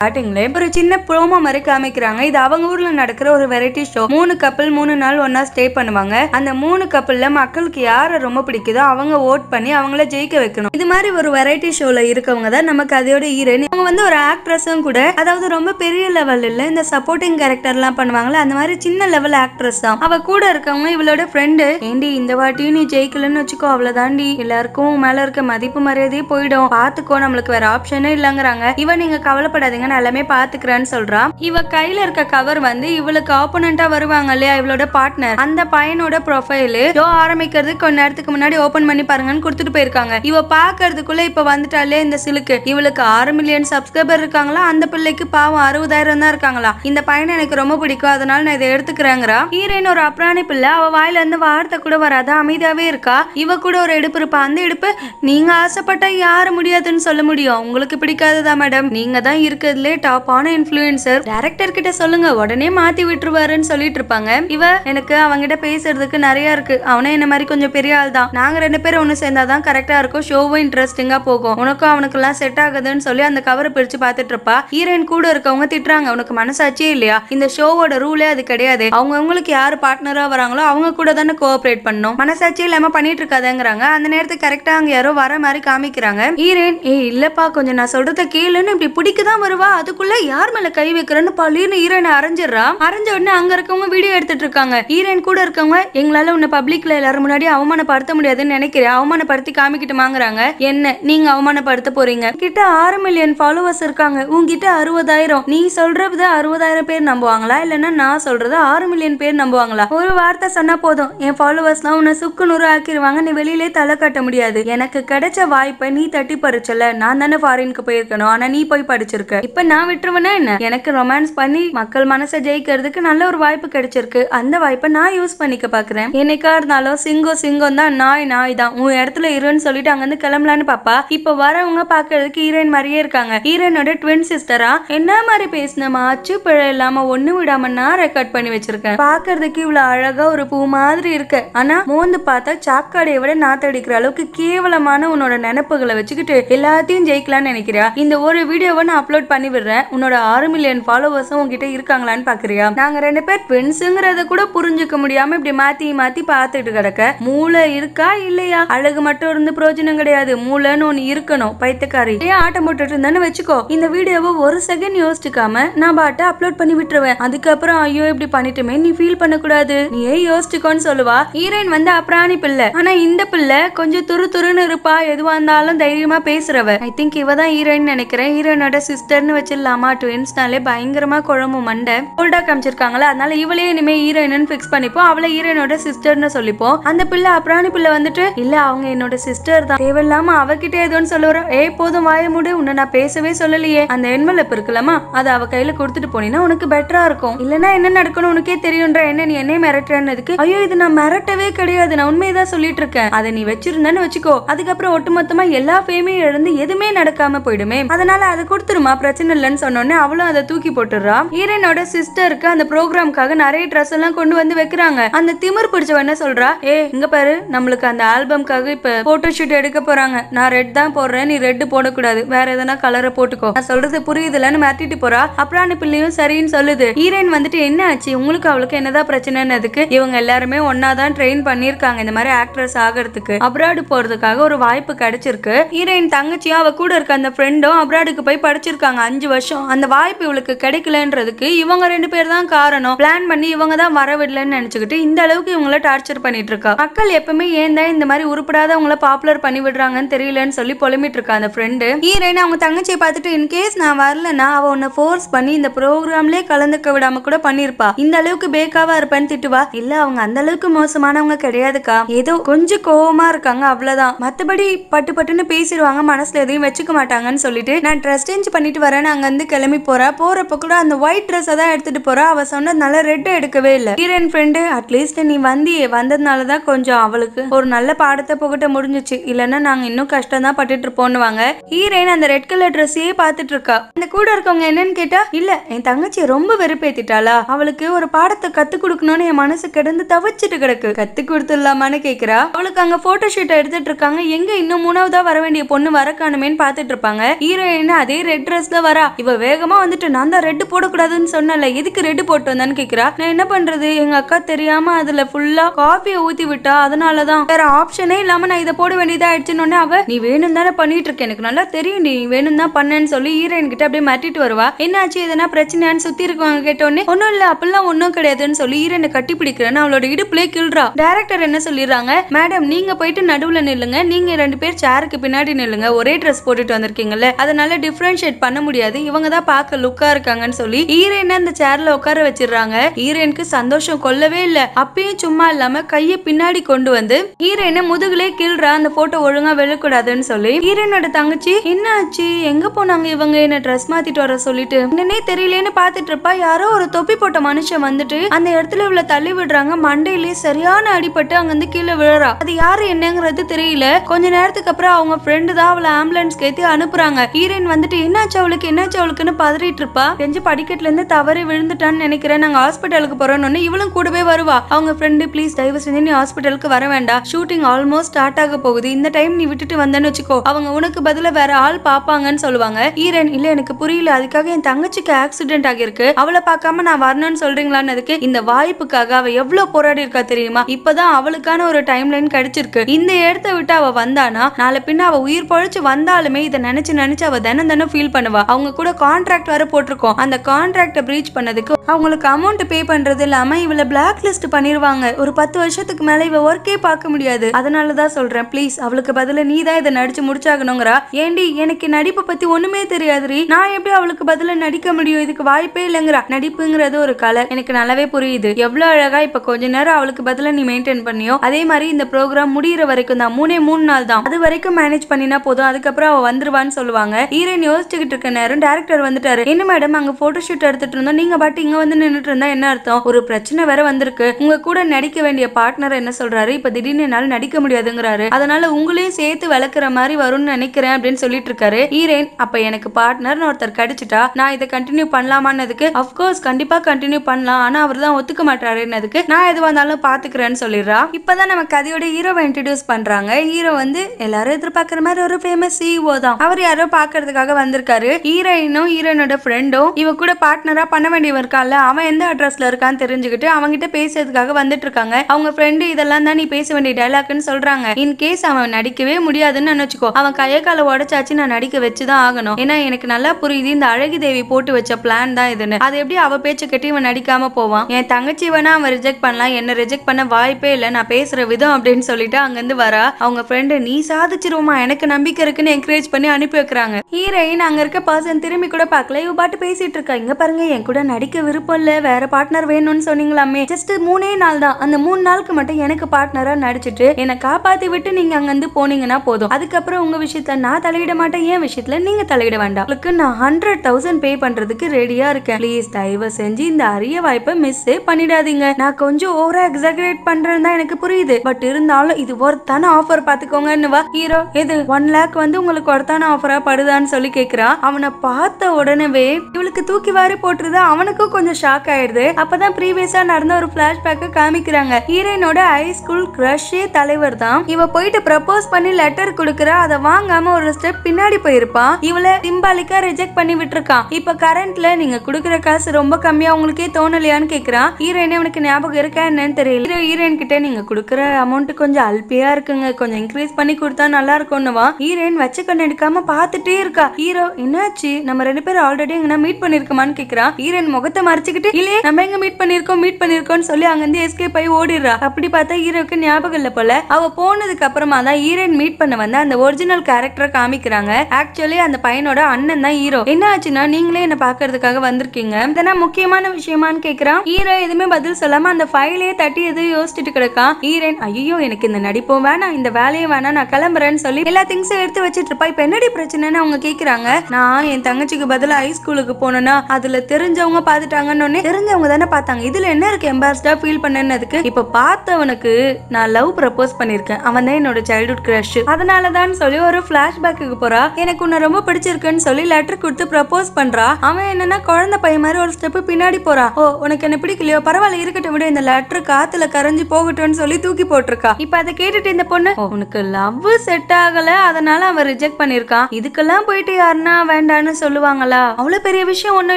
ஸ்டார்டிங்ல ஒரு சின்ன ப்ரோமோ மாதிரி காமிக்கிறாங்க இது அவங்க ஊர்ல நடக்கிற ஒரு வெரைட்டி ஷோ மூணு கப்பல் மூணு நாள் ஒன்னா ஸ்டே பண்ணுவாங்க அந்த மூணு கப்பல்ல மக்களுக்கு யாரை ரொம்ப பிடிக்குதோ அவங்க ஓட் பண்ணி அவங்கள ஜெயிக்க வைக்கணும் இது மாதிரி ஒரு வெரைட்டி ஷோல இருக்கவங்க தான் நமக்கு கதையோட ஹீரோயின் அவங்க வந்து ஒரு ஆக்ட்ரஸும் கூட அதாவது ரொம்ப பெரிய லெவல் இல்ல இந்த சப்போர்ட்டிங் கேரக்டர் எல்லாம் பண்ணுவாங்கல்ல அந்த மாதிரி சின்ன லெவல் ஆக்ட்ரஸ் தான் அவ கூட இருக்கவங்க இவளோட ஃப்ரெண்டு ஏண்டி இந்த வாட்டி நீ ஜெயிக்கலன்னு வச்சுக்கோ அவ்வளவுதாண்டி எல்லாருக்கும் மேல இருக்க மதிப்பு மரியாதையே போயிடும் பாத்துக்கோ நம்மளுக்கு வேற ஆப்ஷனே இல்லங்கிறாங்க இவன் நீங்க கவலைப்படாதீங்க நான் எல்லாமே பாத்துக்கிறேன்னு சொல்றான் இவ கையில இருக்க கவர் வந்து இவளுக்கு ஆப்போனண்டா வருவாங்க இல்லையா இவளோட பார்ட்னர் அந்த பையனோட ப்ரொஃபைலு ஷோ ஆரம்பிக்கிறது கொஞ்ச நேரத்துக்கு முன்னாடி ஓபன் பண்ணி பாருங்கன்னு கொடுத்துட்டு போயிருக்காங்க இவ பாக்குறதுக்குள்ள இப்ப வந்துட்டாலே இந்த சிலுக்கு இவளுக்கு ஆறு மில்லியன் சப்ஸ்கிரைபர் இருக்காங்களா அந்த பிள்ளைக்கு பாவம் அறுபதாயிரம் தான் இருக்காங்களா இந்த பையனை எனக்கு ரொம்ப பிடிக்கும் அதனால நான் இதை எடுத்துக்கிறேங்கிறா ஹீரோயின் ஒரு அப்ராணி பிள்ளை அவ வாயில இருந்து வார்த்தை கூட வராத அமைதியாவே இருக்கா இவ கூட ஒரு எடுப்பு இருப்பா அந்த எடுப்பு நீங்க ஆசைப்பட்டா யாரு முடியாதுன்னு சொல்ல முடியும் உங்களுக்கு பிடிக்காததா மேடம் நீங்க தான் இருக்கு இருக்கிறதுலே டாப்பான இன்ஃபுளுசர் டேரக்டர் கிட்ட சொல்லுங்க உடனே மாத்தி விட்டுருவாருன்னு சொல்லிட்டு இருப்பாங்க இவ எனக்கு அவங்கிட்ட பேசுறதுக்கு நிறைய இருக்கு அவனே என்ன மாதிரி கொஞ்சம் பெரிய ஆள் தான் நாங்க ரெண்டு பேரும் ஒண்ணு சேர்ந்தாதான் கரெக்டா இருக்கும் ஷோவும் இன்ட்ரெஸ்டிங்கா போகும் உனக்கும் அவனுக்கு எல்லாம் செட் ஆகுதுன்னு சொல்லி அந்த கவரை பிரிச்சு பாத்துட்டு இருப்பா ஹீரோயின் கூட இருக்கவங்க திட்டுறாங்க உனக்கு மனசாச்சே இல்லையா இந்த ஷோவோட ரூலே அது கிடையாது அவங்க உங்களுக்கு யாரு பார்ட்னரா வராங்களோ அவங்க கூட தானே கோஆபரேட் பண்ணும் மனசாட்சி இல்லாம பண்ணிட்டு இருக்காதுங்கிறாங்க அந்த நேரத்துக்கு கரெக்டா அங்க யாரோ வர மாதிரி காமிக்கிறாங்க ஹீரோயின் ஏ இல்லப்பா கொஞ்சம் நான் சொல்றத கேளுன்னு இப்படி பிடிக்கதான் வருவா போவா அதுக்குள்ள யார் மேல கை வைக்கிறன்னு பழின்னு ஹீரோயினை அரைஞ்சிடுறா அரைஞ்ச உடனே அங்க இருக்கவங்க வீடியோ எடுத்துட்டு இருக்காங்க ஹீரோயின் கூட இருக்கவங்க எங்களால உன்னை பப்ளிக்ல எல்லாரும் முன்னாடி அவமானப்படுத்த முடியாதுன்னு நினைக்கிறேன் அவமானப்படுத்தி காமிக்கிட்டு வாங்குறாங்க என்ன நீங்க அவமானப்படுத்த போறீங்க கிட்ட ஆறு மில்லியன் ஃபாலோவர்ஸ் இருக்காங்க உங்ககிட்ட அறுபதாயிரம் நீ சொல்றது அறுபதாயிரம் பேர் நம்புவாங்களா இல்லைன்னா நான் சொல்றது ஆறு மில்லியன் பேர் நம்புவாங்களா ஒரு வார்த்தை சொன்னா போதும் என் ஃபாலோவர்ஸ்லாம் உன்ன சுக்கு நூறு ஆக்கிடுவாங்க நீ வெளியிலே தலை கட்ட முடியாது எனக்கு கிடைச்ச வாய்ப்பை நீ தட்டி பறிச்சல நான் தானே ஃபாரினுக்கு போயிருக்கணும் ஆனா நீ போய் படிச்சிருக்க இப்போ நான் விட்டுருவேனா என்ன எனக்கு ரொமான்ஸ் பண்ணி மக்கள் மனசை ஜெயிக்கிறதுக்கு நல்ல ஒரு வாய்ப்பு கிடைச்சிருக்கு அந்த வாய்ப்பை நான் யூஸ் பண்ணிக்க பாக்குறேன் என்னைக்கா இருந்தாலும் சிங்கம் சிங்கம் தான் நாய் நாய் தான் உன் இடத்துல இருன்னு சொல்லிட்டு இருந்து கிளம்பலான்னு பாப்பா இப்ப வரவங்க பாக்குறதுக்கு ஹீரோயின் மாதிரியே இருக்காங்க ஹீரோயினோட ட்வின் சிஸ்டரா என்ன மாதிரி பேசினமா அச்சு பிழை இல்லாம ஒண்ணு விடாம நான் ரெக்கார்ட் பண்ணி வச்சிருக்கேன் பாக்குறதுக்கு இவ்வளவு அழகா ஒரு பூ மாதிரி இருக்கு ஆனா மோந்து பார்த்தா சாப்காடையை விட நாத்தடிக்கிற அளவுக்கு கேவலமான உன்னோட நினைப்புகளை வச்சுக்கிட்டு எல்லாத்தையும் ஜெயிக்கலாம்னு நினைக்கிறா இந்த ஒரு வீடியோவை நான் அப்லோட் பண்ணி பண்ணி விடுறேன் உன்னோட ஆறு மில்லியன் ஃபாலோவர்ஸும் உங்ககிட்ட இருக்காங்களான்னு பாக்குறியா நாங்க ரெண்டு பேர் ட்வின்ஸுங்கிறத கூட புரிஞ்சுக்க முடியாம இப்படி மாத்தி மாத்தி பார்த்துட்டு கிடக்க மூளை இருக்கா இல்லையா அழகு மட்டும் இருந்து பிரயோஜனம் கிடையாது மூளைன்னு ஒன்னு இருக்கணும் பைத்தக்காரி ஏன் ஆட்டம் போட்டுட்டு இருந்தானு வச்சுக்கோ இந்த வீடியோவை ஒரு செகண்ட் யோசிச்சுக்காம நான் பாட்டை அப்லோட் பண்ணி விட்டுருவேன் அதுக்கப்புறம் ஐயோ இப்படி பண்ணிட்டுமே நீ ஃபீல் பண்ணக்கூடாது நீ ஏன் யோசிச்சுக்கோன்னு சொல்லுவா ஹீரோயின் வந்து அப்ராணி பிள்ளை ஆனா இந்த பிள்ளை கொஞ்சம் துரு துருன்னு இருப்பா எதுவா இருந்தாலும் தைரியமா பேசுறவ ஐ திங்க் இவ தான் ஹீரோயின் நினைக்கிறேன் ஹீரோயினோட சிஸ்டர்னு ஹீரோயின் வச்சிடலாமா ட்வின்ஸ்னாலே பயங்கரமா குழம்பு மண்டை கோல்டாக காமிச்சிருக்காங்களா அதனால இவளே இனிமேல் ஹீரோயினு ஃபிக்ஸ் பண்ணிப்போம் அவளை ஹீரோயினோட சிஸ்டர்னு சொல்லிப்போம் அந்த பிள்ளை அப்ராணி பிள்ளை வந்துட்டு இல்ல அவங்க என்னோட சிஸ்டர் தான் தேவையில்லாம அவகிட்ட ஏதோன்னு சொல்லுவோம் ஏ போதும் வாய முடி உன்னை நான் பேசவே சொல்லலையே அந்த என்வெலப் இருக்கலாமா அதை அவ கையில கொடுத்துட்டு போனீங்கன்னா உனக்கு பெட்டரா இருக்கும் இல்லனா என்ன நடக்கணும் உனக்கே தெரியும்ன்ற என்ன நீ என்னைய மிரட்டுறதுக்கு ஐயோ இது நான் மிரட்டவே கிடையாது நான் உண்மையதான் சொல்லிட்டு இருக்கேன் அதை நீ வச்சிருந்தேன்னு வச்சுக்கோ அதுக்கப்புறம் ஒட்டுமொத்தமா எல்லா ஃபேமையும் இழந்து எதுவுமே நடக்காம போயிடுமே அதனால அதை கொடுத்துருமா பிரச்சனை பிரச்சனை இல்லைன்னு சொன்னோடனே அவளும் அதை தூக்கி போட்டுறா ஈரனோட சிஸ்டருக்கு அந்த ப்ரோக்ராம்க்காக நிறைய ட்ரெஸ் எல்லாம் கொண்டு வந்து வைக்கிறாங்க அந்த திமிர் பிடிச்சவ என்ன சொல்றா ஏ இங்க பாரு நம்மளுக்கு அந்த ஆல்பம்க்காக இப்ப போட்டோ ஷூட் எடுக்க போறாங்க நான் ரெட் தான் போடுறேன் நீ ரெட் போடக்கூடாது வேற எதனா கலரை போட்டுக்கோ நான் சொல்றது புரியுதுலன்னு மிரட்டிட்டு போறா அப்புறம் பிள்ளையும் சரின்னு சொல்லுது ஈரன் வந்துட்டு என்ன ஆச்சு உங்களுக்கு அவளுக்கு என்னதான் பிரச்சனைன்னு அதுக்கு இவங்க எல்லாருமே ஒன்னாதான் ட்ரெயின் பண்ணிருக்காங்க இந்த மாதிரி ஆக்ட்ரஸ் ஆகிறதுக்கு அப்ராடு போறதுக்காக ஒரு வாய்ப்பு கிடைச்சிருக்கு ஹீரோயின் தங்கச்சியும் அவ கூட இருக்க அந்த ஃப்ரெண்டும் அப்ராடுக்கு போய் படிச்சிருக்காங்க அஞ்சு வருஷம் அந்த வாய்ப்பு இவளுக்கு கிடைக்கலன்றதுக்கு இவங்க ரெண்டு பேர் தான் காரணம் பிளான் பண்ணி இவங்க தான் வரவிடலன்னு நினைச்சுக்கிட்டு இந்த அளவுக்கு இவங்கள டார்ச்சர் பண்ணிட்டு இருக்கா மக்கள் எப்பவுமே ஏன் தான் இந்த மாதிரி உருப்படாதவங்கள பாப்புலர் பண்ணி விடுறாங்கன்னு தெரியலன்னு சொல்லி புலம்பிட்டு இருக்கா அந்த ஃப்ரெண்டு ஈரேன் அவங்க தங்கச்சியை பார்த்துட்டு இன்கேஸ் நான் வரலன்னா அவ உன்னை ஃபோர்ஸ் பண்ணி இந்த ப்ரோக்ராம்லயே கலந்துக்க விடாம கூட பண்ணிருப்பா இந்த அளவுக்கு பேக்காவா இருப்பேன்னு திட்டுவா இல்ல அவங்க அந்த அளவுக்கு மோசமானவங்க கிடையாதுக்கா ஏதோ கொஞ்சம் கோவமா இருக்காங்க அவ்வளவுதான் மத்தபடி பட்டு பட்டுன்னு பேசிடுவாங்க மனசுல எதையும் வச்சுக்க மாட்டாங்கன்னு சொல்லிட்டு நான் ட்ரெஸ் சேஞ்ச் பண்ணிட்டு வர வரேன் வந்து கிளம்பி போகிறா போகிறப்ப கூட அந்த ஒயிட் ட்ரெஸ்ஸை தான் எடுத்துகிட்டு போகிறா அவள் சொன்னதுனால ரெட்டை எடுக்கவே இல்லை ஹீரோயின் ஃப்ரெண்டு அட்லீஸ்ட் நீ வந்தியே வந்ததுனால தான் கொஞ்சம் அவளுக்கு ஒரு நல்ல பாடத்தை புகட்ட முடிஞ்சிச்சு இல்லைன்னா நாங்கள் இன்னும் கஷ்டம் தான் பட்டுட்டு இருப்போம்னுவாங்க ஹீரோயின் அந்த ரெட் கலர் ட்ரெஸ்ஸையே பார்த்துட்டு இருக்கா அந்த கூட இருக்கவங்க என்னன்னு கேட்டா இல்ல என் தங்கச்சியை ரொம்ப வெறுப்பேத்திட்டாளா அவளுக்கு ஒரு பாடத்தை கத்து கொடுக்கணும்னு என் மனசு கிடந்து தவிச்சிட்டு கிடக்கு கத்து கொடுத்துடலாமான்னு கேக்குறா அவளுக்கு அங்க போட்டோ ஷூட் எடுத்துட்டு இருக்காங்க எங்க இன்னும் மூணாவதா வர வேண்டிய பொண்ணு வர காணுமேன்னு பாத்துட்டு இருப்பாங்க ஹீரோயின் அதே ரெட் ட்ரெஸ்ல வரா இவ வேகமா வந்துட்டு நான் தான் ரெட்டு போடக்கூடாதுன்னு சொன்னல எதுக்கு ரெட்டு போட்டு வந்தான்னு கேக்குறா நான் என்ன பண்றது எங்க அக்கா தெரியாம அதுல ஃபுல்லா காஃபியை ஊத்தி விட்டா அதனாலதான் வேற ஆப்ஷனே இல்லாம நான் இதை போட வேண்டியதா ஆயிடுச்சுன்னு அவ நீ வேணும் தானே பண்ணிட்டு இருக்க எனக்கு நல்லா தெரியும் நீ வேணும் தான் பண்ணேன்னு சொல்லி ஹீரோயின் கிட்ட அப்படியே மாட்டிட்டு வருவா என்னாச்சு எதனா பிரச்சனையான்னு சுத்தி இருக்கவங்க கேட்டோடனே ஒன்னும் இல்ல அப்படிலாம் ஒண்ணும் கிடையாதுன்னு சொல்லி ஹீரோயினை கட்டி பிடிக்கிறேன்னு அவளோட இடுப்புலயே கிள்றா டேரக்டர் என்ன சொல்லிடுறாங்க மேடம் நீங்க போயிட்டு நடுவுல நில்லுங்க நீங்க ரெண்டு பேர் சேருக்கு பின்னாடி நில்லுங்க ஒரே ட்ரெஸ் போட்டுட்டு வந்திருக்கீங்கல்ல அதனால டிஃபரன்ஷியேட் பண்ண முடியும் முடியாது இவங்க தான் பார்க்க லுக்கா இருக்காங்கன்னு சொல்லி ஈரேன் அந்த சேர்ல உட்கார வச்சிடுறாங்க ஈரேனுக்கு சந்தோஷம் கொல்லவே இல்ல அப்பயும் சும்மா இல்லாம கைய பின்னாடி கொண்டு வந்து ஈரேனை முதுகுலே கிள்றா அந்த போட்டோ ஒழுங்கா வெளிக்கூடாதுன்னு சொல்லி ஹீரோயினோட தங்கச்சி என்ன ஆச்சு எங்க போனாங்க இவங்க என்ன ட்ரெஸ் மாத்திட்டு வர சொல்லிட்டு என்னன்னே தெரியலேன்னு பாத்துட்டு இருப்பா யாரோ ஒரு தொப்பி போட்ட மனுஷன் வந்துட்டு அந்த இடத்துல இவ்வளவு தள்ளி விடுறாங்க மண்டையிலேயே சரியான அடிபட்டு அங்க வந்து கீழே விழுறா அது யாரு என்னங்கிறது தெரியல கொஞ்ச நேரத்துக்கு அப்புறம் அவங்க ஃப்ரெண்டு தான் அவளை ஆம்புலன்ஸ் கேத்தி அனுப்புறாங்க ஹீரோயின் வந்துட்டு என்னாச்சு அவளுக்கு அவளுக்கு என்னாச்சு அவளுக்குன்னு பதறிட்டு இருப்பா தெரிஞ்சு படிக்கட்டுல இருந்து தவறி விழுந்துட்டான்னு நினைக்கிறேன் நாங்க ஹாஸ்பிட்டலுக்கு போறோம்னு இவளும் கூடவே வருவா அவங்க ஃப்ரெண்டு ப்ளீஸ் தயவு செஞ்சு நீ ஹாஸ்பிட்டலுக்கு வர வேண்டாம் ஷூட்டிங் ஆல்மோஸ்ட் ஸ்டார்ட் ஆக போகுது இந்த டைம் நீ விட்டுட்டு வந்தேன்னு வச்சுக்கோ அவங்க உனக்கு பதில வேற ஆள் பாப்பாங்கன்னு சொல்லுவாங்க ஈரன் இல்ல எனக்கு புரியல அதுக்காக என் தங்கச்சிக்கு ஆக்சிடென்ட் ஆகிருக்கு அவளை பார்க்காம நான் வரணும்னு சொல்றீங்களான்னு இந்த வாய்ப்புக்காக அவ எவ்வளவு போராடி இருக்கா தெரியுமா இப்பதான் அவளுக்கான ஒரு டைம் லைன் கிடைச்சிருக்கு இந்த இடத்த விட்டு அவ வந்தானா நாளை பின்ன அவ உயிர் பழிச்சு வந்தாலுமே இதை நினைச்சு நினைச்சு அவ தினம் தினம் ஃபீல் பண்ணுவா அவங்க கூட கான்ட்ராக்ட் வர போட்டிருக்கோம் அந்த கான்ட்ராக்டை ப்ரீச் பண்ணதுக்கு அவங்களுக்கு அமௌண்ட் பே பண்றது இல்லாம இவளை பிளாக் லிஸ்ட் பண்ணிருவாங்க ஒரு பத்து வருஷத்துக்கு மேல இவ ஒர்க்கே பார்க்க முடியாது அதனாலதான் தான் சொல்றேன் ப்ளீஸ் அவளுக்கு பதில நீ தான் இதை நடிச்சு முடிச்சாகணுங்கிறா ஏண்டி எனக்கு நடிப்பை பத்தி ஒண்ணுமே தெரியாதுரி நான் எப்படி அவளுக்கு பதில நடிக்க முடியும் இதுக்கு வாய்ப்பே இல்லைங்கிறா நடிப்புங்கிறது ஒரு கலை எனக்கு நல்லாவே புரியுது எவ்வளவு அழகா இப்ப கொஞ்ச நேரம் அவளுக்கு பதில நீ மெயின்டைன் பண்ணியோ அதே மாதிரி இந்த ப்ரோக்ராம் முடியிற வரைக்கும் தான் மூணே மூணு நாள் தான் அது வரைக்கும் மேனேஜ் பண்ணினா போதும் அதுக்கப்புறம் அவ வந்துருவான்னு சொல்லுவாங்க ஈரன் யோசிச்சுக்கிட்டு இருக்க நேரம் டேரக்டர் வந்துட்டாரு என்ன மேடம் அங்க போட்டோ ஷூட் எடுத்துட்டு இருந்தோம் நீங்க பாட்டு இங்க வந்து நின்றுட்டு இருந்தா என்ன அர்த்தம் ஒரு பிரச்சனை வேற வந்திருக்கு உங்க கூட நடிக்க வேண்டிய பார்ட்னர் என்ன சொல்றாரு இப்ப திடீர்னு என்னால நடிக்க முடியாதுங்கிறாரு அதனால உங்களையும் சேர்த்து வளர்க்குற மாதிரி வரும்னு நினைக்கிறேன் அப்படின்னு சொல்லிட்டு இருக்காரு ஈரேன் அப்ப எனக்கு பார்ட்னர்னு ஒருத்தர் கிடைச்சிட்டா நான் இதை கண்டினியூ பண்ணலாமான்னதுக்கு அப்கோர்ஸ் கண்டிப்பா கண்டினியூ பண்ணலாம் ஆனா அவர் தான் ஒத்துக்க மாட்டாருன்னதுக்கு நான் எது வந்தாலும் பாத்துக்கிறேன்னு சொல்லிடுறா இப்பதான் நம்ம கதையோட ஹீரோவை இன்ட்ரடியூஸ் பண்றாங்க ஹீரோ வந்து எல்லாரும் எதிர்பார்க்கிற மாதிரி ஒரு ஃபேமஸ் சிஇஓ e தான் அவர் யாரோ பாக்குறதுக்காக வந்திருக்காரு ஹீரோயினும் ஹீரோயினோட ஃப்ரெண்டும் இவ கூட பார்ட்னரா பண்ண வேண்டியவ இருக்கான்ல அவன் எந்த அட்ரஸ்ல இருக்கான்னு தெரிஞ்சுக்கிட்டு கிட்ட பேசுறதுக்காக வந்துட்டு இருக்காங்க அவங்க ஃப்ரெண்டு இதெல்லாம் தான் நீ பேச வேண்டிய டைலாக்னு சொல்றாங்க இன் கேஸ் அவன் நடிக்கவே முடியாதுன்னு நினைச்சுக்கோ அவன் கைய கால உடச்சாச்சு நான் நடிக்க வச்சுதான் ஆகணும் ஏன்னா எனக்கு நல்லா புரியுது இந்த அழகி தேவி போட்டு வச்ச பிளான் தான் இதுன்னு அது எப்படி அவ பேச்ச கட்டி இவன் நடிக்காம போவான் என் தங்கச்சி வேணா அவன் ரிஜெக்ட் பண்ணலாம் என்ன ரிஜெக்ட் பண்ண வாய்ப்பே இல்லை நான் பேசுற விதம் அப்படின்னு சொல்லிட்டு அங்கிருந்து வரா அவங்க ஃப்ரெண்டு நீ சாதிச்சிருவோமா எனக்கு நம்பிக்கை இருக்குன்னு என்கரேஜ் பண்ணி அனுப்பி வைக்கிறாங்க ஹீரோயின் அங்க இருக்க ஹாசன் திரும்பி கூட பார்க்கல இவ பாட்டு பேசிட்டு இருக்கா இங்க பாருங்க என் கூட நடிக்க விருப்பம் இல்ல வேற பார்ட்னர் வேணும்னு சொன்னீங்களாமே ஜஸ்ட் மூணே நாள் தான் அந்த மூணு நாளுக்கு மட்டும் எனக்கு பார்ட்னரா நடிச்சிட்டு என்னை காப்பாத்தி விட்டு நீங்க அங்க இருந்து போனீங்கன்னா போதும் அதுக்கப்புறம் உங்க விஷயத்த நான் தலையிட மாட்டேன் என் விஷயத்துல நீங்க தலையிட வேண்டாம் உங்களுக்கு நான் ஹண்ட்ரட் தௌசண்ட் பே பண்றதுக்கு ரெடியா இருக்கேன் ப்ளீஸ் தயவு செஞ்சு இந்த அரிய வாய்ப்பை மிஸ் பண்ணிடாதீங்க நான் கொஞ்சம் ஓவரா எக்ஸாகரேட் பண்றேன் தான் எனக்கு புரியுது பட் இருந்தாலும் இது ஒருத்தான ஆஃபர் பாத்துக்கோங்கன்னு வா ஹீரோ இது ஒன் லேக் வந்து உங்களுக்கு ஒருத்தான ஆஃபரா படுதான்னு சொல்லி கேக்குறான் அவன் அவனை பார்த்த உடனே இவளுக்கு தூக்கி வாரி போட்டுருது அவனுக்கும் கொஞ்சம் ஷாக் ஆயிடுது அப்பதான் ப்ரீவியஸா நடந்த ஒரு பிளாஷ்பேக்க காமிக்கிறாங்க ஹீரோயினோட ஸ்கூல் கிரஷே தலைவர் தான் இவ போயிட்டு ப்ரப்போஸ் பண்ணி லெட்டர் கொடுக்கறா அதை வாங்காம ஒரு ஸ்டெப் பின்னாடி போயிருப்பான் இவளை சிம்பாலிக்கா ரிஜெக்ட் பண்ணி விட்டுருக்கான் இப்ப கரண்ட்ல நீங்க கொடுக்குற காசு ரொம்ப கம்மியா உங்களுக்கே தோணலையான்னு கேக்குறான் ஹீரோயினே உனக்கு ஞாபகம் இருக்கா என்னன்னு தெரியல ஹீரோயின் கிட்ட நீங்க கொடுக்குற அமௌண்ட் கொஞ்சம் அல்பியா இருக்குங்க கொஞ்சம் இன்க்ரீஸ் பண்ணி கொடுத்தா நல்லா இருக்கும்னுவா ஹீரோயின் வச்சு கண்ணு எடுக்காம பாத்துட்டே இருக்கா ஹீரோ என்ன என்னாச்சு நம்ம ரெண்டு பேரும் ஆல்ரெடி எங்கன்னா மீட் பண்ணிருக்கோமான்னு கேக்குறா ஈரன் முகத்தை மறைச்சுக்கிட்டு இல்லையே நம்ம எங்க மீட் பண்ணிருக்கோம் மீட் பண்ணிருக்கோம்னு சொல்லி அங்கிருந்து எஸ்கே போய் ஓடிடுறா அப்படி பார்த்தா ஹீரோக்கு ஞாபகம் இல்ல போல அவ போனதுக்கு அப்புறமா தான் ஈரன் மீட் பண்ண வந்து அந்த ஒரிஜினல் கேரக்டரை காமிக்கிறாங்க ஆக்சுவலி அந்த பையனோட அண்ணன் தான் ஹீரோ என்ன ஆச்சுன்னா நீங்களே என்ன பாக்குறதுக்காக வந்திருக்கீங்க இதெல்லாம் முக்கியமான விஷயமான்னு கேக்குறான் ஹீரோ எதுவுமே பதில் சொல்லாம அந்த ஃபைலே தட்டி எதுவும் யோசிச்சுட்டு கிடக்கா ஈரன் ஐயோ எனக்கு இந்த நடிப்பும் வேணாம் இந்த வேலையும் வேணாம் நான் கிளம்புறேன்னு சொல்லி எல்லா திங்ஸும் எடுத்து வச்சிட்டு இருப்பா இப்ப என்னடி பிரச்சனைன்னு அவங்க கேக்குறாங்க நான் என் தங்கச்சிக்கு பதில் ஹை ஸ்கூலுக்கு போனேன்னா அதுல தெரிஞ்சவங்க பாத்துட்டாங்கன்னு தெரிஞ்சவங்க தானே பார்த்தாங்க இதுல என்ன இருக்கு எம்பாரஸ்டா ஃபீல் பண்ணதுக்கு இப்ப பார்த்தவனுக்கு நான் லவ் ப்ரப்போஸ் பண்ணிருக்கேன் அவன் தான் என்னோட சைல்ட்ஹுட் கிரஷ் அதனாலதான் சொல்லி ஒரு பிளாஷ்பேக்கு போறா எனக்கு உன்னை ரொம்ப பிடிச்சிருக்குன்னு சொல்லி லெட்டர் கொடுத்து ப்ரப்போஸ் பண்றா அவன் என்னன்னா குழந்தை பையன் மாதிரி ஒரு ஸ்டெப் பின்னாடி போறா ஓ உனக்கு என்ன பிடிக்கலையோ பரவாயில்ல இருக்கட்டும் விட இந்த லெட்டர் காத்துல கரைஞ்சு போகட்டும்னு சொல்லி தூக்கி போட்டிருக்கா இப்ப அதை கேட்டுட்டு இந்த பொண்ணு உனக்கு லவ் செட் ஆகல அதனால அவன் ரிஜெக்ட் பண்ணிருக்கான் இதுக்கெல்லாம் போயிட்டு யாருன்னா வேண்டாம் வேண்டான்னு சொல்லுவாங்களா அவ்வளவு பெரிய விஷயம் ஒன்றும்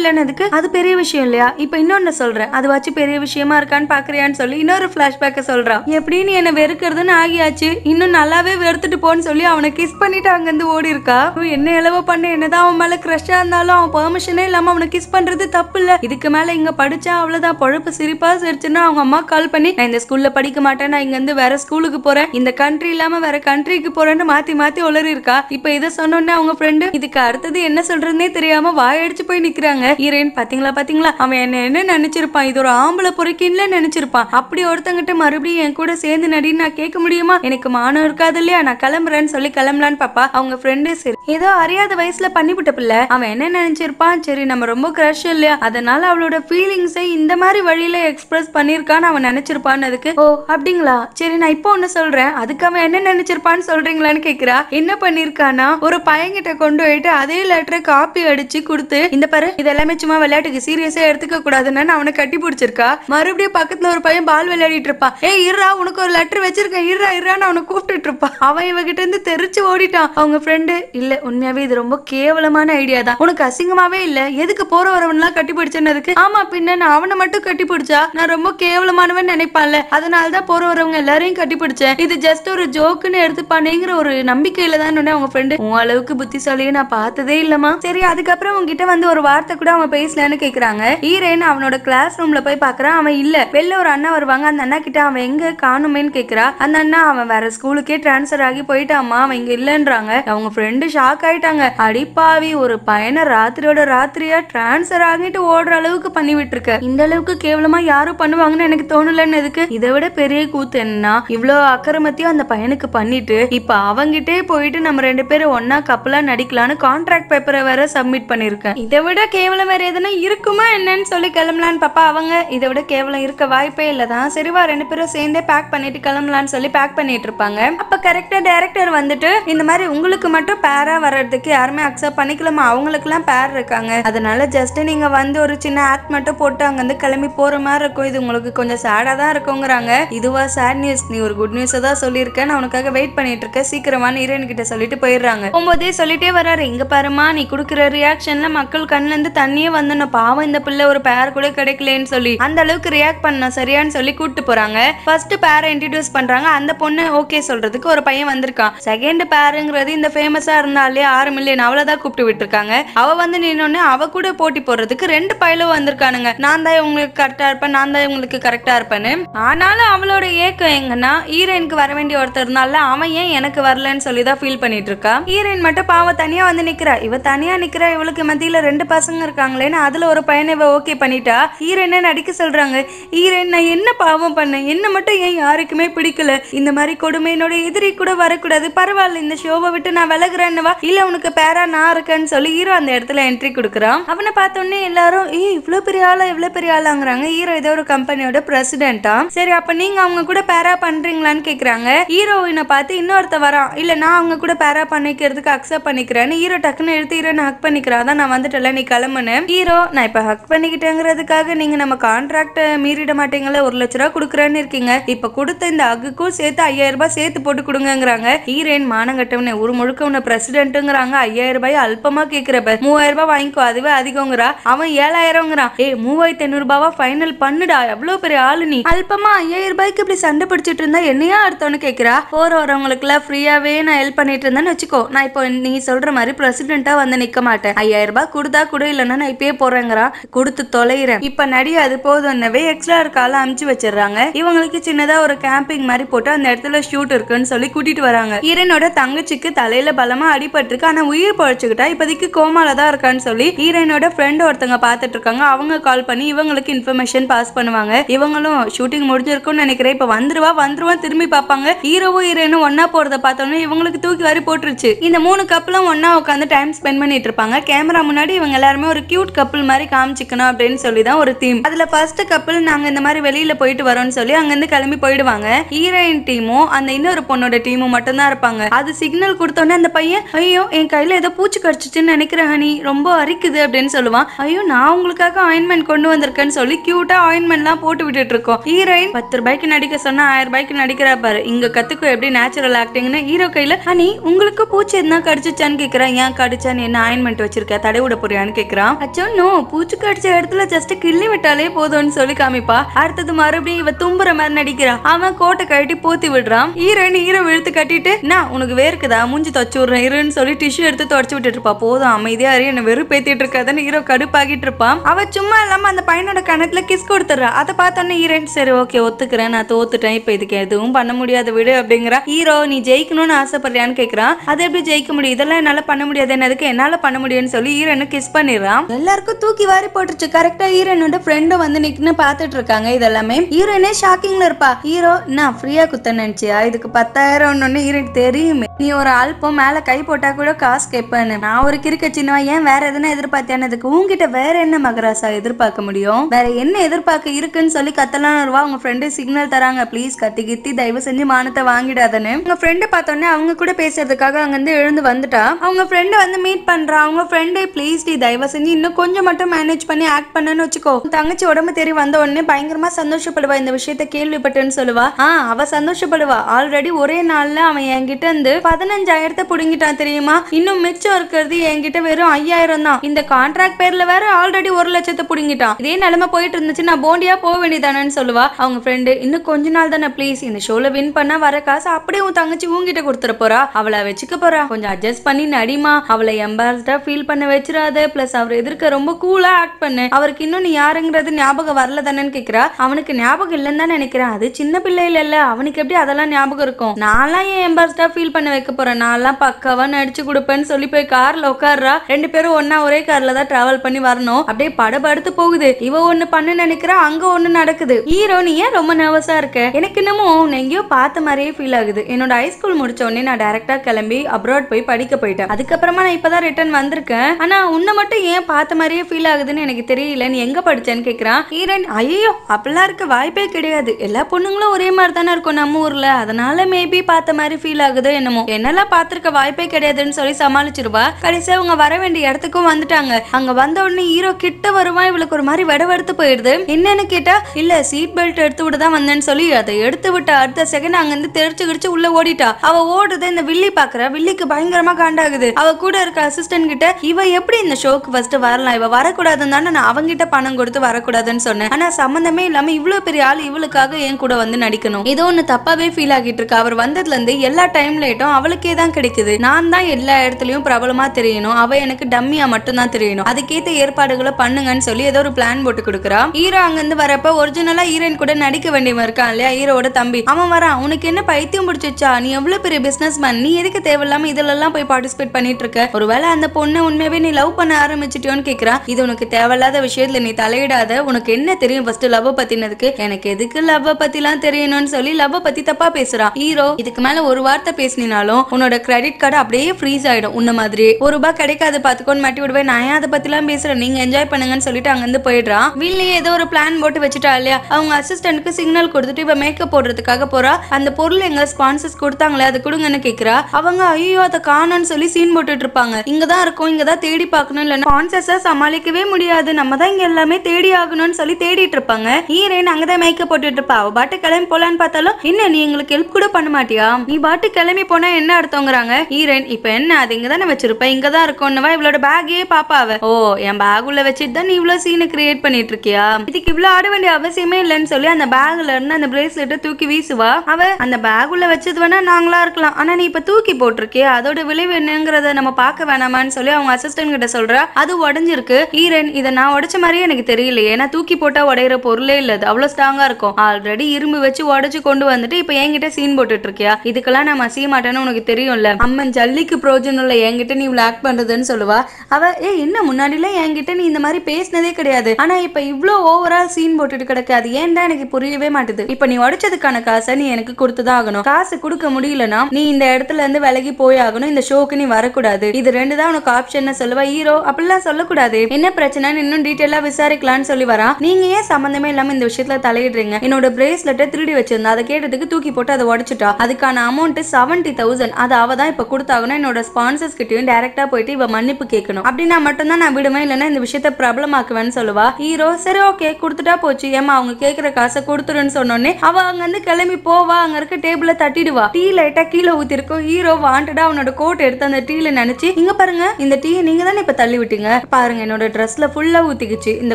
இல்லைன்னதுக்கு அது பெரிய விஷயம் இல்லையா இப்போ இன்னொன்னு சொல்றேன் அது வச்சு பெரிய விஷயமா இருக்கான்னு பாக்குறியான்னு சொல்லி இன்னொரு பிளாஷ்பேக்க சொல்றான் எப்படின்னு என்ன வெறுக்கிறதுன்னு ஆகியாச்சு இன்னும் நல்லாவே வெறுத்துட்டு போன்னு சொல்லி அவனை கிஸ் பண்ணிட்டு அங்கிருந்து ஓடி இருக்கா என்ன இளவ பண்ண என்னதான் அவன் மேல கிரஷா இருந்தாலும் அவன் பெர்மிஷனே இல்லாம அவனை கிஸ் பண்றது தப்பு இல்ல இதுக்கு மேல இங்க படிச்சா அவ்வளவுதான் பொழப்பு சிரிப்பா சிரிச்சுன்னா அவங்க அம்மா கால் பண்ணி நான் இந்த ஸ்கூல்ல படிக்க மாட்டேன் நான் இங்க இருந்து வேற ஸ்கூலுக்கு போறேன் இந்த கண்ட்ரி இல்லாம வேற கண்ட்ரிக்கு போறேன்னு மாத்தி மாத்தி உளறி இருக்கா இப்ப இதை சொன்னோன்னே அவங்க ஃப்ரெண்டு இதுக்கு அடுத்தது என்ன சொல்றதுனே தெரியாம வாயடிச்சு போய் நிக்கிறாங்க ஹீரோயின் பாத்தீங்களா பாத்தீங்களா அவன் என்ன என்ன நினைச்சிருப்பான் இது ஒரு ஆம்பளை பொறுக்கின்ல நினைச்சிருப்பான் அப்படி ஒருத்தங்கிட்ட மறுபடியும் என் கூட சேர்ந்து நடின்னு நான் கேட்க முடியுமா எனக்கு மானம் இருக்காது இல்லையா நான் கிளம்புறேன்னு சொல்லி கிளம்பலான்னு பாப்பா அவங்க ஃப்ரெண்டு சரி ஏதோ அறியாத வயசுல பண்ணிவிட்ட பிள்ளை அவன் என்ன நினைச்சிருப்பான் சரி நம்ம ரொம்ப கிரஷ் இல்லையா அதனால அவளோட ஃபீலிங்ஸை இந்த மாதிரி வழியில எக்ஸ்பிரஸ் பண்ணிருக்கான்னு அவன் நினைச்சிருப்பான் அதுக்கு ஓ அப்படிங்களா சரி நான் இப்போ ஒண்ணு சொல்றேன் அதுக்கு அவன் என்ன நினைச்சிருப்பான்னு சொல்றீங்களான்னு கேக்குறா என்ன பண்ணிருக்கானா ஒரு பையன்கிட்ட கொண்டு போயிட்டு அதே லெட்டர் டாக்டரை காப்பி அடிச்சு கொடுத்து இந்த பாரு இதெல்லாமே சும்மா விளையாட்டுக்கு சீரியஸா எடுத்துக்க கூடாதுன்னு அவனை கட்டி பிடிச்சிருக்கா மறுபடியும் பக்கத்துல ஒரு பையன் பால் விளையாடிட்டு இருப்பான் ஏ இருறா உனக்கு ஒரு லெட்டர் வச்சிருக்கேன் இருறா இருறான்னு அவனை கூப்பிட்டு இருப்பான் அவன் இவகிட்ட இருந்து தெரிச்சு ஓடிட்டான் அவங்க ஃப்ரெண்டு இல்ல உண்மையாவே இது ரொம்ப கேவலமான ஐடியா தான் உனக்கு அசிங்கமாவே இல்ல எதுக்கு போற வரவன்லாம் கட்டி பிடிச்சதுக்கு ஆமா பின்ன நான் அவனை மட்டும் கட்டி பிடிச்சா நான் ரொம்ப கேவலமானவன் நினைப்பான்ல அதனாலதான் போற வரவங்க எல்லாரையும் கட்டி பிடிச்சேன் இது ஜஸ்ட் ஒரு ஜோக்குன்னு எடுத்துப்பானேங்கிற ஒரு நம்பிக்கையில தான் அவங்க ஃப்ரெண்டு உன் அளவுக்கு புத்திசாலியை நான் பார்த்ததே இல்லமா தெரியுமா சரி அதுக்கப்புறம் உங்ககிட்ட வந்து ஒரு வார்த்தை கூட அவன் பேசலன்னு கேக்குறாங்க ஈரேன் அவனோட கிளாஸ் ரூம்ல போய் பாக்குறான் அவன் இல்ல வெளில ஒரு அண்ணா வருவாங்க அந்த அண்ணா கிட்ட அவன் எங்க காணுமேன்னு கேக்குறா அந்த அண்ணா அவன் வேற ஸ்கூலுக்கே டிரான்ஸ்பர் ஆகி போயிட்டாமா அவன் இங்க இல்லன்றாங்க அவங்க ஃப்ரெண்டு ஷாக் ஆயிட்டாங்க அடிப்பாவி ஒரு பயண ராத்திரியோட ராத்திரியா டிரான்ஸ்பர் ஆகிட்டு ஓடுற அளவுக்கு பண்ணி விட்டுருக்க இந்த அளவுக்கு கேவலமா யாரும் பண்ணுவாங்கன்னு எனக்கு தோணலன்னு எதுக்கு இதை விட பெரிய கூத்து என்னன்னா இவ்வளோ அக்கிரமத்தையும் அந்த பையனுக்கு பண்ணிட்டு இப்ப அவங்கிட்டே போயிட்டு நம்ம ரெண்டு பேரும் ஒன்னா கப்பலா நடிக்கலாம்னு கான்ட்ராக்ட் பேப்பர் பேப்பரை வேற சப்மிட் பண்ணியிருக்கேன் இதை விட கேவலம் வேற எதுனா இருக்குமா என்னன்னு சொல்லி கிளம்பலான்னு பாப்பா அவங்க இதை விட கேவலம் இருக்க வாய்ப்பே இல்லை தான் சரிவா ரெண்டு பேரும் சேர்ந்தே பேக் பண்ணிட்டு கிளம்பலான்னு சொல்லி பேக் பண்ணிட்டு இருப்பாங்க அப்ப கரெக்டா டேரக்டர் வந்துட்டு இந்த மாதிரி உங்களுக்கு மட்டும் பேரா வர்றதுக்கு யாருமே அக்செப்ட் பண்ணிக்கலாமா அவங்களுக்கு எல்லாம் பேர் இருக்காங்க அதனால ஜஸ்ட் நீங்க வந்து ஒரு சின்ன ஆக்ட் மட்டும் போட்டு அங்க வந்து கிளம்பி போற மாதிரி இருக்கும் இது உங்களுக்கு கொஞ்சம் சேடா தான் இருக்குங்கிறாங்க இதுவா சேட் நியூஸ் நீ ஒரு குட் நியூஸை தான் சொல்லியிருக்கேன் நான் உனக்காக வெயிட் பண்ணிட்டு இருக்கேன் சீக்கிரமா ஹீரோயின் கிட்ட சொல்லிட்டு போயிடுறாங்க ஒன்பதே சொல்லிட்டே வர்றாரு இங்க பாருமா நீ கொடுக்குற ரியாக்ஷன்ல மக்கள் இருந்து தண்ணியே வந்துடணும் பாவம் இந்த பிள்ளை ஒரு பேர் கூட கிடைக்கலன்னு சொல்லி அந்த அளவுக்கு ரியாக்ட் பண்ண சரியான்னு சொல்லி கூப்பிட்டு போறாங்க ஃபர்ஸ்ட் பேரை இன்ட்ரடியூஸ் பண்றாங்க அந்த பொண்ணு ஓகே சொல்றதுக்கு ஒரு பையன் வந்திருக்கான் செகண்ட் பேருங்கிறது இந்த ஃபேமஸா இருந்தாலே ஆறு மில்லியன் அவ்வளவுதான் கூப்பிட்டு விட்டுருக்காங்க அவ வந்து நின்னு அவ கூட போட்டி போடுறதுக்கு ரெண்டு பயலும் வந்திருக்கானுங்க நான் தான் உங்களுக்கு கரெக்டா இருப்பேன் நான் தான் உங்களுக்கு கரெக்டா இருப்பேன்னு ஆனாலும் அவளோட ஏக்கம் எங்கன்னா ஹீரோயினுக்கு வர வேண்டிய ஒருத்தர் இருந்தால அவன் ஏன் எனக்கு வரலன்னு சொல்லி தான் ஃபீல் பண்ணிட்டு இருக்கா ஹீரோயின் மட்டும் பாவம் தனியா வந்து நிக்கிறா இவ தனியாக நிற்கிற இவளுக்கு மத்தியில ரெண்டு பசங்க இருக்காங்களேன்னு அதில் ஒரு பையனை ஓகே பண்ணிட்டா ஹீரோயினை நடிக்க சொல்றாங்க ஹீரோயின் நான் என்ன பாவம் பண்ணேன் என்ன மட்டும் ஏன் யாருக்குமே பிடிக்கல இந்த மாதிரி கொடுமையினோட எதிரி கூட வரக்கூடாது பரவாயில்ல இந்த ஷோவை விட்டு நான் விலகுறேன்னுவா இல்லை உனக்கு பேரா நான் இருக்கேன்னு சொல்லி ஹீரோ அந்த இடத்துல என்ட்ரி கொடுக்குறான் அவனை பார்த்தோன்னே எல்லாரும் ஏ இவ்வளோ பெரிய ஆளா இவ்வளோ பெரிய ஆளாங்கிறாங்க ஹீரோ ஏதோ ஒரு கம்பெனியோட பிரசிடென்டா சரி அப்போ நீங்கள் அவங்க கூட பேரா பண்ணுறீங்களான்னு கேட்குறாங்க ஹீரோயினை பார்த்து இன்னொருத்த வரான் இல்லை நான் அவங்க கூட பேரா பண்ணிக்கிறதுக்கு அக்செப்ட் பண்ணிக்கிறேன்னு ஹீரோ டக்குன்னு எடுத்து சொல்லிட்டு ஹீரோயின் ஹக் பண்ணிக்கிறா தான் நான் வந்துட்டல நீ கிளம்புன்னு ஹீரோ நான் இப்ப ஹக் பண்ணிக்கிட்டேங்கிறதுக்காக நீங்க நம்ம கான்ட்ராக்டை மீறிட மாட்டீங்களே ஒரு லட்ச ரூபா கொடுக்குறேன்னு இருக்கீங்க இப்ப கொடுத்த இந்த அகுக்கும் சேர்த்து ஐயாயிரம் ரூபாய் சேர்த்து போட்டு கொடுங்கங்கிறாங்க ஹீரோயின் மானம் கட்டவனே ஒரு முழுக்க உன்னை பிரசிடென்ட்டுங்கிறாங்க ஐயாயிரம் ரூபாய் அல்பமா கேக்குறப்ப மூவாயிரம் ரூபாய் வாங்கிக்கோ அதுவே அதிகங்கிறா அவன் ஏழாயிரம்ங்கிறான் ஏ மூவாயிரத்தி ஐநூறு ரூபாவா ஃபைனல் பண்ணுடா எவ்வளவு பெரிய ஆளு நீ அல்பமா ஐயாயிரம் ரூபாய்க்கு இப்படி சண்டை பிடிச்சிட்டு இருந்தா என்னையா அர்த்தம்னு கேட்கிறா போற வரவங்களுக்கு எல்லாம் ஃப்ரீயாவே நான் ஹெல்ப் பண்ணிட்டு இருந்தேன்னு வச்சுக்கோ நான் இப்போ நீ சொல்ற மாதிரி பிரசிடென்ட்டா வந்து நிக்க மாட்டேன் ஐயாயிரம் ரூபாய் கொடுத்தா கூட இல்லைன்னா நான் இப்பயே போறேங்கிறா கொடுத்து தொலைகிறேன் இப்ப நடி அது போதும்னவே எக்ஸ்ட்ரா இருக்க அமிச்சு வச்சிடறாங்க இவங்களுக்கு சின்னதா ஒரு கேம்பிங் மாதிரி போட்டு அந்த இடத்துல ஷூட் இருக்குன்னு சொல்லி கூட்டிட்டு வராங்க ஈரனோட தங்கச்சிக்கு தலையில பலமா அடிபட்டிருக்கு ஆனா உயிர் பழச்சுக்கிட்டா இப்போதைக்கு கோமால தான் இருக்கான்னு சொல்லி ஈரனோட ஃப்ரெண்ட் ஒருத்தங்க பார்த்துட்டு இருக்காங்க அவங்க கால் பண்ணி இவங்களுக்கு இன்ஃபர்மேஷன் பாஸ் பண்ணுவாங்க இவங்களும் ஷூட்டிங் முடிஞ்சிருக்கும்னு நினைக்கிறேன் இப்ப வந்துருவா வந்துருவா திரும்பி பார்ப்பாங்க ஹீரோவும் ஹீரோயினும் ஒன்னா போறத பார்த்தோன்னே இவங்களுக்கு தூக்கி வாரி போட்டுருச்சு இந்த மூணு கப்பலும் ஒன்னா உட்காந்து டைம் ஸ்பெண்ட் ஸ்பெண்ட் பண்ணிட்டு இருப்பாங்க கேமரா முன்னாடி இவங்க எல்லாருமே ஒரு கியூட் கப்பிள் மாதிரி காமிச்சிக்கணும் அப்படின்னு சொல்லி தான் ஒரு தீம் அதுல ஃபர்ஸ்ட் கப்பிள் நாங்க இந்த மாதிரி வெளியில போயிட்டு வரோம்னு சொல்லி அங்கிருந்து கிளம்பி போயிடுவாங்க ஹீரோயின் டீமும் அந்த இன்னொரு பொண்ணோட டீமும் மட்டும் தான் இருப்பாங்க அது சிக்னல் கொடுத்தோன்னே அந்த பையன் ஐயோ என் கையில ஏதோ பூச்சி கடிச்சிச்சுன்னு நினைக்கிறேன் ஹனி ரொம்ப அரிக்குது அப்படின்னு சொல்லுவான் ஐயோ நான் உங்களுக்காக ஆயின்மெண்ட் கொண்டு வந்திருக்கேன்னு சொல்லி கியூட்டா எல்லாம் போட்டு விட்டுட்டு இருக்கோம் ஹீரோயின் பத்து ரூபாய்க்கு நடிக்க சொன்னா ஆயிரம் ரூபாய்க்கு நடிக்கிறா பாரு இங்க கத்துக்கோ எப்படி நேச்சுரல் ஆக்டிங்னு ஹீரோ கையில ஹனி உங்களுக்கு பூச்சி எதுனா கடிச்சிச்சான்னு கேக்குறேன் ஏன் கடிச்சான்னு என்ன ஆயின்மெண்ட் வச்சிருக்க தடை விட போறியான்னு கேக்குறான் அச்சோ நோ பூச்சி கடிச்ச இடத்துல ஜஸ்ட் கிள்ளி விட்டாலே போதும்னு சொல்லி காமிப்பா அடுத்தது மறுபடியும் இவ தும்புற மாதிரி நடிக்கிறா அவன் கோட்டை கட்டி போத்தி விடுறான் ஈரன் ஈர விழுத்து கட்டிட்டு நான் உனக்கு வேர்க்குதா மூஞ்சி துவச்சு விடுறேன் இருன்னு சொல்லி டிஷ்யூ எடுத்து தொடச்சு விட்டுட்டு இருப்பா போதும் அமைதியா அறிய என்ன வெறுப்பேத்திட்டு இருக்காதுன்னு ஹீரோ கடுப்பாகிட்டு இருப்பான் அவ சும்மா இல்லாம அந்த பையனோட கணத்துல கிஸ் கொடுத்துட்றா அதை பார்த்தோன்னே ஈரன் சரி ஓகே ஒத்துக்கிறேன் நான் தோத்துட்டேன் இப்போ இதுக்கு எதுவும் பண்ண முடியாது விடு அப்படிங்கிற ஹீரோ நீ ஜெயிக்கணும்னு ஆசைப்படுறியான்னு கேட்குறான் அது எப்படி ஜெயிக்க முடியும் இதெல்லாம் என்னால் பண்ண முடியாது என்னதுக்கு என்னால பண்ண முடியும்னு சொல்லி ஈரனு கிஸ் பண்ணிடுறான் எல்லாருக்கும் தூக்கி வாரி போட்டுருச்சு கரெக்டா ஈரனோட ஃப்ரெண்ட் வந்து நிற்குன்னு பாத்துட்டு இருக்காங்க இதெல்லாமே ஈரோனே ஷாக்கிங்ல இருப்பா ஹீரோ நான் ஃப்ரீயா குத்த நினைச்சியா இதுக்கு பத்தாயிரம் ஒன்று ஈரன் தெரியுமே நீ ஒரு அல்பம் மேலே கை போட்டால் கூட காசு கேட்பேன்னு நான் ஒரு கிறுக்க சின்னவா ஏன் வேற எதுனா எதிர்பார்த்தேனதுக்கு உங்ககிட்ட வேற என்ன மகராசா எதிர்பார்க்க முடியும் வேற என்ன எதிர்பார்க்க இருக்குன்னு சொல்லி கத்தலாம் ரூபா உங்க ஃப்ரெண்டு சிக்னல் தராங்க ப்ளீஸ் கத்தி கித்தி தயவு செஞ்சு மானத்தை வாங்கிடாதன்னு உங்க ஃப்ரெண்டு பார்த்தோன்னே அவங்க கூட பேசுறதுக்காக அங்கேருந்து எழுந்து வந்துட்டா அவங்க ஃப்ரெண்டு வந்து மீட் பண்றா அவங்க ஃப்ரெண்டு ப்ளீஸ் டி தயவு செஞ்சு இன்னும் கொஞ்சம் மட்டும் மேனேஜ் பண்ணி ஆக்ட் பண்ணனு வச்சுக்கோ தங்கச்சி உடம்பு தெரிய வந்த உடனே பயங்கரமா சந்தோஷப்படுவா இந்த விஷயத்த கேள்விப்பட்டேன்னு சொல்லுவா ஆ அவ சந்தோஷப்படுவா ஆல்ரெடி ஒரே நாள்ல அவன் என்கிட்ட இருந்து பதினஞ்சாயிரத்தை பிடுங்கிட்டான் தெரியுமா இன்னும் மிச்சம் இருக்கிறது என்கிட்ட வெறும் ஐயாயிரம் தான் இந்த கான்ட்ராக்ட் பேர்ல வேற ஆல்ரெடி ஒரு லட்சத்தை பிடுங்கிட்டான் இதே நிலைமை போயிட்டு இருந்துச்சு நான் போண்டியா போக வேண்டியதானு சொல்லுவா அவங்க ஃப்ரெண்டு இன்னும் கொஞ்ச நாள் தானே ப்ளீஸ் இந்த ஷோல வின் பண்ண வர காசு அப்படியே உன் தங்கச்சி உங்ககிட்ட கொடுத்துட போறா அவளை வச்சுக்க போறா கொஞ்சம் அட்ஜஸ்ட் பண்ணி நடிமா அவளை எம்பாரஸ்டா ஃபீல் பண்ண வச்சிடாத பிளஸ் அவர் எதிர்க்க ரொம்ப கூலா ஆக்ட் பண்ணு அவருக்கு இன்னும் நீ யாருங்கிறது ஞாபகம் வரல தானேன்னு கேக்குறா அவனுக்கு ஞாபகம் இல்லைன்னு தான் நினைக்கிறேன் அது சின்ன பிள்ளையில இல்ல அவனுக்கு எப்படி அதெல்லாம் ஞாபகம் இருக்கும் நான்லாம் என் எம்பாரஸ்டா ஃபீல் பண்ண வைக்க போறேன் நான்லாம் பக்காவா நடிச்சு கொடுப்பேன்னு சொல்லி போய் கார்ல உட்கார்றா ரெண்டு பேரும் ஒன்னா ஒரே கார்ல தான் டிராவல் பண்ணி வரணும் அப்படியே படபடுத்து போகுது இவ ஒண்ணு பண்ண நினைக்கிறா அங்க ஒண்ணு நடக்குது ஹீரோ நீ ஏன் ரொம்ப நர்வஸா இருக்க எனக்கு இன்னமும் எங்கேயோ பார்த்த மாதிரியே ஃபீல் ஆகுது என்னோட ஹைஸ்கூல் முடிச்ச உடனே நான் டைரக்டா கிளம்பி அப்ராட் போய் படிக்க போயிட்டேன் அதுக்கப்புறமா நான் இப்பதான் ரிட்டர்ன் வந்திருக்கேன் ஆனா உன்னை மட்டும் ஏன் பார்த்த மாதிரியே ஃபீல் ஆகுதுன்னு எனக்கு தெரியல நீ எங்க படிச்சேன்னு கேக்குறான் ஹீரோன் ஐயோ அப்படிலாம் இருக்க வாய்ப்பே கிடையாது எல்லா பொண்ணுங்களும் ஒரே மாதிரி தானே இருக்கும் நம்ம ஊர்ல அதனால மேபி பார்த்த மாதிரி ஃபீல் ஆகுதோ என்னமோ என்னெல்லாம் பாத்திருக்க வாய்ப்பே கிடையாதுன்னு சொல்லி சமாளிச்சிருவா கடைசியா அவங்க வர வேண்டிய இடத்துக்கும் வந்துட்டாங்க அங்க வந்த உடனே ஹீரோ கிட்ட வருவா இவளுக்கு ஒரு மாதிரி வடவெடுத்து போயிடுது என்னன்னு கேட்டா இல்ல சீட் பெல்ட் எடுத்து விட்டுதான் வந்தேன்னு சொல்லி அதை எடுத்து விட்ட அடுத்த செகண்ட் அங்க இருந்து தெரிச்சு கிடிச்சு உள்ள ஓடிட்டா அவ ஓடுறது இந்த வில்லி பாக்குற வில்லிக்கு பயங்கரமா காண்டாகுது அவ கூட இருக்க அசிஸ்டன்ட் கிட்ட இவ எப்படி இந்த ஷோக்கு ஃபர்ஸ்ட் வரலாம் இவ வரக்கூடாதுன்னு தானே நான் அவங்கிட்ட பணம் கொடுத்து வரக்கூடாதுன்னு சொன்னேன் ஆனா சம்மந்தமே இல்லாம இவ்வளவு பெரிய ஆள் இவளுக்காக என் கூட வந்து நடிக்கணும் ஏதோ ஒன்னு தப்பாவே ஃபீல் ஆகிட்டு இருக்கு அவர் வந்ததுல இருந்து எல்லா டைம் லேட்டும் அவளுக்கே தான் கிடைக்குது நான் தான் எல்லா இடத்துலயும் பிரபலமா தெரியணும் அவ எனக்கு டம்மியா மட்டும்தான் தெரியணும் அதுக்கேற்ற ஏற்பாடுகளை பண்ணுங்கன்னு சொல்லி ஏதோ ஒரு பிளான் போட்டு கொடுக்குறா ஹீரோ அங்கிருந்து வரப்ப ஒரிஜினலா ஹீரோயின் கூட நடிக்க வேண்டியவன் இருக்கான் இல்லையா ஹீரோட தம்பி அவன் வரான் உனக்கு என்ன பைத்தியம் பிடிச்சிச்சா நீ எவ்வளவு பெரிய பிசினஸ் மேன் நீ எதுக்கு தேவையில்லாம எல்லாம் போய் பார்ட்டிசிபேட் பண்ணிட்டு இருக்க ஒருவேளை அந்த பொண்ணு உண்மையவே நீ லவ் பண்ண ஆரம்பிச்சிட்டியோன்னு கேக்குறா இது உனக்கு தேவையில்லாத விஷயத்துல நீ தலையிடாத உனக்கு என்ன தெரியும் ஃபர்ஸ்ட் லவ் பத்தினதுக்கு எனக்கு எதுக்கு லவ் பத்தி எல்லாம் தெரியணும்னு சொல்லி லவ் பத்தி தப்பா பேசுறான் ஹீரோ இதுக்கு மேல ஒரு வார்த்தை பேசினாலும் பண்ணாலும் உன்னோட கிரெடிட் கார்டு அப்படியே ஃப்ரீஸ் ஆயிடும் உன்ன மாதிரி ஒரு ரூபாய் கிடைக்காது பாத்துக்கோன்னு மாட்டி விடுவேன் நான் ஏன் அதை பத்திலாம் பேசுறேன் நீங்க என்ஜாய் பண்ணுங்கன்னு சொல்லிட்டு அங்க இருந்து போயிடுறான் வீட்லயே ஏதோ ஒரு பிளான் போட்டு வச்சுட்டா இல்லையா அவங்க அசிஸ்டன்ட்க்கு சிக்னல் கொடுத்துட்டு இப்ப மேக்கப் போடுறதுக்காக போறா அந்த பொருள் எங்க ஸ்பான்சர்ஸ் கொடுத்தாங்களே அதை கொடுங்கன்னு கேக்குறா அவங்க ஐயோ அதை காணும்னு சொல்லி சீன் போட்டுட்டு இருப்பாங்க இங்கதான் இருக்கும் இங்கதான் தேடி பார்க்கணும் இல்ல ஸ்பான்சர்ஸ் சமாளிக்கவே முடியாது நம்ம தான் இங்க எல்லாமே தேடி ஆகணும்னு சொல்லி தேடிட்டு இருப்பாங்க ஹீரோயின் அங்கதான் மேக்கப் போட்டுட்டு இருப்பா அவ பாட்டு கிளம்பி போலான்னு பார்த்தாலும் என்ன நீ எங்களுக்கு ஹெல்ப் கூட பண்ண மாட்டியா நீ பாட்டு கிளம்பி போனா என்ன அர்த்தங்கிறாங்க ஈரன் இப்ப என்ன அது இங்க தானே இங்கதான் இங்க இருக்கோம்னுவா இவளோட பேகே பாப்பாவ ஓ என் பேக் உள்ள வச்சுட்டு தான் நீ இவ்வளவு சீனை கிரியேட் பண்ணிட்டு இருக்கியா இதுக்கு இவ்வளவு ஆட வேண்டிய அவசியமே இல்லைன்னு சொல்லி அந்த பேக்ல இருந்து அந்த பிரேஸ்லெட்டை தூக்கி வீசுவா அவ அந்த பேக் உள்ள வச்சது வேணா நாங்களா இருக்கலாம் ஆனா நீ இப்ப தூக்கி போட்டிருக்கிய அதோட விளைவு என்னங்கிறத நம்ம பார்க்க வேணாமான்னு சொல்லி அவங்க அசிஸ்டன்ட் கிட்ட சொல்றா அது உடஞ்சிருக்கு ஈரன் இதை நான் உடைச்ச மாதிரியே எனக்கு தெரியல ஏன்னா தூக்கி போட்டா உடையிற பொருளே இல்ல அது அவ்வளவு ஸ்ட்ராங்கா இருக்கும் ஆல்ரெடி இரும்பு வச்சு உடைச்சு கொண்டு வந்துட்டு இப்ப என்கிட்ட சீன் போட்டுட்டு இருக்கியா இதுக்கெல்லாம் நான் அசிய மாட்டேன்னு உனக்கு தெரியும்ல அம்மன் ஜல்லிக்கு ப்ரோஜனம் இல்ல என்கிட்ட நீ இவ்வளவு ஆக்ட் பண்றதுன்னு சொல்லுவா அவ ஏ என்ன முன்னாடிலாம் என்கிட்ட நீ இந்த மாதிரி பேசினதே கிடையாது ஆனா இப்ப இவ்வளவு ஓவரால் சீன் போட்டுட்டு கிடைக்காது ஏன்டா எனக்கு புரியவே மாட்டுது இப்ப நீ உடைச்சதுக்கான காசை நீ எனக்கு கொடுத்துதான் ஆகணும் காசு கொடுக்க முடியலனா நீ இந்த இடத்துல இருந்து விலகி போய் ஆகணும் இந்த ஷோக்கு நீ வரக்கூடாது இது ரெண்டு தான் உனக்கு ஆப்ஷன் சொல்லுவா ஹீரோ அப்படிலாம் சொல்லக்கூடாது என்ன பிரச்சனைன்னு இன்னும் டீட்டெயிலா விசாரிக்கலாம்னு சொல்லி வரா நீங்க ஏன் சம்மந்தமே இல்லாம இந்த விஷயத்துல தலையிடுறீங்க என்னோட பிரேஸ்லெட்டை திருடி வச்சிருந்தா அதை கேட்டதுக்கு தூக்கி போட்டு அதை உடச்சிட்டா அதுக்கான அமௌண்ட் செவன்டி தௌசண்ட் அது அவ தான் இப்போ கொடுத்தாகணும் என்னோட ஸ்பான்சர்ஸ் கிட்டையும் டேரக்டா போயிட்டு இவ மன்னிப்பு கேட்கணும் அப்படின்னா மட்டும்தான் நான் விடுவேன் இல்லைன்னா இந்த விஷயத்த பிரபலமாக்குவேன்னு சொல்லுவா ஹீரோ சரி ஓகே கொடுத்துட்டா போச்சு ஏமா அவங்க கேட்குற காசை கொடுத்துருன்னு சொன்னோடனே அவ அங்கேருந்து கிளம்பி போவா அங்கே இருக்க டேபிளை தட்டிடுவா டீ லைட்டாக கீழே ஊற்றிருக்கும் ஹீரோ வாண்டடா அவனோட கோட் எடுத்து அந்த டீல நினைச்சு இங்க பாருங்க இந்த டீயை நீங்க தானே இப்போ தள்ளி விட்டீங்க பாருங்க என்னோட ட்ரெஸ்ல ஃபுல்லாக ஊற்றிக்கிச்சு இந்த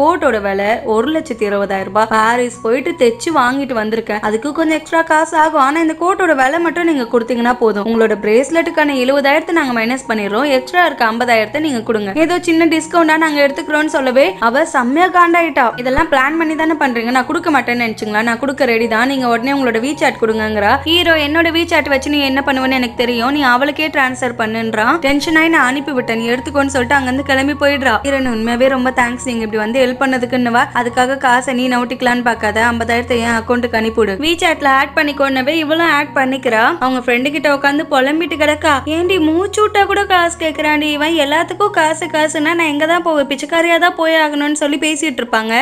கோட்டோட விலை ஒரு லட்சத்தி இருபதாயிரம் ரூபாய் பாரிஸ் போயிட்டு தைச்சு வாங்கிட்டு வந்திருக்கேன் அதுக்கு கொஞ்சம் எக்ஸ்ட்ரா காசு ஆகும் ஆனால் இந்த கோட்டோட விலை மட்டும் நீங்கள் கொடுத்தீங்கன்னா போதும் போதும் உங்களோட பிரேஸ்லெட்டுக்கான எழுபதாயிரத்தை நாங்க மைனஸ் பண்ணிடுறோம் எக்ஸ்ட்ரா இருக்க ஐம்பதாயிரத்தை நீங்க கொடுங்க ஏதோ சின்ன டிஸ்கவுண்டா நாங்க எடுத்துக்கிறோம் சொல்லவே அவ செம்மையா காண்டாயிட்டா இதெல்லாம் பிளான் பண்ணி தானே பண்றீங்க நான் கொடுக்க மாட்டேன்னு நினைச்சுங்களா நான் கொடுக்க ரெடி தான் நீங்க உடனே உங்களோட வீ சாட் கொடுங்கங்கிறா ஹீரோ என்னோட வீ சாட் வச்சு நீ என்ன பண்ணுவேன்னு எனக்கு தெரியும் நீ அவளுக்கே டிரான்ஸ்ஃபர் பண்ணுன்றா டென்ஷன் ஆகி நான் அனுப்பி விட்டேன் நீ எடுத்துக்கோன்னு சொல்லிட்டு இருந்து கிளம்பி போயிடுறா ஹீரோ உண்மையாவே ரொம்ப தேங்க்ஸ் நீங்க இப்படி வந்து ஹெல்ப் பண்ணதுக்குன்னுவா அதுக்காக காசை நீ நோட்டிக்கலான்னு பார்க்காத ஐம்பதாயிரத்தை என் அக்கௌண்ட்டுக்கு அனுப்பிவிடு வீ சாட்ல ஆட் பண்ணிக்கோன்னவே இவ்வளவு ஆட் பண்ணிக்கிறா அவங்க ஃப்ரெண்டு கிட்ட உட்காந்து புலம்பிட்டு கிடக்கா ஏண்டி மூச்சுட்டா கூட காசு கேட்குறாண்டி இவன் எல்லாத்துக்கும் காசு காசுனா நான் எங்கே தான் போவேன் பிச்சைக்காரியாக தான் போய் ஆகணும்னு சொல்லி பேசிட்டு இருப்பாங்க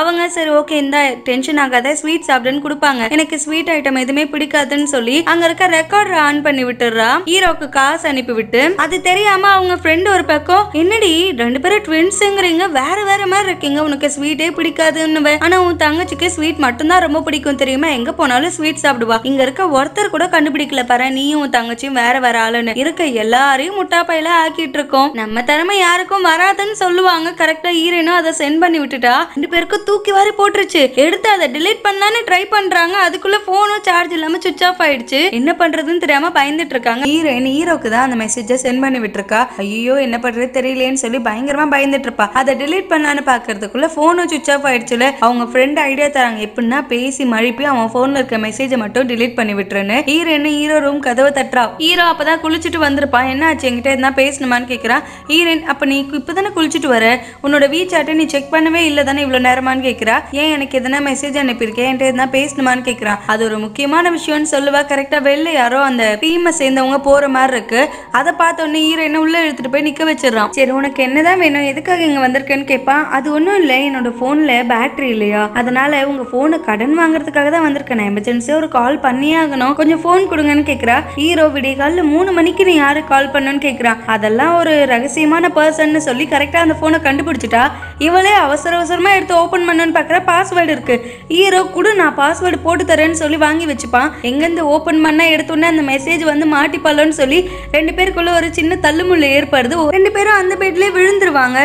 அவங்க சரி ஓகே இந்த டென்ஷன் ஆகாத ஸ்வீட் சாப்பிடுன்னு கொடுப்பாங்க எனக்கு ஸ்வீட் ஐட்டம் எதுவுமே பிடிக்காதுன்னு சொல்லி அங்கே இருக்க ரெக்கார்டர் ஆன் பண்ணி விட்டுறா ஹீரோக்கு காசு அனுப்பி விட்டு அது தெரியாம அவங்க ஃப்ரெண்டு ஒரு பக்கம் என்னடி ரெண்டு பேரும் ட்வின்ஸுங்கிறீங்க வேற வேற மாதிரி இருக்கீங்க உனக்கு ஸ்வீட்டே பிடிக்காதுன்னு ஆனா உன் தங்கச்சிக்கு ஸ்வீட் மட்டும்தான் ரொம்ப பிடிக்கும் தெரியுமா எங்க போனாலும் ஸ்வீட் சாப்பிடுவா இங்க இருக்க ஒருத்தர் கூட கண்டுபிடிக்கல பாரு நீயும் உன் தங்கச்சியும் வேற வேற ஆளுன்னு இருக்க எல்லாரையும் முட்டாப்பையில ஆக்கிட்டு இருக்கோம் நம்ம திறமை யாருக்கும் வராதுன்னு சொல்லுவாங்க கரெக்டா ஈரனும் அதை சென்ட் பண்ணி விட்டுட்டா ரெண்டு பேருக்கும் தூக்கி வாரி போட்டுருச்சு எடுத்து அதை டிலீட் பண்ணலான்னு ட்ரை பண்றாங்க அதுக்குள்ள போனும் சார்ஜ் இல்லாம சுவிச் ஆஃப் ஆயிடுச்சு என்ன பண்றதுன்னு தெரியாம பயந்துட்டு இருக்காங்க ஹீரோயின் ஹீரோக்கு தான் அந்த மெசேஜை சென்ட் பண்ணி விட்டுருக்கா ஐயோ என்ன பண்றது தெரியலேன்னு சொல்லி பயங்கரமா பயந்துட்டு இருப்பா அதை டிலீட் பண்ணலான்னு பாக்குறதுக்குள்ள போனும் சுவிச் ஆஃப் ஆயிடுச்சுல அவங்க ஃப்ரெண்ட் ஐடியா தராங்க எப்படின்னா பேசி மழைப்பி அவன் போன்ல இருக்க மெசேஜை மட்டும் டிலீட் பண்ணி விட்டுருன்னு ஹீரோயின் ஹீரோ ரூம் கதவை கதவை தட்டுறா ஹீரோ அப்பதான் குளிச்சுட்டு வந்திருப்பான் என்ன ஆச்சு என்கிட்ட எதுனா பேசணுமான்னு கேட்குறா ஹீரோயின் அப்போ நீ இப்போ குளிச்சுட்டு வர உன்னோட வீ நீ செக் பண்ணவே இல்லை தானே இவ்வளோ நேரமான்னு கேட்குறா ஏன் எனக்கு எதனா மெசேஜ் அனுப்பியிருக்கேன் என்கிட்ட எதுனா பேசணுமான்னு கேட்குறா அது ஒரு முக்கியமான விஷயம்னு சொல்லுவா கரெக்டாக வெளில யாரோ அந்த டீமை சேர்ந்தவங்க போகிற மாதிரி இருக்கு அதை பார்த்த உடனே ஹீரோயினை உள்ளே எடுத்துகிட்டு போய் நிற்க வச்சிடறான் சரி உனக்கு என்னதான் வேணும் எதுக்காக இங்கே வந்திருக்கேன்னு கேட்பான் அது ஒன்றும் இல்லை என்னோட ஃபோனில் பேட்டரி இல்லையா அதனால உங்கள் ஃபோனை கடன் வாங்குறதுக்காக தான் வந்திருக்கேன் எமர்ஜென்சியாக ஒரு கால் பண்ணியே ஆகணும் கொஞ்சம் ஃபோன் கொடுங்கன்னு கேட்குறா ஹீரோ விடைகாலில் மூணு மணிக்கு நீ யாரு கால் பண்ணுன்னு கேட்குறான் அதெல்லாம் ஒரு ரகசியமான பர்சன்னு சொல்லி கரெக்டாக அந்த ஃபோனை கண்டுபிடிச்சிட்டா இவளே அவசர அவசரமாக எடுத்து ஓப்பன் பண்ணுன்னு பார்க்குற பாஸ்வேர்டு இருக்கு ஹீரோ கூட நான் பாஸ்வேர்டு போட்டு தரேன்னு சொல்லி வாங்கி வச்சுப்பான் எங்கேருந்து ஓப்பன் பண்ணால் எடுத்தோன்னே அந்த மெசேஜ் வந்து மாட்டிப்பாளோன்னு சொல்லி ரெண்டு பேருக்குள்ள ஒரு சின்ன தள்ளுமுள்ள ஏற்படுது ரெண்டு பேரும் அந்த பெட்லேயே விழுந்துருவாங்க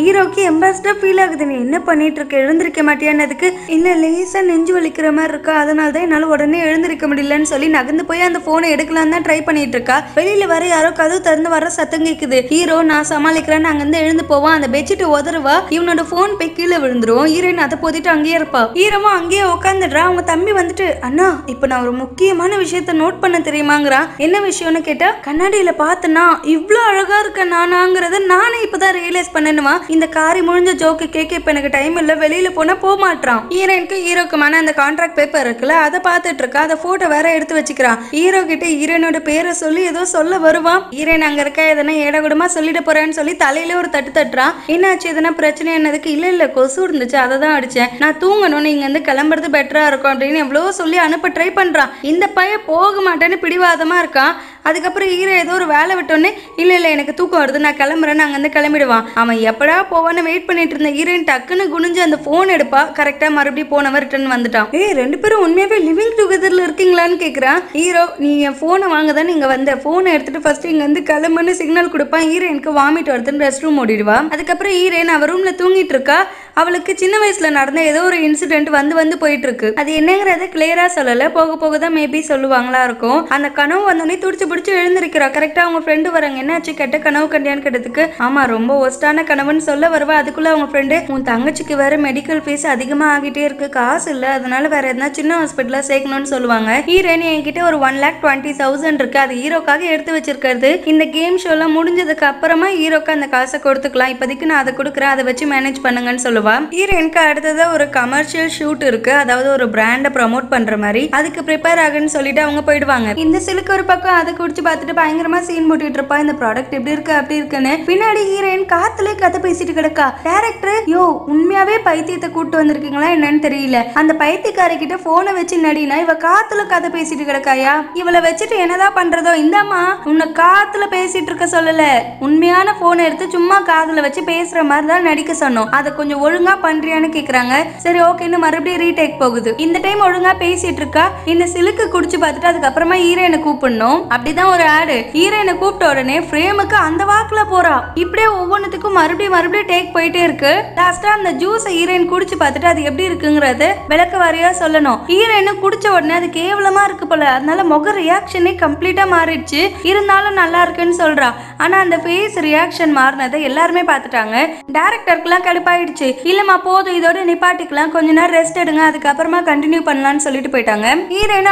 ஹீரோக்கு எம்பாஸ்டாக ஃபீல் ஆகுது நீ என்ன பண்ணிட்டு இருக்க எழுந்திருக்க மாட்டியானதுக்கு இல்லை லேசாக நெஞ்சு வலிக்கிற மாதிரி இருக்கா அதனால தான் என்னால் உடனே எழுந்திருக்க முடியலன்னு சொல்லி நகர்ந்து போய் அந்த ஃபோனை எடுக்கலாம் தான் ட்ரை பண்ணிட்டு இருக்கா வெளியில வர யாரோ கதவு திறந்து வர சத்தம் கேக்குது ஹீரோ நான் சமாளிக்கிறேன் அங்க இருந்து எழுந்து போவா அந்த பெட்ஷீட் உதறுவா இவனோட போன் போய் கீழே விழுந்துரும் ஹீரோயின் அதை போதிட்டு அங்கேயே இருப்பா ஹீரோமா அங்கேயே உட்காந்துடுறா அவங்க தம்பி வந்துட்டு அண்ணா இப்ப நான் ஒரு முக்கியமான விஷயத்த நோட் பண்ண தெரியுமாங்கிறான் என்ன விஷயம்னு கேட்டா கண்ணாடியில பார்த்தனா இவ்வளோ அழகா இருக்க நானாங்கிறத நானே இப்பதான் ரியலைஸ் பண்ணணுமா இந்த காரி முடிஞ்ச ஜோக்கு கேட்க இப்ப எனக்கு டைம் இல்ல வெளியில போனா போக மாட்டான் ஹீரோயினுக்கு ஹீரோக்குமான அந்த கான்ட்ராக்ட் பேப்பர் இருக்குல்ல அதை பார்த்துட்டு இருக்கா அதை போட்டோ வேற எடுத்து வச்சுக்கிறான் ஹீரோ கிட்ட ஹீரோ ஹீரோனோட பேரை சொல்லி ஏதோ சொல்ல வருவான் ஹீரோயின் அங்க இருக்கா எதனா ஏடகுடமா சொல்லிட போறேன்னு சொல்லி தலையில ஒரு தட்டு தட்டுறான் என்னாச்சு எதனா பிரச்சனை என்னதுக்கு இல்ல இல்ல கொசு இருந்துச்சு அதை தான் அடிச்சேன் நான் தூங்கணும்னு இங்க இருந்து கிளம்புறது பெட்டரா இருக்கும் அப்படின்னு எவ்வளவோ சொல்லி அனுப்ப ட்ரை பண்றான் இந்த பையன் போக மாட்டேன்னு பிடிவாதமா இருக்கான் அதுக்கப்புறம் ஈரோ ஏதோ ஒரு வேலை விட்டோன்னே இல்லை இல்லை எனக்கு தூக்கம் வருது நான் கிளம்புறேன்னு அங்கேருந்து கிளம்பிடுவான் அவன் எப்படா போவான்னு வெயிட் பண்ணிட்டு இருந்த ஈரோன் டக்குன்னு குனிஞ்சு அந்த ஃபோன் எடுப்பா கரெக்டாக மறுபடியும் போனவன் ரிட்டர்ன் வந்துட்டான் ஏய் ரெண்டு பேரும் உண்மையாகவே லிவிங் டுகெதரில் இருக்கீங்களான்னு கேட்குறான் ஹீரோ நீ என் ஃபோனை வாங்க தான் இங்கே வந்த ஃபோனை எடுத்துகிட்டு ஃபஸ்ட்டு இங்கே வந்து கிளம்புன்னு சிக்னல் கொடுப்பான் ஹீரோனுக்கு வாமிட் வருதுன்னு ரெஸ்ட் ரூம் ஓடிடுவான் அதுக்கப்புறம் ஈரன் அவர் ரூமில் தூங்கிட்டு இருக்கா அவளுக்கு சின்ன வயசுல நடந்த ஏதோ ஒரு இன்சிடென்ட் வந்து வந்து போயிட்டு இருக்கு அது என்னங்கிறத கிளியரா சொல்லல போக போக தான் மேபி சொல்லுவாங்களா இருக்கும் அந்த கனவு வந்தோடனே துடிச்சு பிடிச்சி எழுந்திருக்கிறா கரெக்டாக அவங்க ஃப்ரெண்டு வராங்க என்னாச்சு கெட்ட கனவு கண்டியான்னு கேட்டதுக்கு ஆமா ரொம்ப ஒஸ்டான கனவுன்னு சொல்ல வருவா அதுக்குள்ளே அவங்க ஃப்ரெண்டு உன் தங்கச்சிக்கு வேற மெடிக்கல் ஃபீஸ் அதிகமாக ஆகிட்டே இருக்கு காசு இல்லை அதனால வேற எதனா சின்ன ஹாஸ்பிட்டலாக சேர்க்கணும்னு சொல்லுவாங்க ஹீரோயின் என்கிட்ட ஒரு ஒன் லேக் டுவெண்ட்டி தௌசண்ட் இருக்கு அது ஹீரோக்காக எடுத்து வச்சிருக்கிறது இந்த கேம் ஷோலாம் முடிஞ்சதுக்கு அப்புறமா ஹீரோக்கு அந்த காசை கொடுத்துக்கலாம் இப்போதைக்கு நான் அதை கொடுக்குறேன் அதை வச்சு மேனேஜ் பண்ணுங்கன்னு சொல்லுவா ஹீரோயினுக்கு அடுத்ததாக ஒரு கமர்ஷியல் ஷூட் இருக்கு அதாவது ஒரு பிராண்டை ப்ரமோட் பண்ற மாதிரி அதுக்கு ப்ரிப்பேர் ஆகுன்னு சொல்லிட்டு அவங்க போயிடுவாங்க இந்த சிலுக்கு ஒரு பக்கம் அதுக்கு குடிச்சு பார்த்துட்டு பயங்கரமா சீன் போட்டுட்டு இருப்பா இந்த ப்ராடக்ட் எப்படி இருக்கு அப்படி இருக்குன்னு பின்னாடி ஹீரோயின் காத்துல கதை பேசிட்டு கிடக்கா டேரக்டர் யோ உண்மையாவே பைத்தியத்தை கூட்டு வந்திருக்கீங்களா என்னன்னு தெரியல அந்த பைத்தியக்காரி கிட்ட போனை வச்சு நடினா இவ காத்துல கதை பேசிட்டு கிடக்காயா இவளை வச்சுட்டு என்னதான் பண்றதோ இந்தாமா உன்னை காத்துல பேசிட்டு இருக்க சொல்லல உண்மையான போனை எடுத்து சும்மா காதுல வச்சு பேசுற மாதிரி தான் நடிக்க சொன்னோம் அதை கொஞ்சம் ஒழுங்கா பண்றியான்னு கேக்குறாங்க சரி ஓகேன்னு மறுபடியும் ரீடேக் போகுது இந்த டைம் ஒழுங்கா பேசிட்டு இருக்கா இந்த சிலுக்கு குடிச்சு பார்த்துட்டு அதுக்கப்புறமா ஹீரோயினை கூப்பிடணும் அப்படி இதுதான் ஒரு ஆடு ஹீரோயினை கூப்பிட்ட உடனே ஃப்ரேமுக்கு அந்த வாக்குல போறா இப்படியே ஒவ்வொன்றுத்துக்கும் மறுபடியும் மறுபடியும் டேக் போயிட்டே இருக்கு லாஸ்டா அந்த ஜூஸ் ஹீரோயின் குடிச்சு பார்த்துட்டு அது எப்படி இருக்குங்கிறது விளக்க வாரியா சொல்லணும் ஹீரோயினு குடிச்ச உடனே அது கேவலமா இருக்கு போல அதனால முக ரியாக்ஷனே கம்ப்ளீட்டா மாறிடுச்சு இருந்தாலும் நல்லா இருக்குன்னு சொல்றா ஆனா அந்த ஃபேஸ் ரியாக்ஷன் மாறினதை எல்லாருமே பார்த்துட்டாங்க டேரக்டருக்குலாம் கடுப்பாயிடுச்சு இல்லம்மா போதும் இதோட நிப்பாட்டிக்கலாம் கொஞ்ச நேரம் ரெஸ்ட் எடுங்க அதுக்கப்புறமா கண்டினியூ பண்ணலாம்னு சொல்லிட்டு போயிட்டாங்க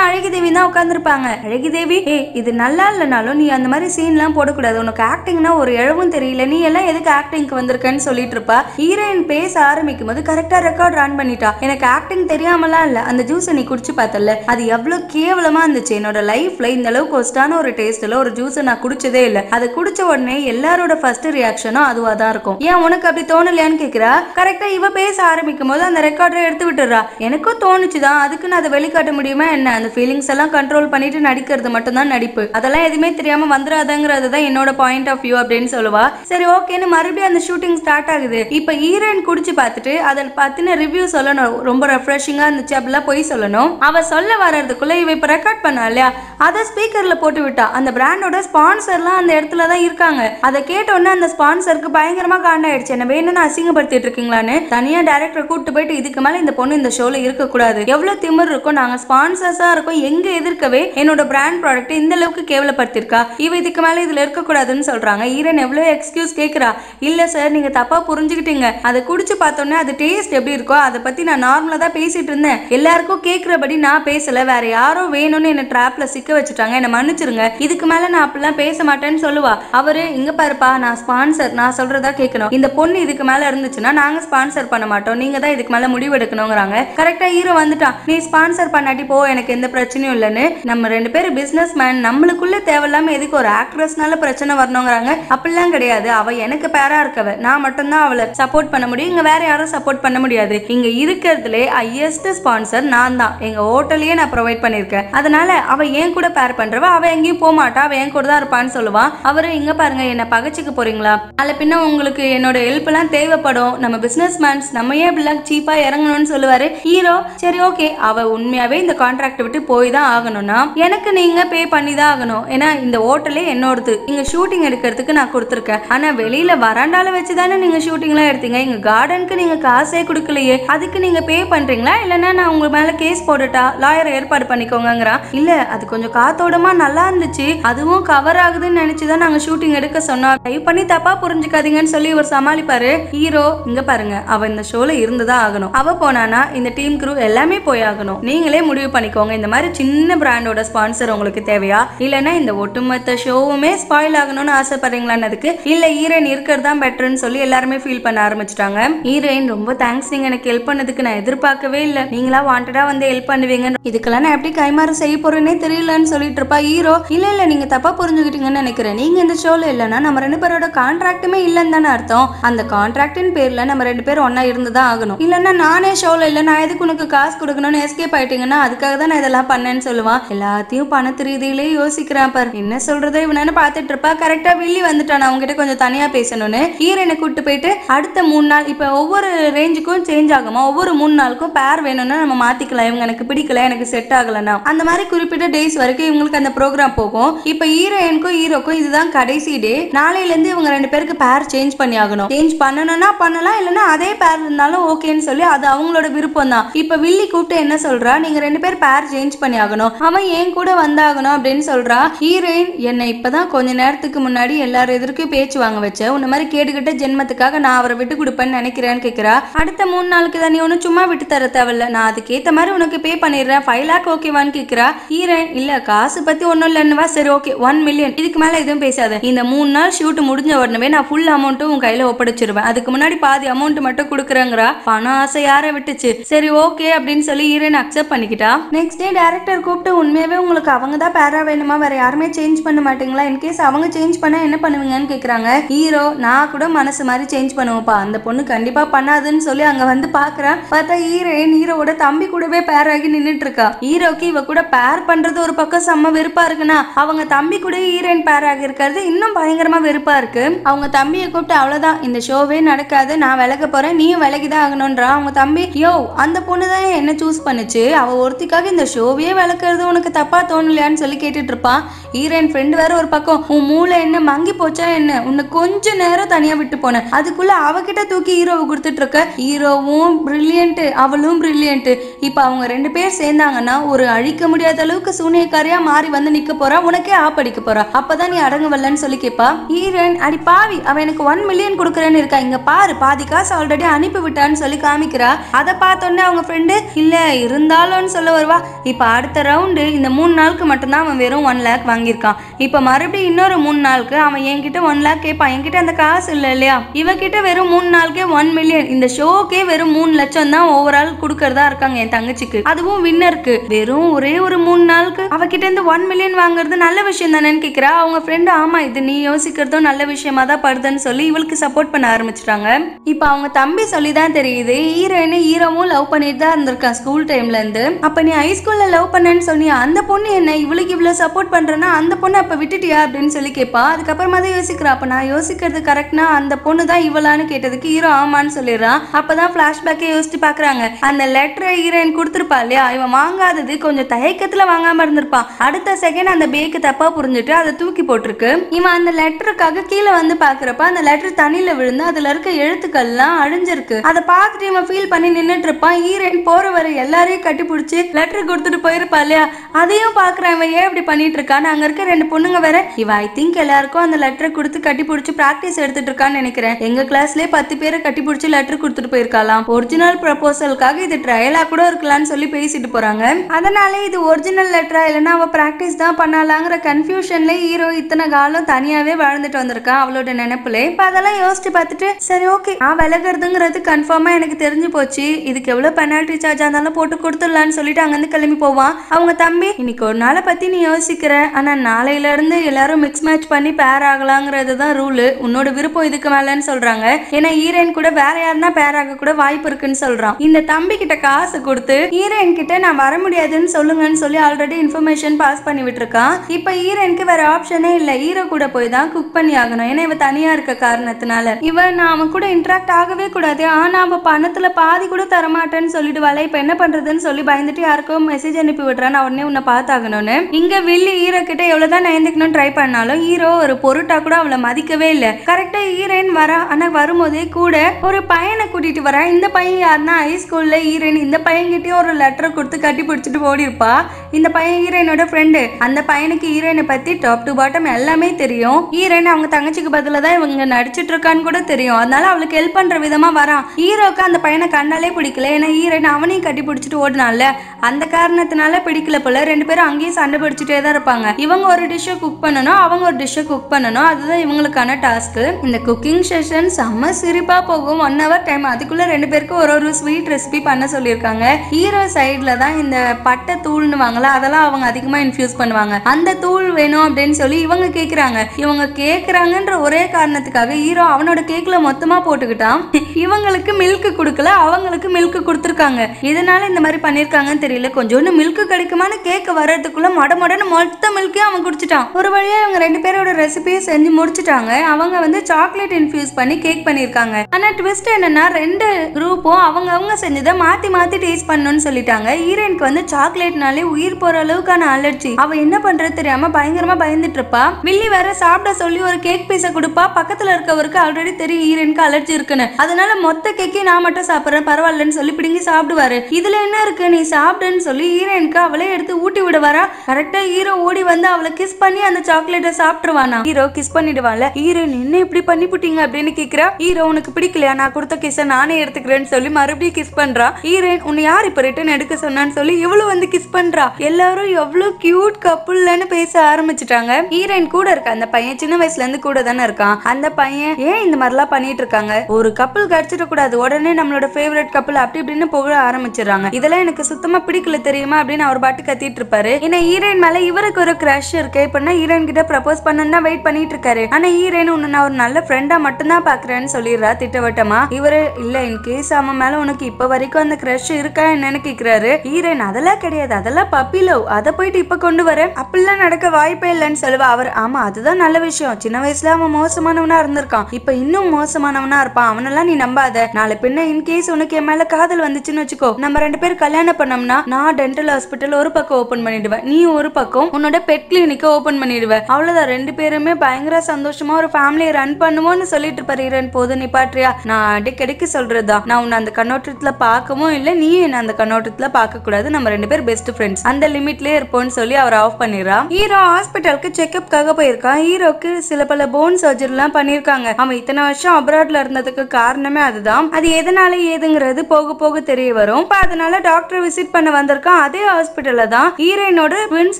அழகி தேவி தான் உட்காந்துருப்பாங்க அழகிதேவி ஏ இது நல்ல நல்லா இல்லைனாலும் நீ அந்த மாதிரி சீன்லாம் போடக்கூடாது உனக்கு ஆக்டிங்னா ஒரு இழவும் தெரியல நீ எல்லாம் எதுக்கு ஆக்டிங்க்கு வந்திருக்கன்னு சொல்லிட்டு இருப்பா ஹீரோயின் பேச ஆரம்பிக்கும் போது கரெக்டா ரெக்கார்ட் ரன் பண்ணிட்டா எனக்கு ஆக்டிங் தெரியாமலாம் இல்லை அந்த ஜூஸை நீ குடிச்சு பார்த்தல அது எவ்வளோ கேவலமா இருந்துச்சு என்னோட லைஃப்ல இந்த அளவுக்கு ஒஸ்டான ஒரு டேஸ்ட்ல ஒரு ஜூஸை நான் குடிச்சதே இல்லை அதை குடிச்ச உடனே எல்லாரோட ஃபர்ஸ்ட் ரியாக்ஷனும் அதுவா தான் இருக்கும் ஏன் உனக்கு அப்படி தோணலையான்னு கேக்குறா கரெக்டா இவ பேச ஆரம்பிக்கும் போது அந்த ரெக்கார்டை எடுத்து விட்டுறா எனக்கும் தோணுச்சுதான் அதுக்கு நான் அதை வெளிக்காட்ட முடியுமா என்ன அந்த ஃபீலிங்ஸ் எல்லாம் கண்ட்ரோல் பண்ணிட்டு நடிக்கிறது மட்டும்தான் நடிப்பு அதெல்லாம் எதுவுமே தெரியாம வந்துடாதங்கிறது தான் என்னோட பாயிண்ட் ஆஃப் வியூ அப்படின்னு சொல்லுவா சரி ஓகேன்னு மறுபடியும் அந்த ஷூட்டிங் ஸ்டார்ட் ஆகுது இப்போ ஈரன் குடிச்சு பார்த்துட்டு அதை பத்தின ரிவ்யூ சொல்லணும் ரொம்ப ரெஃப்ரெஷிங்கா இருந்துச்சு அப்படிலாம் போய் சொல்லணும் அவ சொல்ல வர்றதுக்குள்ள இவ இப்போ ரெக்கார்ட் பண்ணா இல்லையா அதை ஸ்பீக்கர்ல போட்டு விட்டா அந்த பிராண்டோட ஸ்பான்சர்லாம் அந்த இடத்துல தான் இருக்காங்க அதை கேட்டோன்னே அந்த ஸ்பான்சருக்கு பயங்கரமா காண்ட் ஆயிடுச்சு என்ன வேணும்னு அசிங்கப்படுத்திட்டு இருக்கீங்களான்னு தனியா டேரக்டரை கூப்பிட்டு போயிட்டு இதுக்கு மேல இந்த பொண்ணு இந்த ஷோல இருக்கக்கூடாது எவ்வளவு திமிர் இருக்கும் நாங்க ஸ்பான்சர்ஸா இருக்கோம் எங்க எதிர்க்கவே என்னோட பிராண்ட் ப்ராடக்ட் இந்த அளவுக்கு அளவுக்கு கேவலப்படுத்திருக்கா இவ இதுக்கு மேலே இதில் இருக்கக்கூடாதுன்னு சொல்கிறாங்க ஈரன் எவ்வளோ எக்ஸ்கியூஸ் கேட்குறா இல்லை சார் நீங்கள் தப்பாக புரிஞ்சுக்கிட்டீங்க அதை குடிச்சு பார்த்தோன்னே அது டேஸ்ட் எப்படி இருக்கோ அதை பற்றி நான் நார்மலாக தான் பேசிகிட்டு இருந்தேன் எல்லாருக்கும் கேட்குறபடி நான் பேசலை வேற யாரோ வேணும்னு என்னை ட்ராப்பில் சிக்க வச்சுட்டாங்க என்னை மன்னிச்சிருங்க இதுக்கு மேலே நான் அப்படிலாம் பேச மாட்டேன்னு சொல்லுவா அவரு இங்கே பாருப்பா நான் ஸ்பான்சர் நான் சொல்கிறதா கேட்கணும் இந்த பொண்ணு இதுக்கு மேலே இருந்துச்சுன்னா நாங்கள் ஸ்பான்சர் பண்ண மாட்டோம் நீங்கள் தான் இதுக்கு மேலே முடிவு எடுக்கணுங்கிறாங்க கரெக்டாக ஹீரோ வந்துட்டான் நீ ஸ்பான்சர் பண்ணாட்டி போ எனக்கு எந்த பிரச்சனையும் இல்லைன்னு நம்ம ரெண்டு பேரும் பிஸ்னஸ் மேன் நம்மளும் நம்மளுக்குள்ளே தேவையில்லாமல் எதுக்கு ஒரு ஆக்ட்ரஸ்னால பிரச்சனை வரணுங்கிறாங்க அப்படிலாம் கிடையாது அவள் எனக்கு பேராக இருக்கவ நான் மட்டும்தான் அவளை சப்போர்ட் பண்ண முடியும் இங்கே வேற யாரும் சப்போர்ட் பண்ண முடியாது இங்கே இருக்கிறதுலே ஹையஸ்ட் ஸ்பான்சர் நான் தான் எங்கள் ஹோட்டலையே நான் ப்ரொவைட் பண்ணியிருக்கேன் அதனால அவள் என் கூட பேர் பண்ணுறவ அவள் எங்கேயும் போகமாட்டா அவள் என் கூட தான் இருப்பான்னு சொல்லுவான் அவர் இங்கே பாருங்க என்னை பகச்சிக்க போறீங்களா அதில் பின்ன உங்களுக்கு என்னோட ஹெல்ப்லாம் தேவைப்படும் நம்ம பிஸ்னஸ் மேன்ஸ் நம்ம ஏன் இப்படிலாம் சீப்பாக இறங்கணும்னு சொல்லுவாரு ஹீரோ சரி ஓகே அவள் உண்மையாகவே இந்த கான்ட்ராக்ட் விட்டு போய் தான் ஆகணும்னா எனக்கு நீங்கள் பே பண்ணி தான் ஆகணும் ஏன்னா இந்த ஹோட்டலே என்னோடது இங்கே ஷூட்டிங் எடுக்கிறதுக்கு நான் கொடுத்துருக்கேன் ஆனால் வெளியில் வராண்டால வச்சு தானே நீங்கள் ஷூட்டிங்லாம் எடுத்தீங்க எங்கள் கார்டனுக்கு நீங்கள் காசே கொடுக்கலையே அதுக்கு நீங்கள் பே பண்ணுறீங்களா இல்லைன்னா நான் உங்கள் மேலே கேஸ் போட்டுட்டா லாயர் ஏற்பாடு பண்ணிக்கோங்கிறான் இல்லை அது கொஞ்சம் காத்தோடமாக நல்லா இருந்துச்சு அதுவும் கவர் ஆகுதுன்னு நினச்சி தான் நாங்கள் ஷூட்டிங் எடுக்க சொன்னோம் ட்ரை பண்ணி தப்பாக புரிஞ்சுக்காதீங்கன்னு சொல்லி ஒரு சமாளிப்பாரு ஹீரோ இங்கே பாருங்க அவள் இந்த ஷோவில் இருந்துதான் ஆகணும் அவள் போனானா இந்த டீம் க்ரூ எல்லாமே போய் ஆகணும் நீங்களே முடிவு பண்ணிக்கோங்க இந்த மாதிரி சின்ன பிராண்டோட ஸ்பான்சர் உங்களுக்கு தேவையா இல்லை இல்லைன்னா இந்த ஒட்டுமொத்த ஷோவுமே ஸ்பாயில் ஆகணும்னு ஆசைப்படுறீங்களான்னு இல்ல ஹீரோயின் இருக்கிறது தான் பெட்டர்னு சொல்லி எல்லாருமே ஃபீல் பண்ண ஆரம்பிச்சிட்டாங்க ஹீரோயின் ரொம்ப தேங்க்ஸ் நீங்க எனக்கு ஹெல்ப் பண்ணதுக்கு நான் எதிர்பார்க்கவே இல்லை நீங்களா வாண்டடா வந்து ஹெல்ப் பண்ணுவீங்க இதுக்கெல்லாம் நான் எப்படி கைமாறு செய்ய போறேன்னே தெரியலன்னு சொல்லிட்டு இருப்பா ஹீரோ இல்லை இல்லை நீங்க தப்பா புரிஞ்சுக்கிட்டீங்கன்னு நினைக்கிறேன் நீங்க இந்த ஷோல இல்லைன்னா நம்ம ரெண்டு பேரோட கான்ட்ராக்ட்டுமே இல்லைன்னு தானே அர்த்தம் அந்த கான்ட்ராக்டின் பேர்ல நம்ம ரெண்டு பேரும் ஒன்னா இருந்து தான் ஆகணும் இல்லைன்னா நானே ஷோல இல்லை நான் எதுக்கு உனக்கு காசு கொடுக்கணும்னு எஸ்கேப் ஆயிட்டீங்கன்னா அதுக்காக தான் நான் இதெல்லாம் பண்ணேன்னு சொல்லுவான் எல்லாத்தையும் பணத்து ரீதியிலேயே யோசி யோசிக்கிறான் பார் என்ன சொல்றதோ இவனு பாத்துட்டு இருப்பா கரெக்டா வில்லி வந்துட்டான் அவங்க கிட்ட கொஞ்சம் தனியா பேசணும்னு ஹீரோயினை கூட்டு போயிட்டு அடுத்த மூணு நாள் இப்ப ஒவ்வொரு ரேஞ்சுக்கும் சேஞ்ச் ஆகுமா ஒவ்வொரு மூணு நாளுக்கும் பேர் வேணும்னா நம்ம மாத்திக்கலாம் இவங்க எனக்கு பிடிக்கல எனக்கு செட் ஆகலன்னா அந்த மாதிரி குறிப்பிட்ட டேஸ் வரைக்கும் இவங்களுக்கு அந்த ப்ரோக்ராம் போகும் இப்ப ஹீரோயினுக்கும் ஹீரோக்கும் இதுதான் கடைசி டே நாளையில இருந்து இவங்க ரெண்டு பேருக்கு பேர் சேஞ்ச் பண்ணி ஆகணும் சேஞ்ச் பண்ணணும்னா பண்ணலாம் இல்லைன்னா அதே பேர் இருந்தாலும் ஓகேன்னு சொல்லி அது அவங்களோட விருப்பம் தான் இப்ப வில்லி கூப்பிட்டு என்ன சொல்றா நீங்க ரெண்டு பேர் பேர் சேஞ்ச் பண்ணி ஆகணும் அவன் ஏன் கூட வந்தாகணும் அப்படின்னு சொல்றான் சொல்கிறா ஹீரோயின் என்னை இப்போதான் கொஞ்ச நேரத்துக்கு முன்னாடி எல்லாரும் எதிர்க்கும் பேச்சு வாங்க வச்ச உன்ன மாதிரி கேட்டுக்கிட்ட ஜென்மத்துக்காக நான் அவரை விட்டு கொடுப்பேன்னு நினைக்கிறேன்னு கேட்குறா அடுத்த மூணு நாளுக்கு தான் நீ சும்மா விட்டு தர தேவையில்ல நான் ஏத்த மாதிரி உனக்கு பே பண்ணிடுறேன் ஃபைவ் லேக் ஓகேவான்னு கேட்குறா ஹீரோயின் இல்ல காசு பத்தி ஒன்றும் இல்லைன்னுவா சரி ஓகே ஒன் மில்லியன் இதுக்கு மேல எதுவும் பேசாத இந்த மூணு நாள் ஷூட் முடிஞ்ச உடனே நான் ஃபுல் அமௌண்ட்டும் உன் கையில ஒப்படைச்சிருவேன் அதுக்கு முன்னாடி பாதி அமௌண்ட் மட்டும் கொடுக்குறேங்கிறா பணம் ஆசை யாரை விட்டுச்சு சரி ஓகே அப்படின்னு சொல்லி ஹீரோயின் அக்செப்ட் பண்ணிக்கிட்டா நெக்ஸ்ட் டே டேரக்டர் கூப்பிட்டு உண்மையாவே உங்களுக்கு அவங்க தான் பேரா வேணுமா வேற யாருமே சேஞ்ச் பண்ண மாட்டீங்களா இன்கேஸ் அவங்க சேஞ்ச் பண்ணால் என்ன பண்ணுவீங்கன்னு கேட்குறாங்க ஹீரோ நான் கூட மனசு மாதிரி சேஞ்ச் பண்ணுவோம்ப்பா அந்த பொண்ணு கண்டிப்பாக பண்ணாதுன்னு சொல்லி அங்கே வந்து பார்க்குறான் பார்த்தா ஹீரோயின் ஹீரோவோட தம்பி கூடவே பேர் ஆகி நின்றுட்டு இருக்கா ஹீரோக்கு இவ கூட பேர் பண்றது ஒரு பக்கம் செம்ம வெறுப்பா இருக்குன்னா அவங்க தம்பி கூட ஹீரோயின் பேர் ஆகி இருக்கிறது இன்னும் பயங்கரமாக வெறுப்பா இருக்கு அவங்க தம்பியை கூப்பிட்டு அவ்வளோதான் இந்த ஷோவே நடக்காது நான் விலக போறேன் நீயும் விலகி தான் ஆகணுன்றா அவங்க தம்பி யோ அந்த பொண்ணு தான் என்ன சூஸ் பண்ணுச்சு அவள் ஒருத்திக்காக இந்த ஷோவே விளக்குறது உனக்கு தப்பாக தோணலையான்னு சொல்லி கேட்டுட்டு இருப்பா ஆமா ஈரன் ஃப்ரெண்டு வேற ஒரு பக்கம் உன் மூளை என்ன மங்கி போச்சா என்ன உன்னை கொஞ்ச நேரம் தனியா விட்டு போனேன் அதுக்குள்ள அவகிட்ட தூக்கி ஹீரோவை கொடுத்துட்டு இருக்க ஹீரோவும் பிரில்லியன்ட் அவளும் பிரில்லியன்ட் இப்போ அவங்க ரெண்டு பேர் சேர்ந்தாங்கன்னா ஒரு அழிக்க முடியாத அளவுக்கு சூனியக்காரியா மாறி வந்து நிக்க போறா உனக்கே ஆப்படிக்க போறா அப்பதான் நீ அடங்க வரலன்னு சொல்லி கேப்பா ஈரன் அடி பாவி அவன் எனக்கு ஒன் மில்லியன் கொடுக்குறேன்னு இருக்கா இங்க பாரு பாதி காசு ஆல்ரெடி அனுப்பி விட்டான்னு சொல்லி காமிக்கிறா அதை பார்த்தோன்னே அவங்க ஃப்ரெண்டு இல்ல இருந்தாலும்னு சொல்ல வருவா இப்போ அடுத்த ரவுண்டு இந்த மூணு நாளுக்கு மட்டும்தான் அவன் வெறும் ஒன் லேக் வாங்கியிருக்கான் இப்போ மறுபடியும் இன்னொரு மூணு நாளுக்கு அவன் என்கிட்ட ஒன் லேக் கேட்பான் என்கிட்ட அந்த காசு இல்லை இல்லையா இவகிட்ட வெறும் மூணு நாளுக்கே ஒன் மில்லியன் இந்த ஷோக்கே வெறும் மூணு லட்சம் தான் ஓவரால் கொடுக்கறதா இருக்காங்க என் தங்கச்சிக்கு அதுவும் வின்னருக்கு வெறும் ஒரே ஒரு மூணு நாளுக்கு அவகிட்ட இருந்து ஒன் மில்லியன் வாங்குறது நல்ல விஷயம் தானேன்னு கேட்கிறா அவங்க ஃப்ரெண்டு ஆமா இது நீ யோசிக்கிறதும் நல்ல விஷயமா தான் படுதுன்னு சொல்லி இவளுக்கு சப்போர்ட் பண்ண ஆரம்பிச்சிட்டாங்க இப்போ அவங்க தம்பி சொல்லி தான் தெரியுது ஹீரோயின் ஹீரோவும் லவ் பண்ணிட்டு தான் இருந்திருக்கான் ஸ்கூல் டைம்ல இருந்து அப்ப நீ ஹைஸ்கூல்ல லவ் பண்ணேன்னு சொன்னியா அந்த பொண்ணு என்ன இவளுக்கு இவ்வளவு சப்போர்ட் சப்போர்ட் பண்ணுறேன்னா அந்த பொண்ணை அப்போ விட்டுட்டியா அப்படின்னு சொல்லி கேட்பா அதுக்கப்புறமா தான் யோசிக்கிறா அப்போ நான் யோசிக்கிறது கரெக்ட்னா அந்த பொண்ணு தான் இவளான்னு கேட்டதுக்கு ஹீரோ ஆமான்னு சொல்லிடுறான் அப்போ தான் ஃப்ளாஷ்பேக்கே யோசிச்சு பார்க்குறாங்க அந்த லெட்டரை ஹீரோயின் கொடுத்துருப்பா இல்லையா இவன் வாங்காதது கொஞ்சம் தயக்கத்தில் வாங்காமல் இருந்திருப்பான் அடுத்த செகண்ட் அந்த பேக்கு தப்பாக புரிஞ்சுட்டு அதை தூக்கி போட்டிருக்கு இவன் அந்த லெட்டருக்காக கீழே வந்து பார்க்குறப்ப அந்த லெட்டர் தண்ணியில் விழுந்து அதில் இருக்க எழுத்துக்கள்லாம் அழிஞ்சிருக்கு அதை பார்த்துட்டு இவன் ஃபீல் பண்ணி நின்றுட்டு இருப்பான் ஹீரோயின் போகிற வர எல்லாரையும் கட்டி பிடிச்சி லெட்டர் கொடுத்துட்டு போயிருப்பா இல்லையா அதையும் பார்க்குறேன் இவன் ஏன் இப்படி பண்ணிட்டு பண்ணிட்டு இருக்கான்னு அங்க இருக்க ரெண்டு பொண்ணுங்க வேற இவ ஐ திங்க் எல்லாருக்கும் அந்த லெட்டரை கொடுத்து கட்டி பிடிச்சி பிராக்டிஸ் எடுத்துட்டு இருக்கான்னு நினைக்கிறேன் எங்க கிளாஸ்லயே பத்து பேரை கட்டி பிடிச்சி லெட்டர் கொடுத்துட்டு போயிருக்கலாம் ஒரிஜினல் ப்ரப்போசலுக்காக இது ட்ரையலா கூட இருக்கலாம்னு சொல்லி பேசிட்டு போறாங்க அதனால இது ஒரிஜினல் லெட்டரா இல்லைன்னா அவ பிராக்டிஸ் தான் பண்ணலாங்கிற கன்ஃபியூஷன்ல ஹீரோ இத்தனை காலம் தனியாவே வாழ்ந்துட்டு வந்திருக்கா அவளோட நினைப்புல இப்ப அதெல்லாம் யோசிச்சு பார்த்துட்டு சரி ஓகே நான் விலகிறதுங்கிறது கன்ஃபார்மா எனக்கு தெரிஞ்சு போச்சு இதுக்கு எவ்வளவு பெனால்டி சார்ஜ் இருந்தாலும் போட்டு கொடுத்துடலான்னு சொல்லிட்டு அங்கிருந்து கிளம்பி போவான் அவங்க தம்பி இன்னைக்கு ஒரு நாளை பத்தி நீ யோசிக்க யோசிக்கிறேன் ஆனால் நாளையிலேருந்து எல்லாரும் மிக்ஸ் மேட்ச் பண்ணி பேர் ஆகலாங்கிறது தான் ரூலு உன்னோட விருப்பம் இதுக்கு மேலேன்னு சொல்கிறாங்க ஏன்னா ஹீரோயின் கூட வேற யாருன்னா பேர் ஆக கூட வாய்ப்பு இருக்குன்னு சொல்கிறான் இந்த தம்பி கிட்ட காசு கொடுத்து ஹீரோயின் கிட்ட நான் வர முடியாதுன்னு சொல்லுங்கன்னு சொல்லி ஆல்ரெடி இன்ஃபர்மேஷன் பாஸ் பண்ணி விட்டுருக்கான் இப்போ ஹீரோயினுக்கு வேற ஆப்ஷனே இல்லை ஹீரோ கூட போய் தான் குக் பண்ணி ஆகணும் ஏன்னா இவ தனியாக இருக்க காரணத்தினால இவன் நான் அவன் கூட இன்ட்ராக்ட் ஆகவே கூடாது ஆனால் அவன் பணத்தில் பாதி கூட தரமாட்டேன்னு சொல்லிடுவாள் இப்போ என்ன பண்ணுறதுன்னு சொல்லி பயந்துட்டு யாருக்கும் மெசேஜ் அனுப்பி விடுறான் உடனே உன்னை பார்த்தாகணும்னு இங்கே வில்லி ஹீரோ கிட்ட எவ்வளவுதான் நயந்துக்கணும்னு ட்ரை பண்ணாலும் ஹீரோ ஒரு பொருட்டா கூட அவளை மதிக்கவே இல்லை கரெக்டா ஹீரோயின் வர ஆனா வரும்போதே கூட ஒரு பையனை கூட்டிட்டு வரா இந்த பையன் யாருன்னா ஹைஸ்கூல்ல ஹீரோயின் இந்த பையன்கிட்டயும் ஒரு லெட்டர் கொடுத்து கட்டி பிடிச்சிட்டு ஓடி இருப்பா இந்த பையன் ஹீரோயினோட ஃப்ரெண்டு அந்த பையனுக்கு ஹீரோயினை பத்தி டாப் டு பாட்டம் எல்லாமே தெரியும் ஹீரோயின் அவங்க தங்கச்சிக்கு பதிலாக தான் இவங்க நடிச்சிட்டு இருக்கான்னு கூட தெரியும் அதனால அவளுக்கு ஹெல்ப் பண்ற விதமா வரான் ஹீரோக்கு அந்த பையனை கண்ணாலே பிடிக்கல ஏன்னா ஹீரோயின் அவனையும் கட்டி பிடிச்சிட்டு ஓடினால அந்த காரணத்தினால பிடிக்கல போல ரெண்டு பேரும் அங்கேயும் சண்டை பிடிச்சிட்டே தான் இருப்பாங்க இவங்க ஒரு டிஷ்ஷை குக் பண்ணணும் அவங்க ஒரு டிஷ்ஷை குக் பண்ணணும் அதுதான் இவங்களுக்கான டாஸ்க்கு இந்த குக்கிங் செஷன் செம்ம சிரிப்பா போகும் ஒன் ஹவர் டைம் அதுக்குள்ள ரெண்டு பேருக்கும் ஒரு ஒரு ஸ்வீட் ரெசிபி பண்ண சொல்லியிருக்காங்க ஹீரோ சைடில் தான் இந்த பட்டை தூள்னுவாங்களா அதெல்லாம் அவங்க அதிகமாக இன்ஃபியூஸ் பண்ணுவாங்க அந்த தூள் வேணும் அப்படின்னு சொல்லி இவங்க கேட்குறாங்க இவங்க கேட்குறாங்கன்ற ஒரே காரணத்துக்காக ஹீரோ அவனோட கேக்கில் மொத்தமாக போட்டுக்கிட்டான் இவங்களுக்கு மில்க் கொடுக்கல அவங்களுக்கு மில்க் கொடுத்துருக்காங்க இதனால இந்த மாதிரி பண்ணியிருக்காங்கன்னு தெரியல கொஞ்சோண்டு மில்க் கிடைக்குமான்னு கேக் வர்றதுக்குள்ள மட மொடன்னு மால்ட் மொத்த மில்க்கையும் அவன் குடிச்சிட்டான் ஒரு வழியாக இவங்க ரெண்டு பேரோட ரெசிபியும் செஞ்சு முடிச்சிட்டாங்க அவங்க வந்து சாக்லேட் இன்ஃபியூஸ் பண்ணி கேக் பண்ணியிருக்காங்க ஆனால் ட்விஸ்ட் என்னன்னா ரெண்டு குரூப்பும் அவங்க அவங்க செஞ்சதை மாற்றி மாற்றி டேஸ்ட் பண்ணணும்னு சொல்லிட்டாங்க ஹீரோயினுக்கு வந்து சாக்லேட்னாலே உயிர் போகிற அளவுக்கான அலர்ஜி அவள் என்ன பண்ணுறது தெரியாமல் பயங்கரமாக பயந்துட்டு இருப்பா வில்லி வேற சாப்பிட சொல்லி ஒரு கேக் பீஸை கொடுப்பா பக்கத்தில் இருக்கவருக்கு ஆல்ரெடி தெரியும் ஹீரோயினுக்கு அலர்ஜி இருக்குன்னு அதனால மொத்த கேக்கே நான் மட்டும் சாப்பிட்றேன் பரவாயில்லன்னு சொல்லி பிடிங்கி சாப்பிடுவாரு இதில் என்ன இருக்கு நீ சாப்பிடுன்னு சொல்லி ஹீரோயினுக்கு அவளே எடுத்து ஊட்டி விடுவாரா கரெக்டாக ஹீரோ ஓடி வந்து அவளை கிஸ் பண்ணி அந்த சாக்லேட்டை சாப்பிட்டுருவானா ஹீரோ கிஸ் பண்ணிடுவாள் ஹீரோ என்ன இப்படி பண்ணி போட்டீங்க அப்படின்னு கேக்குறா ஹீரோ உனக்கு பிடிக்கலையா நான் கொடுத்த கிஸ்ஸை நானே எடுத்துக்கிறேன்னு சொல்லி மறுபடியும் கிஸ் பண்றா ஹீரோயின் உன்னை யார் இப்ப ரிட்டன் எடுக்க சொன்னான்னு சொல்லி இவ்வளவு வந்து கிஸ் பண்றா எல்லாரும் எவ்வளவு கியூட் கப்புள்லன்னு பேச ஆரம்பிச்சிட்டாங்க ஹீரோயின் கூட இருக்க அந்த பையன் சின்ன வயசுல இருந்து கூட தானே இருக்கான் அந்த பையன் ஏன் இந்த மாதிரிலாம் பண்ணிட்டு இருக்காங்க ஒரு கப்பல் கிடைச்சிட கூடாது உடனே நம்மளோட ஃபேவரட் கப்பல் அப்படி இப்படின்னு போக ஆரம்பிச்சிடுறாங்க இதெல்லாம் எனக்கு சுத்தமா பிடிக்கல தெரியுமா அப்படின்னு அவர் பாட்டு கத்திட்டு இருப்பாரு ஏன்னா ஹீரோயின் மேல இவர் இவருக்கு ஒரு கிரஷ் இருக்கு இப்போ ஈரன் ஹீரோயின் கிட்ட ப்ரப்போஸ் பண்ணணும் தான் வெயிட் பண்ணிட்டு இருக்காரு ஆனா ஹீரோயின் உன்ன நான் ஒரு நல்ல ஃப்ரெண்டா மட்டும் தான் பாக்குறேன்னு சொல்லிடுறா திட்டவட்டமா இவரு இல்ல இன்கேஸ் அவன் மேல உனக்கு இப்ப வரைக்கும் அந்த கிரஷ் இருக்கா என்னன்னு கேக்குறாரு ஹீரோயின் அதெல்லாம் கிடையாது அதெல்லாம் பப்பி லவ் அதை போயிட்டு இப்ப கொண்டு வர அப்படிலாம் நடக்க வாய்ப்பே இல்லைன்னு சொல்லுவா அவர் ஆமா அதுதான் நல்ல விஷயம் சின்ன வயசுல அவன் மோசமானவனா இருந்திருக்கான் இப்ப இன்னும் மோசமானவனா இருப்பான் அவனெல்லாம் நீ நம்பாத நாளை பின்ன இன்கேஸ் உனக்கு என் மேல காதல் வந்துச்சுன்னு வச்சுக்கோ நம்ம ரெண்டு பேரும் கல்யாணம் பண்ணோம்னா நான் டென்டல் ஹாஸ்பிட்டல் ஒரு பக்கம் ஓபன் பண்ணிடுவேன் நீ ஒரு பக்கம் உன்னோட பெட் கிளினிக்கை ஓப்பன் பண்ணிடுவேன் அவ்வளவுதான் ரெண்டு பேருமே பயங்கர சந்தோஷமா ஒரு ஃபேமிலியை ரன் பண்ணுவோம்னு சொல்லிட்டு இருப்பாரு ஹீரோயின் போது பாட்டியா நான் அடிக்கடிக்கு சொல்றதா நான் உன்னை அந்த கண்ணோட்டத்தில் பார்க்கவும் இல்லை நீயும் என்ன அந்த கண்ணோட்டத்தில் பார்க்கக்கூடாது நம்ம ரெண்டு பேர் பெஸ்ட் ஃப்ரெண்ட்ஸ் அந்த லிமிட்லேயே இருப்போம்னு சொல்லி அவர் ஆஃப் பண்ணிடுறான் ஹீரோ ஹாஸ்பிட்டலுக்கு செக்அப்காக போயிருக்கான் ஹீரோக்கு சில பல போன் சர்ஜரிலாம் பண்ணியிருக்காங்க அவன் இத்தனை வருஷம் அப்ராட்ல இருந்ததுக்கு காரணமே அதுதான் அது எதனால ஏதுங்கிறது போக போக தெரிய வரும் இப்போ அதனால டாக்டர் விசிட் பண்ண வந்திருக்கான் அதே ஹாஸ்பிட்டல்ல தான் ஹீரோயினோட ட்வின்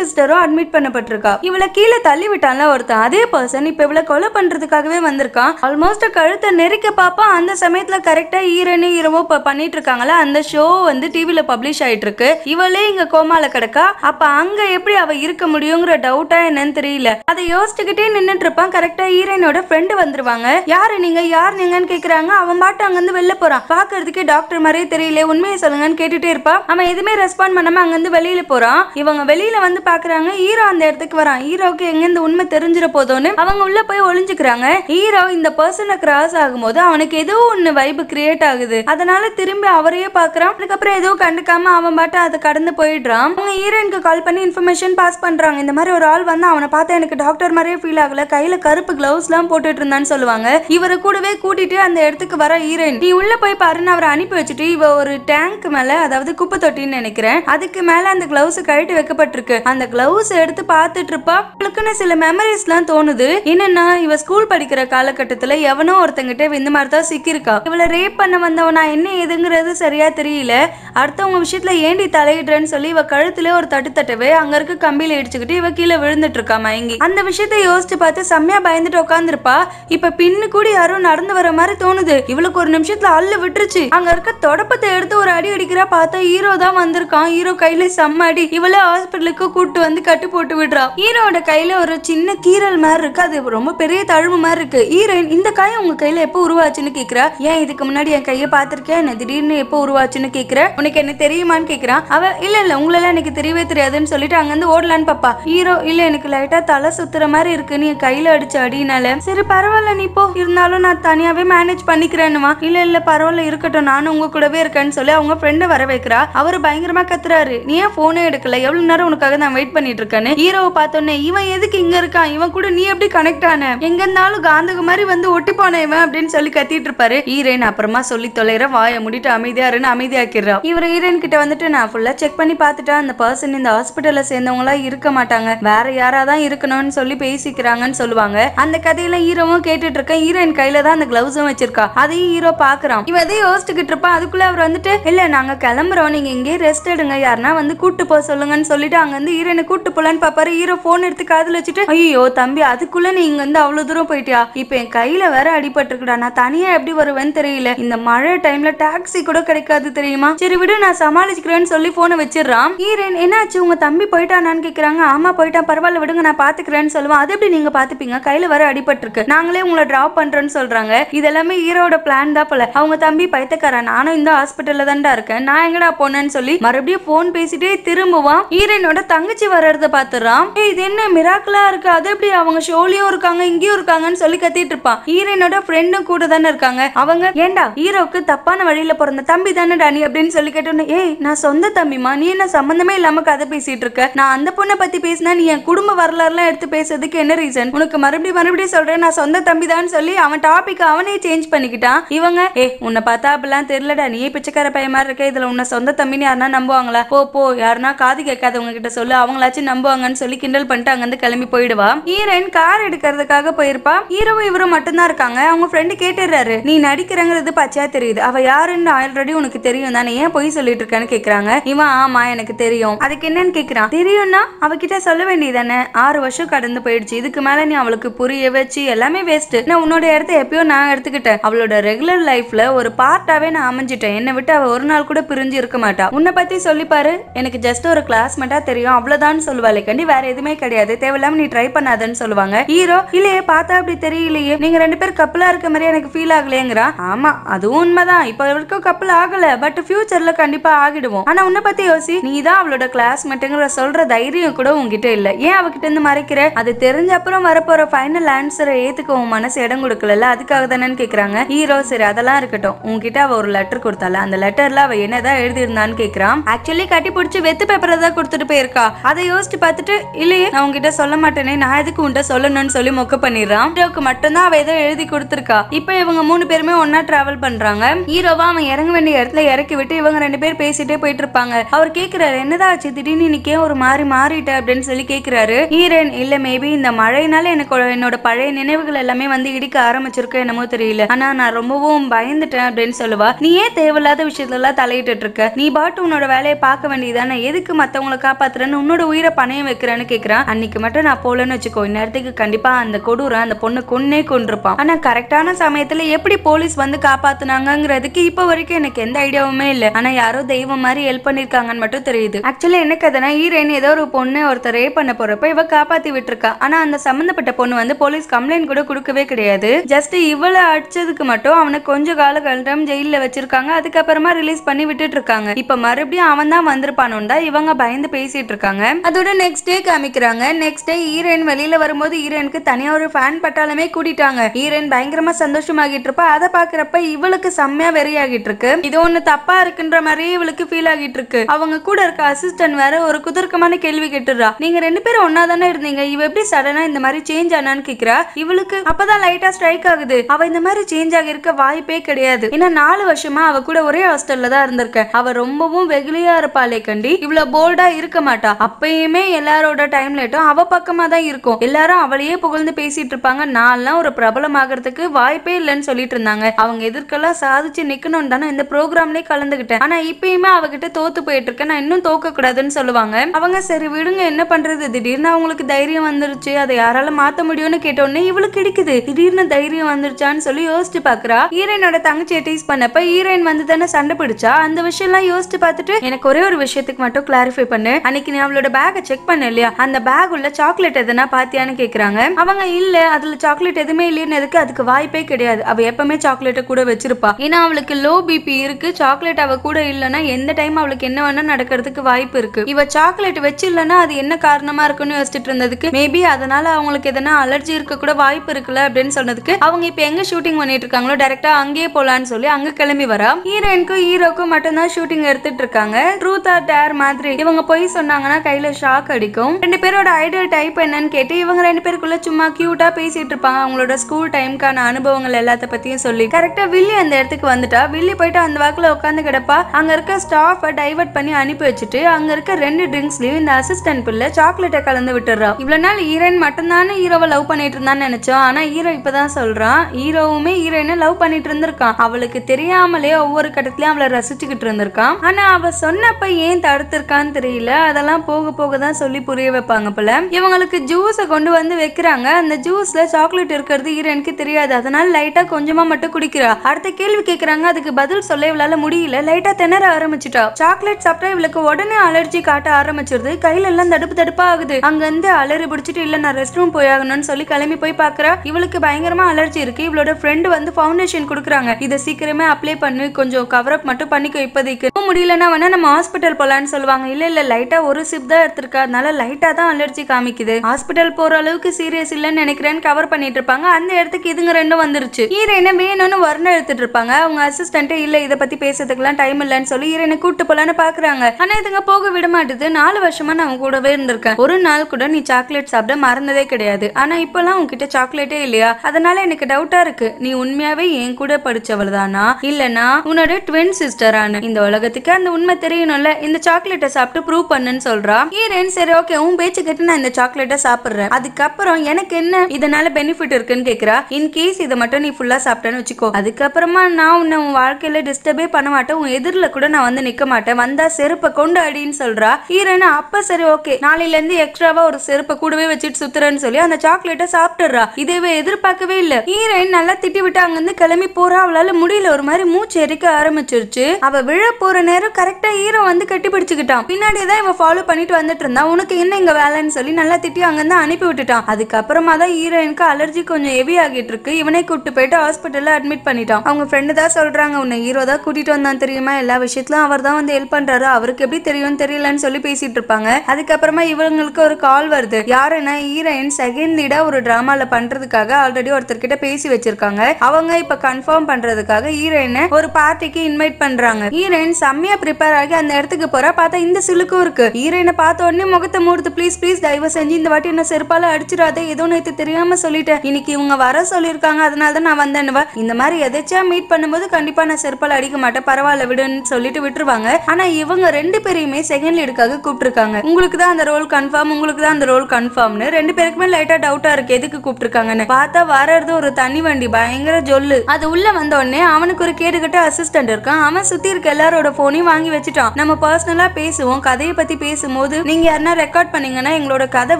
சிஸ்டரும் அட்மிட் பண்ணப்பட்டிருக்கா இவளை கீழே தள்ளி விட்டான்ல ஒருத்தன் அதே பர்சன் இப்ப இவளை கொலை பண்றதுக்காகவே வந்திருக்கான் ஆல்மோஸ்ட் கழுத்தை நெருக்க பாப்பா அந்த சமயத்துல கரெக்டா ஈரனு ஈரமோ பண்ணிட்டு இருக்காங்களா அந்த ஷோ வந்து டிவில பப்ளிஷ் ஆயிட்டு இருக்கு இவளே இங்க கோமால கிடக்கா அப்ப அங்க எப்படி அவ இருக்க முடியுங்கிற டவுட்டா என்னன்னு தெரியல அதை யோசிச்சுக்கிட்டே நின்னுட்டு இருப்பான் கரெக்டா ஈரனோட ஃப்ரெண்டு வந்துருவாங்க யாரு நீங்க யார் நீங்கன்னு கேக்குறாங்க அவன் பாட்டு அங்க இருந்து வெளில போறான் பாக்குறதுக்கே டாக்டர் மாதிரியே தெரியல உண்மையை சொல்லுங்கன்னு கேட்டுட்டே இருப்பான் அவன் எதுவுமே ரெஸ்பாண்ட் பண்ணாம அங்க இருந்து வெளியில போறான் இவங்க வெளியில வந்து பாக்குறாங்க போறாங்க ஹீரோ அந்த இடத்துக்கு வரான் ஹீரோவுக்கு எங்கேருந்து உண்மை தெரிஞ்சிட போதோன்னு அவங்க உள்ள போய் ஒளிஞ்சுக்கிறாங்க ஹீரோ இந்த பர்சனை கிராஸ் ஆகும்போது அவனுக்கு ஏதோ ஒன்று வைப்பு கிரியேட் ஆகுது அதனால திரும்பி அவரையே பாக்குறான் அதுக்கப்புறம் எதுவும் கண்டுக்காம அவன் பாட்டு அதை கடந்து போயிடுறான் அவங்க ஹீரோயினுக்கு கால் பண்ணி இன்ஃபர்மேஷன் பாஸ் பண்ணுறாங்க இந்த மாதிரி ஒரு ஆள் வந்து அவனை பார்த்தா எனக்கு டாக்டர் மாதிரியே ஃபீல் ஆகல கையில் கருப்பு கிளவுஸ் எல்லாம் போட்டுட்டு இருந்தான்னு சொல்லுவாங்க இவரை கூடவே கூட்டிட்டு அந்த இடத்துக்கு வர ஹீரோயின் நீ உள்ள போய் பாருன்னு அவரை அனுப்பி வச்சுட்டு இவ ஒரு டேங்க் மேலே அதாவது குப்பை தொட்டின்னு நினைக்கிறேன் அதுக்கு மேலே அந்த கிளவுஸ் கழட்டி வைக்கப்பட்டிருக்கு அந்த கிளவுஸ் ப்ளவுஸ் எடுத்து பார்த்துட்டு இருப்பா அவளுக்குன்னு சில மெமரிஸ்லாம் தோணுது என்னன்னா இவ ஸ்கூல் படிக்கிற காலகட்டத்துல எவனோ ஒருத்தங்கிட்ட இந்த மாதிரி தான் சிக்கிருக்கா இவளை ரேப் பண்ண வந்தவனா என்ன எதுங்கிறது சரியா தெரியல அடுத்தவங்க விஷயத்துல ஏண்டி தலையிடுறேன்னு சொல்லி இவ கழுத்துல ஒரு தட்டு தட்டவே அங்க இருக்க கம்பியில இடிச்சுக்கிட்டு இவ கீழே விழுந்துட்டு இருக்கா மயங்கி அந்த விஷயத்த யோசிச்சு பார்த்து செம்மையா பயந்துட்டு உட்காந்துருப்பா இப்ப பின்னு கூடி யாரும் நடந்து வர மாதிரி தோணுது இவளுக்கு ஒரு நிமிஷத்துல அள்ளு விட்டுருச்சு அங்க இருக்க தொடப்பத்தை எடுத்து ஒரு அடி அடிக்கிறா பார்த்தா ஹீரோ தான் வந்திருக்கான் ஹீரோ கையில செம்ம அடி இவளை ஹாஸ்பிட்டலுக்கு கூட்டு வந்து கட்டு போட்டு விடுறா ஹீரோட கையில ஒரு சின்ன கீரல் மாதிரி இருக்கு அது ரொம்ப பெரிய தழும்பு மாதிரி இருக்கு ஹீரோயின் இந்த காயம் உங்க கையில எப்போ உருவாச்சுன்னு கேக்குறா ஏன் இதுக்கு முன்னாடி என் கையை பாத்திருக்கேன் என்ன திடீர்னு எப்போ உருவாச்சுன்னு கேக்குற உனக்கு என்ன தெரியுமான்னு கேக்குறான் அவ இல்ல இல்ல உங்களெல்லாம் எனக்கு தெரியவே தெரியாதுன்னு சொல்லிட்டு அங்க இருந்து ஓடலான்னு பாப்பா ஹீரோ இல்ல எனக்கு லைட்டா தலை சுத்துற மாதிரி இருக்கு நீ கையில அடிச்ச அடினால சரி பரவாயில்ல நீ போ இருந்தாலும் நான் தனியாவே மேனேஜ் பண்ணிக்கிறேன்னுமா இல்ல இல்ல பரவாயில்ல இருக்கட்டும் நானும் உங்க கூடவே இருக்கேன்னு சொல்லி அவங்க ஃப்ரெண்டை வர வைக்கிறா அவரு பயங்கரமா கத்துறாரு நீ ஏன் போனே எடுக்கல எவ்வளவு நேரம் உனக்காக நான் வெயிட் பண்ணிட்டு பேசிக்கிட்டு இருக்கேன்னு ஹீரோவை பார்த்தோன்னே இவன் எதுக்கு இங்க இருக்கான் இவன் கூட நீ எப்படி கனெக்ட் ஆன எங்க இருந்தாலும் காந்தகுமாரி வந்து ஒட்டி போன இவன் அப்படின்னு சொல்லி கத்திட்டு இருப்பாரு ஹீரோயின் அப்புறமா சொல்லி தொலைற வாய முடிட்டு அமைதியா இருன்னு அமைதியாக்கிறா இவர் ஹீரோயின் கிட்ட வந்துட்டு நான் ஃபுல்லா செக் பண்ணி பார்த்துட்டா அந்த பர்சன் இந்த ஹாஸ்பிட்டல்ல சேர்ந்தவங்களா இருக்க மாட்டாங்க வேற யாரா இருக்கணும்னு சொல்லி பேசிக்கிறாங்கன்னு சொல்லுவாங்க அந்த கதையில ஹீரோவும் கேட்டுட்டு இருக்கேன் ஹீரோயின் கையில தான் அந்த கிளவுஸும் வச்சிருக்கா அதையும் ஹீரோ பாக்குறான் இவ எதையும் யோசிச்சுக்கிட்டு இருப்பான் அதுக்குள்ள அவர் வந்துட்டு இல்ல நாங்க கிளம்புறோம் நீங்க இங்கே ரெஸ்ட் எடுங்க யாருன்னா வந்து கூட்டு போக சொல்லுங்கன்னு சொல்லிட்டு அங்க வந்து ஹீரோயினை கூட்டு கூட்டு போலான்னு பாப்பாரு ஹீரோ போன் எடுத்து காதுல வச்சுட்டு ஐயோ தம்பி அதுக்குள்ள நீ இங்க வந்து அவ்வளவு தூரம் போயிட்டியா இப்ப என் கையில வேற அடிபட்டு இருக்குடா நான் தனியா எப்படி வருவேன்னு தெரியல இந்த மழை டைம்ல டாக்ஸி கூட கிடைக்காது தெரியுமா சரி விடு நான் சமாளிச்சுக்கிறேன்னு சொல்லி போனை வச்சிடறான் ஹீரன் என்னாச்சு உங்க தம்பி போயிட்டானான்னு கேக்குறாங்க ஆமா போயிட்டான் பரவாயில்ல விடுங்க நான் பாத்துக்கிறேன்னு சொல்லுவேன் அது எப்படி நீங்க பாத்துப்பீங்க கையில வேற இருக்கு நாங்களே உங்களை டிராப் பண்றேன்னு சொல்றாங்க இதெல்லாமே ஹீரோட பிளான் தான் போல அவங்க தம்பி பைத்தக்காரன் நானும் இந்த ஹாஸ்பிட்டல்ல தான்டா இருக்கேன் நான் எங்கடா போனேன்னு சொல்லி மறுபடியும் போன் பேசிட்டே திரும்புவான் ஹீரோனோட தங்கச்சி வர வரத பாத்துறான் இது என்ன மிராக்கலா இருக்கு அது எப்படி அவங்க ஷோலயும் இருக்காங்க இங்கேயும் இருக்காங்கன்னு சொல்லி கத்திட்டு இருப்பான் ஹீரோனோட ஃப்ரெண்டும் கூட தானே இருக்காங்க அவங்க ஏண்டா ஹீரோக்கு தப்பான வழியில பிறந்த தம்பி தானே டானி அப்படின்னு சொல்லி கேட்டோன்னு ஏய் நான் சொந்த தம்பிமா நீ என்ன சம்பந்தமே இல்லாம கதை பேசிட்டு இருக்க நான் அந்த பொண்ணை பத்தி பேசினா நீ என் குடும்ப வரலாறுலாம் எடுத்து பேசுறதுக்கு என்ன ரீசன் உனக்கு மறுபடியும் மறுபடியும் சொல்றேன் நான் சொந்த தம்பி தான் சொல்லி அவன் டாபிக் அவனே சேஞ்ச் பண்ணிக்கிட்டான் இவங்க ஏ உன்னை பார்த்தா அப்படிலாம் தெரியலடா நீ பிச்சைக்கார பையன் மாதிரி இருக்க இதுல உன்னை சொந்த தம்பின்னு யாருன்னா நம்புவாங்களா போ போ யாருன்னா காது கேட்காதவங்க கிட்ட சொல்லு அவங்களாச்சும் யாராச்சும் நம்புவாங்கன்னு சொல்லி கிண்டல் பண்ணிட்டு இருந்து கிளம்பி போயிடுவா ஹீரோயின் கார் எடுக்கிறதுக்காக போயிருப்பா ஹீரோவும் இவரும் மட்டும்தான் இருக்காங்க அவங்க ஃப்ரெண்டு கேட்டுறாரு நீ நடிக்கிறங்கிறது பச்சையா தெரியுது அவ யாருன்னு ஆல்ரெடி உனக்கு தெரியும் தானே ஏன் போய் சொல்லிட்டு இருக்கான்னு கேக்குறாங்க இவன் ஆமா எனக்கு தெரியும் அதுக்கு என்னன்னு கேக்குறான் தெரியும்னா அவகிட்ட சொல்ல வேண்டியதானே ஆறு வருஷம் கடந்து போயிடுச்சு இதுக்கு மேல நீ அவளுக்கு புரிய வச்சு எல்லாமே வேஸ்ட் நான் உன்னோட இடத்த எப்பயோ நான் எடுத்துக்கிட்டேன் அவளோட ரெகுலர் லைஃப்ல ஒரு பார்ட்டாவே நான் அமைஞ்சிட்டேன் என்னை விட்டு அவ ஒரு நாள் கூட பிரிஞ்சு இருக்க மாட்டா உன்னை பத்தி சொல்லிப்பாரு எனக்கு ஜஸ்ட் ஒரு கிளாஸ்மேட்டா தெரியும் அவ்வளவுதான் சொல்லுவாளே கண்டி வேற எதுவுமே கிடையாது தேவையில்லாம நீ ட்ரை பண்ணாதன்னு சொல்லுவாங்க ஹீரோ இல்லையே பார்த்தா அப்படி தெரியலையே நீங்க ரெண்டு பேரும் கப்பலா இருக்க மாதிரி எனக்கு ஃபீல் ஆகலையேங்கிறா ஆமா அதுவும் உண்மைதான் இப்ப வரைக்கும் கப்பல் ஆகல பட் ஃபியூச்சர்ல கண்டிப்பா ஆகிடுவோம் ஆனா உன்னை பத்தி யோசி நீ தான் அவளோட கிளாஸ்மேட்டுங்கிற சொல்ற தைரியம் கூட உங்ககிட்ட இல்ல ஏன் அவகிட்ட இருந்து மறைக்கிற அது தெரிஞ்ச அப்புறம் வரப்போற ஃபைனல் ஆன்சரை ஏத்துக்க மனசு இடம் கொடுக்கல அதுக்காக தானேன்னு கேக்குறாங்க ஹீரோ சரி அதெல்லாம் இருக்கட்டும் உங்ககிட்ட அவ ஒரு லெட்டர் கொடுத்தால அந்த லெட்டர்ல அவ என்னதான் எழுதி இருந்தான்னு கேக்குறான் ஆக்சுவலி கட்டி பிடிச்சி வெத்து பேப்பரை தான் கொடுத்துட்டு போயிருக்கா அதையோ யோசிச்சு பார்த்துட்டு இல்லையே நான் உங்ககிட்ட சொல்ல மாட்டேனே நான் எதுக்கு உண்ட சொல்லணும்னு சொல்லி மொக்க பண்ணிடுறான் ஹீரோக்கு மட்டும்தான் அவ ஏதோ எழுதி கொடுத்துருக்கா இப்ப இவங்க மூணு பேருமே ஒன்னா டிராவல் பண்றாங்க ஹீரோவா அவன் இறங்க வேண்டிய இடத்துல இறக்கி விட்டு இவங்க ரெண்டு பேர் பேசிட்டே போயிட்டு இருப்பாங்க அவர் கேக்குறாரு என்னதான் ஆச்சு திடீர்னு இன்னைக்கே ஒரு மாறி மாறிட்ட அப்படின்னு சொல்லி கேக்குறாரு ஹீரன் இல்ல மேபி இந்த மழையினால எனக்கு என்னோட பழைய நினைவுகள் எல்லாமே வந்து இடிக்க ஆரம்பிச்சிருக்கு என்னமோ தெரியல ஆனா நான் ரொம்பவும் பயந்துட்டேன் அப்படின்னு சொல்லுவா நீ ஏன் தேவையில்லாத விஷயத்துல எல்லாம் தலையிட்டு இருக்க நீ பாட்டு உன்னோட வேலையை பார்க்க வேண்டியதானே எதுக்கு மத்தவங்களை காப்பாத்துறேன்னு உன்னோட உயிரை எதுக்குடா பணையம் வைக்கிறேன்னு கேட்குறான் அன்னைக்கு மட்டும் நான் போலன்னு வச்சுக்கோ இந்நேரத்துக்கு கண்டிப்பா அந்த கொடூரம் அந்த பொண்ணு கொன்னே கொண்டிருப்பான் ஆனா கரெக்டான சமயத்துல எப்படி போலீஸ் வந்து காப்பாத்துனாங்கிறதுக்கு இப்ப வரைக்கும் எனக்கு எந்த ஐடியாவுமே இல்ல ஆனா யாரோ தெய்வம் மாதிரி ஹெல்ப் பண்ணிருக்காங்கன்னு மட்டும் தெரியுது ஆக்சுவலா என்ன கதைனா ஈரேன் ஏதோ ஒரு பொண்ணு ஒருத்தர் ரேப் பண்ண போறப்ப இவ காப்பாத்தி விட்டுருக்கா ஆனா அந்த சம்பந்தப்பட்ட பொண்ணு வந்து போலீஸ் கம்ப்ளைண்ட் கூட கொடுக்கவே கிடையாது ஜஸ்ட் இவ்வளவு அடிச்சதுக்கு மட்டும் அவனை கொஞ்சம் கால கண்டம் ஜெயில வச்சிருக்காங்க அதுக்கப்புறமா ரிலீஸ் பண்ணி விட்டுட்டு இருக்காங்க இப்ப மறுபடியும் அவன் தான் வந்திருப்பானு இவங்க பயந்து பேசிட்டு இருக்காங்க அது அதோட நெக்ஸ்ட் டே காமிக்கிறாங்க நெக்ஸ்ட் டே ஹீரோயின் வெளியில வரும்போது ஹீரோயினுக்கு தனியா ஒரு ஃபேன் பட்டாலுமே கூட்டிட்டாங்க ஹீரோயின் பயங்கரமா சந்தோஷமாகிட்டு இருப்பா அதை பாக்குறப்ப இவளுக்கு செம்மையா ஆகிட்டு இருக்கு இது ஒண்ணு தப்பா இருக்குன்ற மாதிரியே இவளுக்கு ஃபீல் ஆகிட்டு இருக்கு அவங்க கூட இருக்க அசிஸ்டன்ட் வேற ஒரு குதர்க்கமான கேள்வி கேட்டுறா நீங்க ரெண்டு பேரும் ஒன்னா தானே இருந்தீங்க இவ எப்படி சடனா இந்த மாதிரி சேஞ்ச் ஆனான்னு கேக்குறா இவளுக்கு அப்பதான் லைட்டா ஸ்ட்ரைக் ஆகுது அவ இந்த மாதிரி சேஞ்ச் ஆகி இருக்க வாய்ப்பே கிடையாது ஏன்னா நாலு வருஷமா அவ கூட ஒரே ஹாஸ்டல்ல தான் இருந்திருக்க அவ ரொம்பவும் வெகுளியா இருப்பாளே கண்டி இவ்வளவு போல்டா இருக்க மாட்டா அப்பயும் எப்பயுமே எல்லாரோட லைட்டும் அவ பக்கமா தான் இருக்கும் எல்லாரும் அவளையே புகழ்ந்து பேசிட்டு இருப்பாங்க நான்லாம் ஒரு பிரபலம் ஆகிறதுக்கு வாய்ப்பே இல்லைன்னு சொல்லிட்டு இருந்தாங்க அவங்க எதிர்க்கெல்லாம் சாதிச்சு நிக்கணும் தானே இந்த ப்ரோக்ராம்லயே கலந்துகிட்டேன் ஆனா இப்பயுமே அவகிட்ட தோத்து போயிட்டு இருக்கேன் நான் இன்னும் தோக்க கூடாதுன்னு சொல்லுவாங்க அவங்க சரி விடுங்க என்ன பண்றது திடீர்னு அவங்களுக்கு தைரியம் வந்துருச்சு அதை யாரால மாத்த முடியும்னு கேட்டோடனே இவளுக்கு கிடைக்குது திடீர்னு தைரியம் வந்துருச்சான்னு சொல்லி யோசிச்சு பாக்குறா ஈரனோட தங்கச்சி டீஸ் பண்ணப்ப ஈரன் வந்து தானே சண்டை பிடிச்சா அந்த விஷயம் எல்லாம் யோசிச்சு பார்த்துட்டு எனக்கு ஒரே ஒரு விஷயத்துக்கு மட்டும் கிளாரிஃபை பண்ணு அன்னைக்கு நீ அவளோட பேக் பேக்கை செக் பண்ண இல்லையா அந்த பேக் உள்ள சாக்லேட் எதனா பாத்தியான்னு கேக்குறாங்க அவங்க இல்ல அதுல சாக்லேட் எதுவுமே இல்லைன்னு அதுக்கு வாய்ப்பே கிடையாது அவ எப்பவுமே சாக்லேட்டை கூட வச்சிருப்பா ஏன்னா அவளுக்கு லோ பிபி இருக்கு சாக்லேட் அவ கூட இல்லைன்னா எந்த டைம் அவளுக்கு என்ன வேணா நடக்கிறதுக்கு வாய்ப்பு இருக்கு இவ சாக்லேட் வச்சு இல்லைன்னா அது என்ன காரணமா இருக்குன்னு யோசிச்சுட்டு இருந்ததுக்கு மேபி அதனால அவங்களுக்கு எதனா அலர்ஜி இருக்க கூட வாய்ப்பு இருக்குல்ல அப்படின்னு சொன்னதுக்கு அவங்க இப்ப எங்க ஷூட்டிங் பண்ணிட்டு இருக்காங்களோ டேரக்டா அங்கேயே போலான்னு சொல்லி அங்க கிளம்பி வரா ஹீரோயினுக்கும் ஹீரோக்கும் மட்டும்தான் ஷூட்டிங் எடுத்துட்டு இருக்காங்க ட்ரூத் ஆர் டேர் மாதிரி இவங்க போய் சொன்னாங்கன்னா கையில ஷாக் அடிக்கும் ரெண்டு பேரோட ஐடியல் டைப் என்னன்னு கேட்டு இவங்க ரெண்டு பேருக்குள்ள சும்மா கியூட்டா பேசிட்டு இருப்பாங்க அவங்களோட ஸ்கூல் டைம்க்கான அனுபவங்கள் எல்லாத்த பத்தியும் சொல்லி கரெக்டா வில்லி அந்த இடத்துக்கு வந்துட்டா வில்லி போயிட்டு அந்த வாக்குல உட்காந்து கிடப்பா அங்க இருக்க ஸ்டாஃபை டைவர்ட் பண்ணி அனுப்பி வச்சுட்டு அங்க இருக்க ரெண்டு ட்ரிங்க்ஸ்லயும் இந்த அசிஸ்டன்ட் பிள்ளை சாக்லேட்டை கலந்து விட்டுறா இவ்வளவு நாள் ஹீரோயின் மட்டும்தானே ஹீரோவை லவ் பண்ணிட்டு இருந்தான்னு நினைச்சோம் ஆனா ஹீரோ இப்பதான் சொல்றான் ஹீரோவுமே ஹீரோயினை லவ் பண்ணிட்டு இருந்திருக்கான் அவளுக்கு தெரியாமலே ஒவ்வொரு கட்டத்திலயும் அவளை ரசிச்சுக்கிட்டு இருந்திருக்கான் ஆனா அவ சொன்னப்ப ஏன் தடுத்திருக்கான்னு தெரியல அதெல்லாம் போக போக போக தான் சொல்லி புரிய வைப்பாங்க போல இவங்களுக்கு ஜூஸை கொண்டு வந்து வைக்கிறாங்க அந்த ஜூஸ்ல சாக்லேட் இருக்கிறது ஹீரோனுக்கு தெரியாது அதனால லைட்டா கொஞ்சமா மட்டும் குடிக்கிறா அடுத்த கேள்வி கேக்குறாங்க அதுக்கு பதில் சொல்ல இவளால முடியல லைட்டா திணற ஆரம்பிச்சிட்டா சாக்லேட் சாப்பிட்டா இவளுக்கு உடனே அலர்ஜி காட்ட ஆரம்பிச்சிருது கையில எல்லாம் தடுப்பு தடுப்பா ஆகுது அங்க இருந்து அலறி பிடிச்சிட்டு இல்ல நான் ரெஸ்ட் ரூம் போய் ஆகணும்னு சொல்லி கிளம்பி போய் பாக்குறா இவளுக்கு பயங்கரமா அலர்ஜி இருக்கு இவளோட ஃப்ரெண்டு வந்து ஃபவுண்டேஷன் கொடுக்குறாங்க இதை சீக்கிரமே அப்ளை பண்ணு கொஞ்சம் கவர் அப் மட்டும் பண்ணிக்கோ இப்போதைக்கு முடியலன்னா வேணா நம்ம ஹாஸ்பிட்டல் போலான்னு சொல்லுவாங்க இல்ல இல்ல லைட்டா ஒரு சிப் தான் பார்த்துருக்கா அதனால லைட்டாக தான் அலர்ஜி காமிக்குது ஹாஸ்பிட்டல் போற அளவுக்கு சீரியஸ் இல்லைன்னு நினைக்கிறேன்னு கவர் பண்ணிட்டு இருப்பாங்க அந்த இடத்துக்கு இதுங்க ரெண்டும் வந்துருச்சு ஈரேனை வேணும்னு வர்ணம் எடுத்துட்டு இருப்பாங்க அவங்க அசிஸ்டன்ட் இல்லை இதை பத்தி பேசுறதுக்குலாம் டைம் இல்லைன்னு சொல்லி ஈரேனை கூட்டு போலான்னு பாக்குறாங்க ஆனா இதுங்க போக விட மாட்டுது நாலு வருஷமா நான் அவங்க கூடவே இருந்திருக்கேன் ஒரு நாள் கூட நீ சாக்லேட் சாப்பிட மறந்ததே கிடையாது ஆனா இப்பெல்லாம் உங்ககிட்ட சாக்லேட்டே இல்லையா அதனால எனக்கு டவுட்டா இருக்கு நீ உண்மையாவே என் கூட படிச்சவள் தானா இல்லனா உன்னோட ட்வின் சிஸ்டரான இந்த உலகத்துக்கு அந்த உண்மை தெரியணும்ல இந்த சாக்லேட்டை சாப்பிட்டு ப்ரூவ் பண்ணுன்னு சொல்றா ஈரேன் சரின்னு சரி ஓகே உன் பேச்சு கேட்டு நான் இந்த சாக்லேட்டை சாப்பிட்றேன் அதுக்கப்புறம் எனக்கு என்ன இதனால பெனிஃபிட் இருக்குன்னு கேட்குறா இன்கேஸ் இதை மட்டும் நீ ஃபுல்லாக சாப்பிட்டேன்னு வச்சுக்கோ அதுக்கப்புறமா நான் உன்னை உன் வாழ்க்கையில் டிஸ்டர்பே பண்ண மாட்டேன் உன் எதிரில் கூட நான் வந்து நிற்க மாட்டேன் வந்தா செருப்பை கொண்டு அடின்னு சொல்கிறா ஹீரோயின் அப்போ சரி ஓகே நாளையிலேருந்து எக்ஸ்ட்ராவாக ஒரு செருப்பை கூடவே வச்சுட்டு சுத்துறேன்னு சொல்லி அந்த சாக்லேட்டை சாப்பிட்டுறா இதை எதிர்பார்க்கவே இல்லை ஹீரோயின் நல்லா திட்டி விட்டு அங்கேருந்து கிளம்பி போறா அவளால முடியல ஒரு மாதிரி மூச்சு எரிக்க ஆரம்பிச்சிருச்சு அவ விழ போற நேரம் கரெக்டா ஹீரோ வந்து கட்டி பிடிச்சுக்கிட்டான் பின்னாடி தான் இவன் ஃபாலோ பண்ணிட்டு வந்துட்டு வந்துட்டு இருந்தா உனக்கு என்ன இங்க வேலைன்னு சொல்லி நல்லா திட்டி அங்கிருந்து அனுப்பி விட்டுட்டான் அதுக்கப்புறமா தான் ஹீரோயினுக்கு அலர்ஜி கொஞ்சம் ஹெவி ஆகிட்டு இருக்கு இவனே கூப்பிட்டு போயிட்டு ஹாஸ்பிட்டல்ல அட்மிட் பண்ணிட்டான் அவங்க ஃப்ரெண்டு தான் சொல்றாங்க உன்னை ஹீரோ தான் கூட்டிட்டு வந்தான் தெரியுமா எல்லா விஷயத்திலும் அவர் தான் வந்து ஹெல்ப் பண்றாரு அவருக்கு எப்படி தெரியும் தெரியலன்னு சொல்லி பேசிட்டு இருப்பாங்க அதுக்கப்புறமா இவங்களுக்கு ஒரு கால் வருது யாருன்னா ஹீரோயின் செகண்ட் லீடா ஒரு டிராமால பண்றதுக்காக ஆல்ரெடி ஒருத்தர் கிட்ட பேசி வச்சிருக்காங்க அவங்க இப்ப கன்ஃபார்ம் பண்றதுக்காக ஹீரோயினை ஒரு பார்ட்டிக்கு இன்வைட் பண்றாங்க ஹீரோயின் செம்மையா ப்ரிப்பேர் ஆகி அந்த இடத்துக்கு போறா பார்த்தா இந்த சிலுக்கும் இருக்கு ஹீரோயினை பார்த்த உடனே முகத்தை மூடுத்து ப்ளீஸ் ப்ளீஸ் தயவு செஞ்சு இந்த வாட்டி என்ன செருப்பால அடிச்சிடாத ஏதோ நேற்று தெரியாம சொல்லிட்டேன் இன்னைக்கு இவங்க வர சொல்லியிருக்காங்க அதனால தான் நான் வந்தேன்னுவா இந்த மாதிரி எதாச்சியா மீட் பண்ணும்போது கண்டிப்பா நான் செருப்பால அடிக்க மாட்டேன் பரவாயில்ல விடுன்னு சொல்லிட்டு விட்டுருவாங்க ஆனா இவங்க ரெண்டு பேரையுமே செகண்ட் லீடுக்காக கூப்பிட்டுருக்காங்க உங்களுக்கு தான் அந்த ரோல் கன்ஃபார்ம் உங்களுக்கு தான் அந்த ரோல் கன்ஃபார்ம்னு ரெண்டு பேருக்குமே லைட்டா டவுட்டா இருக்கு எதுக்கு கூப்பிட்டுருக்காங்கன்னு பார்த்தா வரது ஒரு தனி வண்டி பயங்கர ஜொல்லு அது உள்ள வந்த உடனே அவனுக்கு ஒரு கேடுகட்ட அசிஸ்டன்ட் இருக்கான் அவன் சுத்தி இருக்க எல்லாரோட போனையும் வாங்கி வச்சுட்டான் நம்ம பர்சனலா பேசுவோம் கதையை பத்தி பேசும்போது நீங்க நீங்கள் யாரா ரெக்கார்ட் பண்ணீங்கன்னா எங்களோட கதை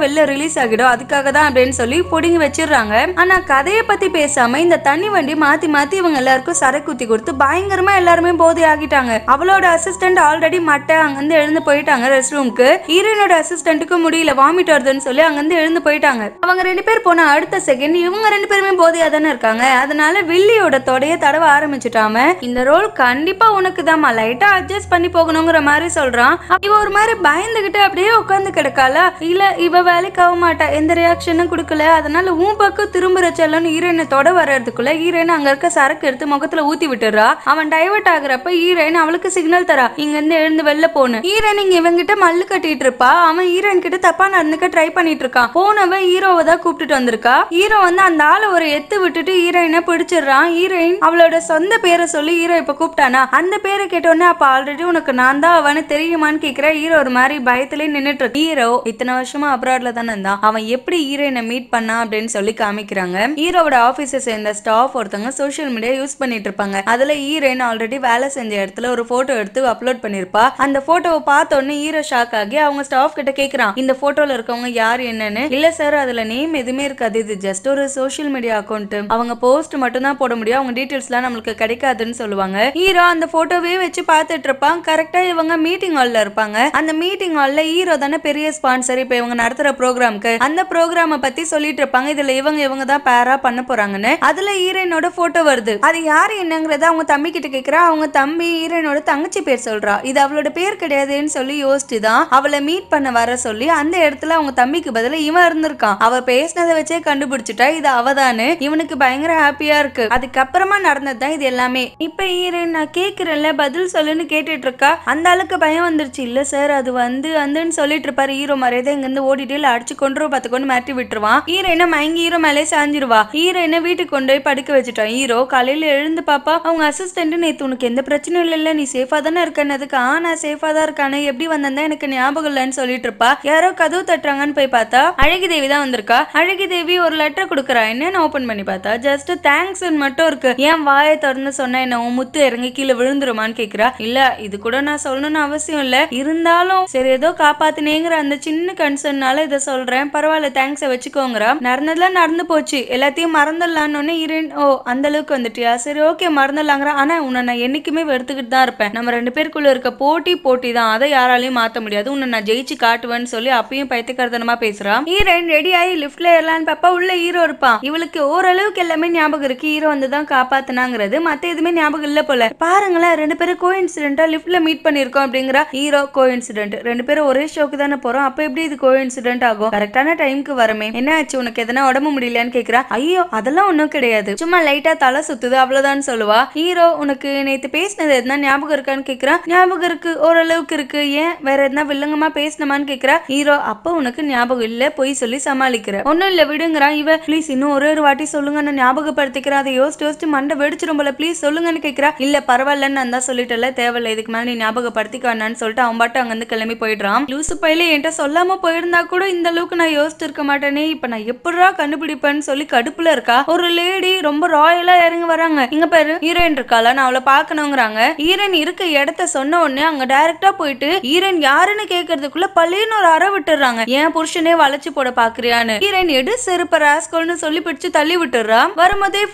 வெளில ரிலீஸ் ஆகிடும் அதுக்காக தான் அப்படின்னு சொல்லி பிடிங்கி வச்சிடுறாங்க ஆனால் கதையை பற்றி பேசாமல் இந்த தண்ணி வண்டி மாற்றி மாற்றி இவங்க எல்லாருக்கும் சரக்கு கொடுத்து பயங்கரமாக எல்லாருமே போதை ஆகிட்டாங்க அவளோட அசிஸ்டன்ட் ஆல்ரெடி மட்டை அங்கேருந்து எழுந்து போயிட்டாங்க ரெஸ்ட் ரூம்க்கு ஹீரோனோட அசிஸ்டன்ட்டுக்கு முடியல வாமிட் வருதுன்னு சொல்லி அங்கேருந்து எழுந்து போயிட்டாங்க அவங்க ரெண்டு பேர் போன அடுத்த செகண்ட் இவங்க ரெண்டு பேருமே போதையாக தானே இருக்காங்க அதனால வில்லியோட தொடைய தடவ ஆரம்பிச்சிட்டாம இந்த ரோல் கண்டிப்பாக உனக்கு தான் லைட்டாக அட்ஜஸ்ட் பண்ணி போகணுங்கிற மாதிரி சொல்கிறான் இவ ஒரு மாதிரி பயந்துகிட்டு அப்படியே அப்படியே உட்காந்து கிடக்காளா இல்ல இவ வேலைக்கு ஆக மாட்டா எந்த ரியாக்ஷனும் கொடுக்கல அதனால உன் பக்கம் திரும்புற ஹீரோயின தொட வர்றதுக்குள்ள ஹீரோயின் அங்க இருக்க சரக்கு எடுத்து முகத்துல ஊத்தி விட்டுறா அவன் டைவர்ட் ஆகுறப்ப ஹீரோயின் அவளுக்கு சிக்னல் தரா இங்க இருந்து எழுந்து வெளில போன ஹீரோயின் இங்க இவங்கிட்ட மல்லு கட்டிட்டு இருப்பா அவன் ஹீரோயின் கிட்ட தப்பா நடந்துக்க ட்ரை பண்ணிட்டு இருக்கான் போனவன் ஹீரோவை தான் கூப்பிட்டு வந்திருக்கா ஹீரோ வந்து அந்த ஆள ஒரு எத்து விட்டுட்டு ஹீரோயினை பிடிச்சிடுறான் ஹீரோயின் அவளோட சொந்த பேரை சொல்லி ஹீரோ இப்ப கூப்பிட்டானா அந்த பேரை கேட்டோன்னே அப்ப ஆல்ரெடி உனக்கு நான் தான் அவனு தெரியுமான்னு கேக்குற ஹீரோ ஒரு மாதிரி பயத்திலே நின்றுட்டு ஹீரோ இத்தனை வருஷமா அப்ராட்ல தானே இருந்தான் அவன் எப்படி ஹீரோயினை மீட் பண்ணா அப்படின்னு சொல்லி காமிக்கிறாங்க ஹீரோவோட ஆபீஸை சேர்ந்த ஸ்டாஃப் ஒருத்தவங்க சோசியல் மீடியா யூஸ் பண்ணிட்டு இருப்பாங்க அதுல ஹீரோயின் ஆல்ரெடி வேலை செஞ்ச இடத்துல ஒரு போட்டோ எடுத்து அப்லோட் பண்ணிருப்பா அந்த போட்டோவை பார்த்த உடனே ஹீரோ ஷாக் ஆகி அவங்க ஸ்டாஃப் கிட்ட கேக்குறான் இந்த போட்டோல இருக்கவங்க யார் என்னன்னு இல்ல சார் அதுல நேம் எதுவுமே இருக்காது இது ஜஸ்ட் ஒரு சோசியல் மீடியா அக்கௌண்ட் அவங்க போஸ்ட் மட்டும் தான் போட முடியும் அவங்க டீடைல்ஸ் எல்லாம் நம்மளுக்கு கிடைக்காதுன்னு சொல்லுவாங்க ஹீரோ அந்த போட்டோவே வச்சு பார்த்துட்டு இருப்பான் கரெக்டா இவங்க மீட்டிங் ஹால்ல இருப்பாங்க அந்த மீட்டிங் ஹால்ல ஹீரோ தானே பெரிய ஸ்பான்சர் இப்போ இவங்க நடத்துற ப்ரோக்ராம்க்கு அந்த ப்ரோக்ராம பத்தி சொல்லிட்டு இருப்பாங்க இதுல இவங்க இவங்க தான் பேரா பண்ண போறாங்கன்னு அதுல ஹீரோயினோட போட்டோ வருது அது யாரு என்னங்கறத அவங்க தம்பி கிட்ட கேக்குறா அவங்க தம்பி ஹீரோயினோட தங்கச்சி பேர் சொல்றா இது அவளோட பேர் கிடையாதுன்னு சொல்லி யோசிச்சுதான் அவளை மீட் பண்ண வர சொல்லி அந்த இடத்துல அவங்க தம்பிக்கு பதில இவன் இருந்திருக்கான் அவ பேசினதை வச்சே கண்டுபிடிச்சிட்டா இது அவதானு இவனுக்கு பயங்கர ஹாப்பியா இருக்கு அதுக்கப்புறமா நடந்ததுதான் இது எல்லாமே இப்ப ஹீரோயின் நான் கேக்குறேன்ல பதில் சொல்லுன்னு கேட்டுட்டு இருக்கா அந்த அளவுக்கு பயம் வந்துருச்சு இல்ல சார் அது வந்து அந்த அப்படின்னு சொல்லிட்டு இருப்பாரு ஹீரோ மாதிரியே தான் இங்கேருந்து ஓடிட்டு அடிச்சு கொண்டு பார்த்துக்கொண்டு மாட்டி விட்டுருவான் ஹீரோயினை மயங்கி ஹீரோ மேலே சாஞ்சிருவா ஹீரோயினை வீட்டுக்கு கொண்டு போய் படுக்க வச்சுட்டான் ஹீரோ காலையில எழுந்து பாப்பா அவங்க அசிஸ்டன்ட் நேற்று உனக்கு எந்த பிரச்சனையும் இல்லைல்ல நீ சேஃபா தானே இருக்கேன்னதுக்கு ஆ நான் சேஃபாக தான் இருக்கானே எப்படி வந்தேன் எனக்கு ஞாபகம் இல்லைன்னு சொல்லிட்டு இருப்பா யாரோ கதவு தட்டுறாங்கன்னு போய் பார்த்தா அழகி தேவி தான் வந்திருக்கா அழகி தேவி ஒரு லெட்டர் கொடுக்குறா என்னன்னு ஓப்பன் பண்ணி பார்த்தா ஜஸ்ட் தேங்க்ஸ் மட்டும் இருக்கு ஏன் வாயை திறந்து சொன்னா என்ன உன் முத்து இறங்கி கீழே விழுந்துருமான்னு கேக்குறா இல்ல இது கூட நான் சொல்லணும்னு அவசியம் இல்ல இருந்தாலும் சரி ஏதோ காப்பா காப்பாத்தினேங்கிற அந்த சின்ன கன்சர்ன்னால இதை சொல்கிறேன் பரவாயில்ல தேங்க்ஸ் வச்சுக்கோங்கிறா நடந்ததுலாம் நடந்து போச்சு எல்லாத்தையும் மறந்துடலான்னு இரு ஓ அந்த அளவுக்கு வந்துட்டியா சரி ஓகே மறந்துடலாங்கிற ஆனால் உன்னை நான் என்னைக்குமே வெறுத்துக்கிட்டு தான் இருப்பேன் நம்ம ரெண்டு பேருக்குள்ள இருக்க போட்டி போட்டி தான் அதை யாராலையும் மாற்ற முடியாது உன்னை நான் ஜெயிச்சு காட்டுவேன்னு சொல்லி அப்பயும் பைத்தியக்காரத்தனமா பேசுறான் ஹீரோயின் ரெடி ஆகி லிப்ட்ல ஏறலான்னு பாப்பா உள்ள ஹீரோ இருப்பான் இவளுக்கு ஓரளவுக்கு எல்லாமே ஞாபகம் இருக்கு ஹீரோ வந்து தான் காப்பாத்தினாங்கிறது மத்த எதுவுமே ஞாபகம் இல்ல போல பாருங்களேன் ரெண்டு பேரும் கோ இன்சிடென்டா மீட் பண்ணிருக்கோம் அப்படிங்கிற ஹீரோ கோ இன்சிடென்ட் ரெண்டு பேரும் ஒரே ஷோக்கு தானே போறோம் அப்ப எப்படி இது கோ இன்சிடென்ட் ஆகும் கரெக்டான டைமுக்கு வரமே என்ன ஆச்சு உனக்கு எதனா உடம்பு முடியலன்னு கேக்குறா ஐயோ அதெல்லாம் ஒன்னும் கிடையாது சும்மா லைட்டா தலை சுத்துது அவ்வளவுதான் சொல்லுவா ஹீரோ உனக்கு நேத்து பேசினது எதுனா ஞாபகம் இருக்கான்னு கேக்குறா ஞாபகம் இருக்கு ஓரளவுக்கு இருக்கு ஏன் வேற எதுனா வில்லங்கமா பேசணுமான்னு கேக்குறா ஹீரோ அப்ப உனக்கு ஞாபகம் இல்ல பொய் சொல்லி சமாளிக்கிற ஒன்னும் இல்ல விடுங்கிறா இவ ப்ளீஸ் இன்னும் ஒரு ஒரு வாட்டி சொல்லுங்க நான் ஞாபகப்படுத்திக்கிற அதை யோசிச்சு யோசிச்சு மண்டை வெடிச்சிரும் போல ப்ளீஸ் சொல்லுங்கன்னு கேக்குறா இல்ல பரவாயில்லன்னு நான் தான் சொல்லிட்டல தேவையில்ல இதுக்கு மேல நீ ஞாபகப்படுத்திக்க வேணான்னு சொல்லிட்டு அவன் பாட்டு அங்கிருந்து கிளம்பி போயிடுறான் லூசு பையில என்கிட்ட சொல்லாமல் போயிருந்தா கூட இந்த அளவுக்கு நான் யோசிச்சு இருக்க மாட்டேனே இப்போ நான் எப்படா கண்டுபிடிப்பேன்னு சொல்லி கடுப்புல இருக்கா ஒரு லேடி ரொம்ப ராயலா இறங்கி வராங்க இங்க பாரு ஹீரோயின் இருக்காளா நான் அவளை பார்க்கணுங்கிறாங்க ஹீரோயின் இருக்க இடத்த சொன்ன உடனே அங்கே டைரக்டா போயிட்டு ஹீரோயின் யாருன்னு கேட்கறதுக்குள்ள பள்ளின்னு ஒரு அற விட்டுறாங்க ஏன் புருஷனே வளைச்சு போட பாக்குறியான்னு ஹீரோயின் எடு செருப்ப ராஸ்கோல்னு சொல்லி பிடிச்சு தள்ளி விட்டுறா வரும்போதே